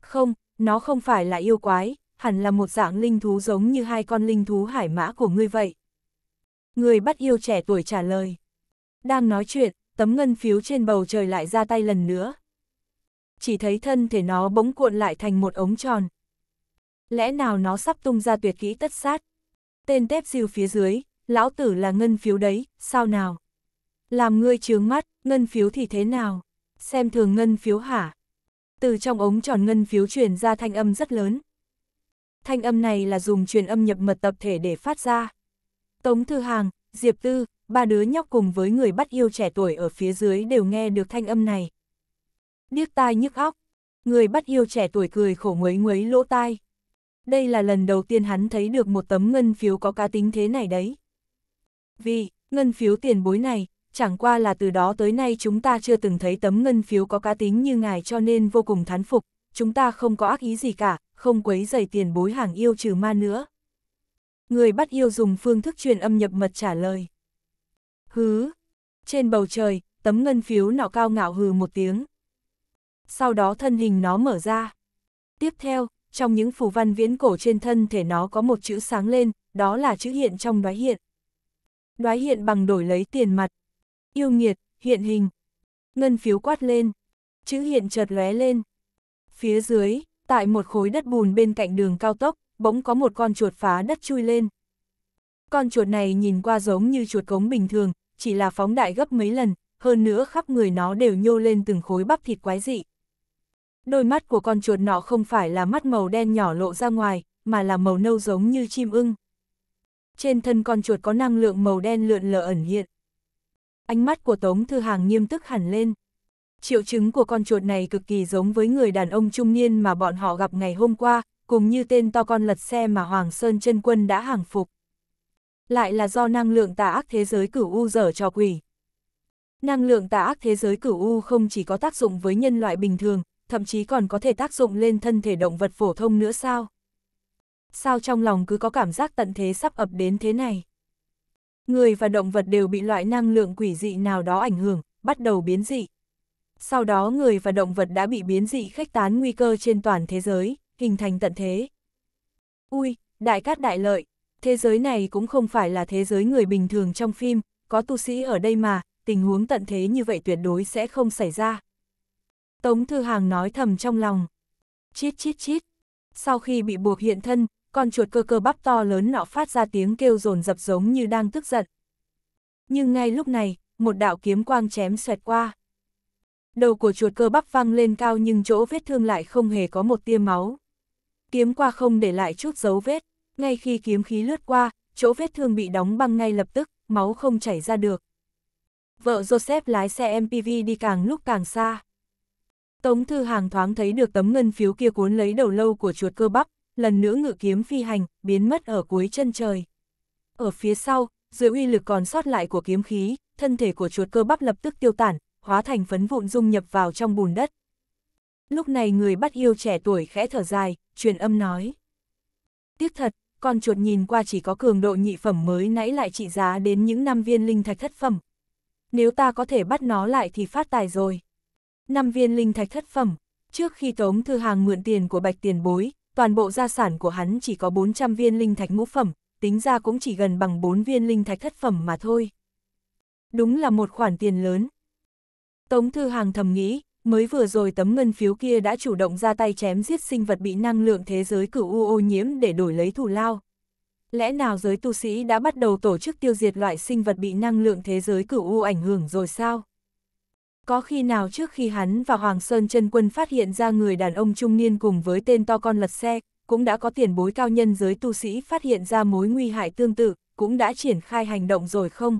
Không, nó không phải là yêu quái, hẳn là một dạng linh thú giống như hai con linh thú hải mã của ngươi vậy. Người bắt yêu trẻ tuổi trả lời. Đang nói chuyện, tấm ngân phiếu trên bầu trời lại ra tay lần nữa. Chỉ thấy thân thể nó bỗng cuộn lại thành một ống tròn. Lẽ nào nó sắp tung ra tuyệt kỹ tất sát? Tên tép diêu phía dưới, lão tử là ngân phiếu đấy, sao nào? Làm ngươi chướng mắt, ngân phiếu thì thế nào? Xem thường ngân phiếu hả? Từ trong ống tròn ngân phiếu truyền ra thanh âm rất lớn. Thanh âm này là dùng truyền âm nhập mật tập thể để phát ra. Tống Thư Hàng, Diệp Tư, ba đứa nhóc cùng với người bắt yêu trẻ tuổi ở phía dưới đều nghe được thanh âm này. Điếc tai nhức óc, người bắt yêu trẻ tuổi cười khổ nguấy nguấy lỗ tai. Đây là lần đầu tiên hắn thấy được một tấm ngân phiếu có cá tính thế này đấy vì, ngân phiếu tiền bối này, chẳng qua là từ đó tới nay chúng ta chưa từng thấy tấm ngân phiếu có cá tính như ngài cho nên vô cùng thán phục, chúng ta không có ác ý gì cả, không quấy dày tiền bối hàng yêu trừ ma nữa. Người bắt yêu dùng phương thức truyền âm nhập mật trả lời. Hứ! Trên bầu trời, tấm ngân phiếu nọ cao ngạo hừ một tiếng. Sau đó thân hình nó mở ra. Tiếp theo, trong những phù văn viễn cổ trên thân thể nó có một chữ sáng lên, đó là chữ hiện trong đoái hiện đoái hiện bằng đổi lấy tiền mặt. Yêu nghiệt, hiện hình. Ngân phiếu quát lên. Chữ hiện chợt lóe lên. Phía dưới, tại một khối đất bùn bên cạnh đường cao tốc, bỗng có một con chuột phá đất chui lên. Con chuột này nhìn qua giống như chuột cống bình thường, chỉ là phóng đại gấp mấy lần, hơn nữa khắp người nó đều nhô lên từng khối bắp thịt quái dị. Đôi mắt của con chuột nọ không phải là mắt màu đen nhỏ lộ ra ngoài, mà là màu nâu giống như chim ưng trên thân con chuột có năng lượng màu đen lượn lờ ẩn hiện. Ánh mắt của Tống Thư Hàng nghiêm túc hẳn lên. Triệu chứng của con chuột này cực kỳ giống với người đàn ông trung niên mà bọn họ gặp ngày hôm qua, cùng như tên to con lật xe mà Hoàng Sơn chân Quân đã hàng phục. Lại là do năng lượng tà ác thế giới cửu U dở cho quỷ. Năng lượng tà ác thế giới cửu U không chỉ có tác dụng với nhân loại bình thường, thậm chí còn có thể tác dụng lên thân thể động vật phổ thông nữa sao? sao trong lòng cứ có cảm giác tận thế sắp ập đến thế này. Người và động vật đều bị loại năng lượng quỷ dị nào đó ảnh hưởng, bắt đầu biến dị. Sau đó người và động vật đã bị biến dị khách tán nguy cơ trên toàn thế giới, hình thành tận thế. Ui, đại cát đại lợi, thế giới này cũng không phải là thế giới người bình thường trong phim, có tu sĩ ở đây mà, tình huống tận thế như vậy tuyệt đối sẽ không xảy ra. Tống Thư Hàng nói thầm trong lòng. Chít chít chít. Sau khi bị buộc hiện thân, con chuột cơ cơ bắp to lớn nọ phát ra tiếng kêu rồn dập giống như đang tức giận. Nhưng ngay lúc này, một đạo kiếm quang chém xoẹt qua. Đầu của chuột cơ bắp văng lên cao nhưng chỗ vết thương lại không hề có một tia máu. Kiếm qua không để lại chút dấu vết, ngay khi kiếm khí lướt qua, chỗ vết thương bị đóng băng ngay lập tức, máu không chảy ra được. Vợ Joseph lái xe MPV đi càng lúc càng xa. Tống Thư Hàng thoáng thấy được tấm ngân phiếu kia cuốn lấy đầu lâu của chuột cơ bắp, lần nữa ngự kiếm phi hành, biến mất ở cuối chân trời. Ở phía sau, dưới uy lực còn sót lại của kiếm khí, thân thể của chuột cơ bắp lập tức tiêu tản, hóa thành phấn vụn dung nhập vào trong bùn đất. Lúc này người bắt yêu trẻ tuổi khẽ thở dài, truyền âm nói. Tiếc thật, con chuột nhìn qua chỉ có cường độ nhị phẩm mới nãy lại trị giá đến những năm viên linh thạch thất phẩm. Nếu ta có thể bắt nó lại thì phát tài rồi. Năm viên linh thạch thất phẩm, trước khi Tống Thư Hàng mượn tiền của Bạch Tiền Bối, toàn bộ gia sản của hắn chỉ có 400 viên linh thạch ngũ phẩm, tính ra cũng chỉ gần bằng 4 viên linh thạch thất phẩm mà thôi. Đúng là một khoản tiền lớn. Tống Thư Hàng thầm nghĩ, mới vừa rồi tấm ngân phiếu kia đã chủ động ra tay chém giết sinh vật bị năng lượng thế giới cửu u ô nhiễm để đổi lấy thù lao. Lẽ nào giới tu sĩ đã bắt đầu tổ chức tiêu diệt loại sinh vật bị năng lượng thế giới cửu u ảnh hưởng rồi sao? Có khi nào trước khi hắn và Hoàng Sơn chân Quân phát hiện ra người đàn ông trung niên cùng với tên to con lật xe, cũng đã có tiền bối cao nhân giới tu sĩ phát hiện ra mối nguy hại tương tự, cũng đã triển khai hành động rồi không?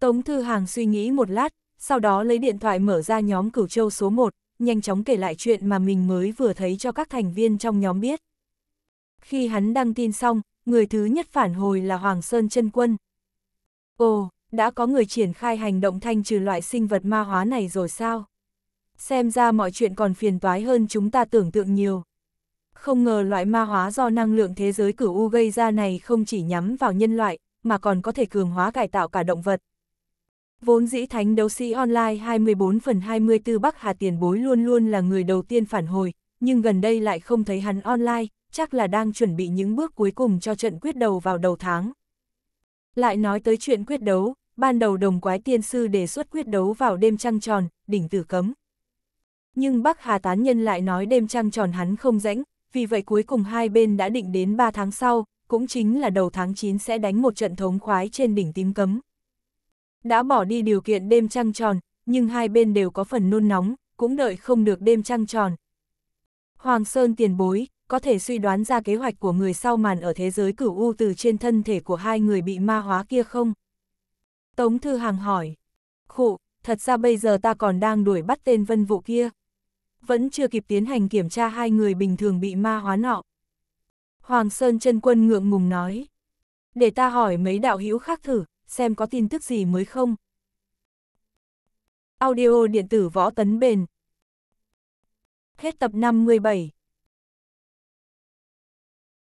Tống Thư Hàng suy nghĩ một lát, sau đó lấy điện thoại mở ra nhóm cửu châu số 1, nhanh chóng kể lại chuyện mà mình mới vừa thấy cho các thành viên trong nhóm biết. Khi hắn đăng tin xong, người thứ nhất phản hồi là Hoàng Sơn chân Quân. Ồ, đã có người triển khai hành động thanh trừ loại sinh vật ma hóa này rồi sao? Xem ra mọi chuyện còn phiền toái hơn chúng ta tưởng tượng nhiều. Không ngờ loại ma hóa do năng lượng thế giới cửu U gây ra này không chỉ nhắm vào nhân loại, mà còn có thể cường hóa cải tạo cả động vật. Vốn dĩ thánh đấu sĩ online 24 phần 24 Bắc Hà Tiền Bối luôn luôn là người đầu tiên phản hồi, nhưng gần đây lại không thấy hắn online, chắc là đang chuẩn bị những bước cuối cùng cho trận quyết đầu vào đầu tháng. Lại nói tới chuyện quyết đấu, ban đầu đồng quái tiên sư đề xuất quyết đấu vào đêm trăng tròn, đỉnh tử cấm. Nhưng Bắc Hà Tán Nhân lại nói đêm trăng tròn hắn không rãnh, vì vậy cuối cùng hai bên đã định đến 3 tháng sau, cũng chính là đầu tháng 9 sẽ đánh một trận thống khoái trên đỉnh tím cấm. Đã bỏ đi điều kiện đêm trăng tròn, nhưng hai bên đều có phần nôn nóng, cũng đợi không được đêm trăng tròn. Hoàng Sơn tiền bối, có thể suy đoán ra kế hoạch của người sau màn ở thế giới cửu u từ trên thân thể của hai người bị ma hóa kia không? Tống Thư Hàng hỏi. Khụ, thật ra bây giờ ta còn đang đuổi bắt tên vân vụ kia. Vẫn chưa kịp tiến hành kiểm tra hai người bình thường bị ma hóa nọ. Hoàng Sơn chân Quân ngượng ngùng nói. Để ta hỏi mấy đạo hữu khác thử, xem có tin tức gì mới không. Audio điện tử võ tấn bền. Hết tập 57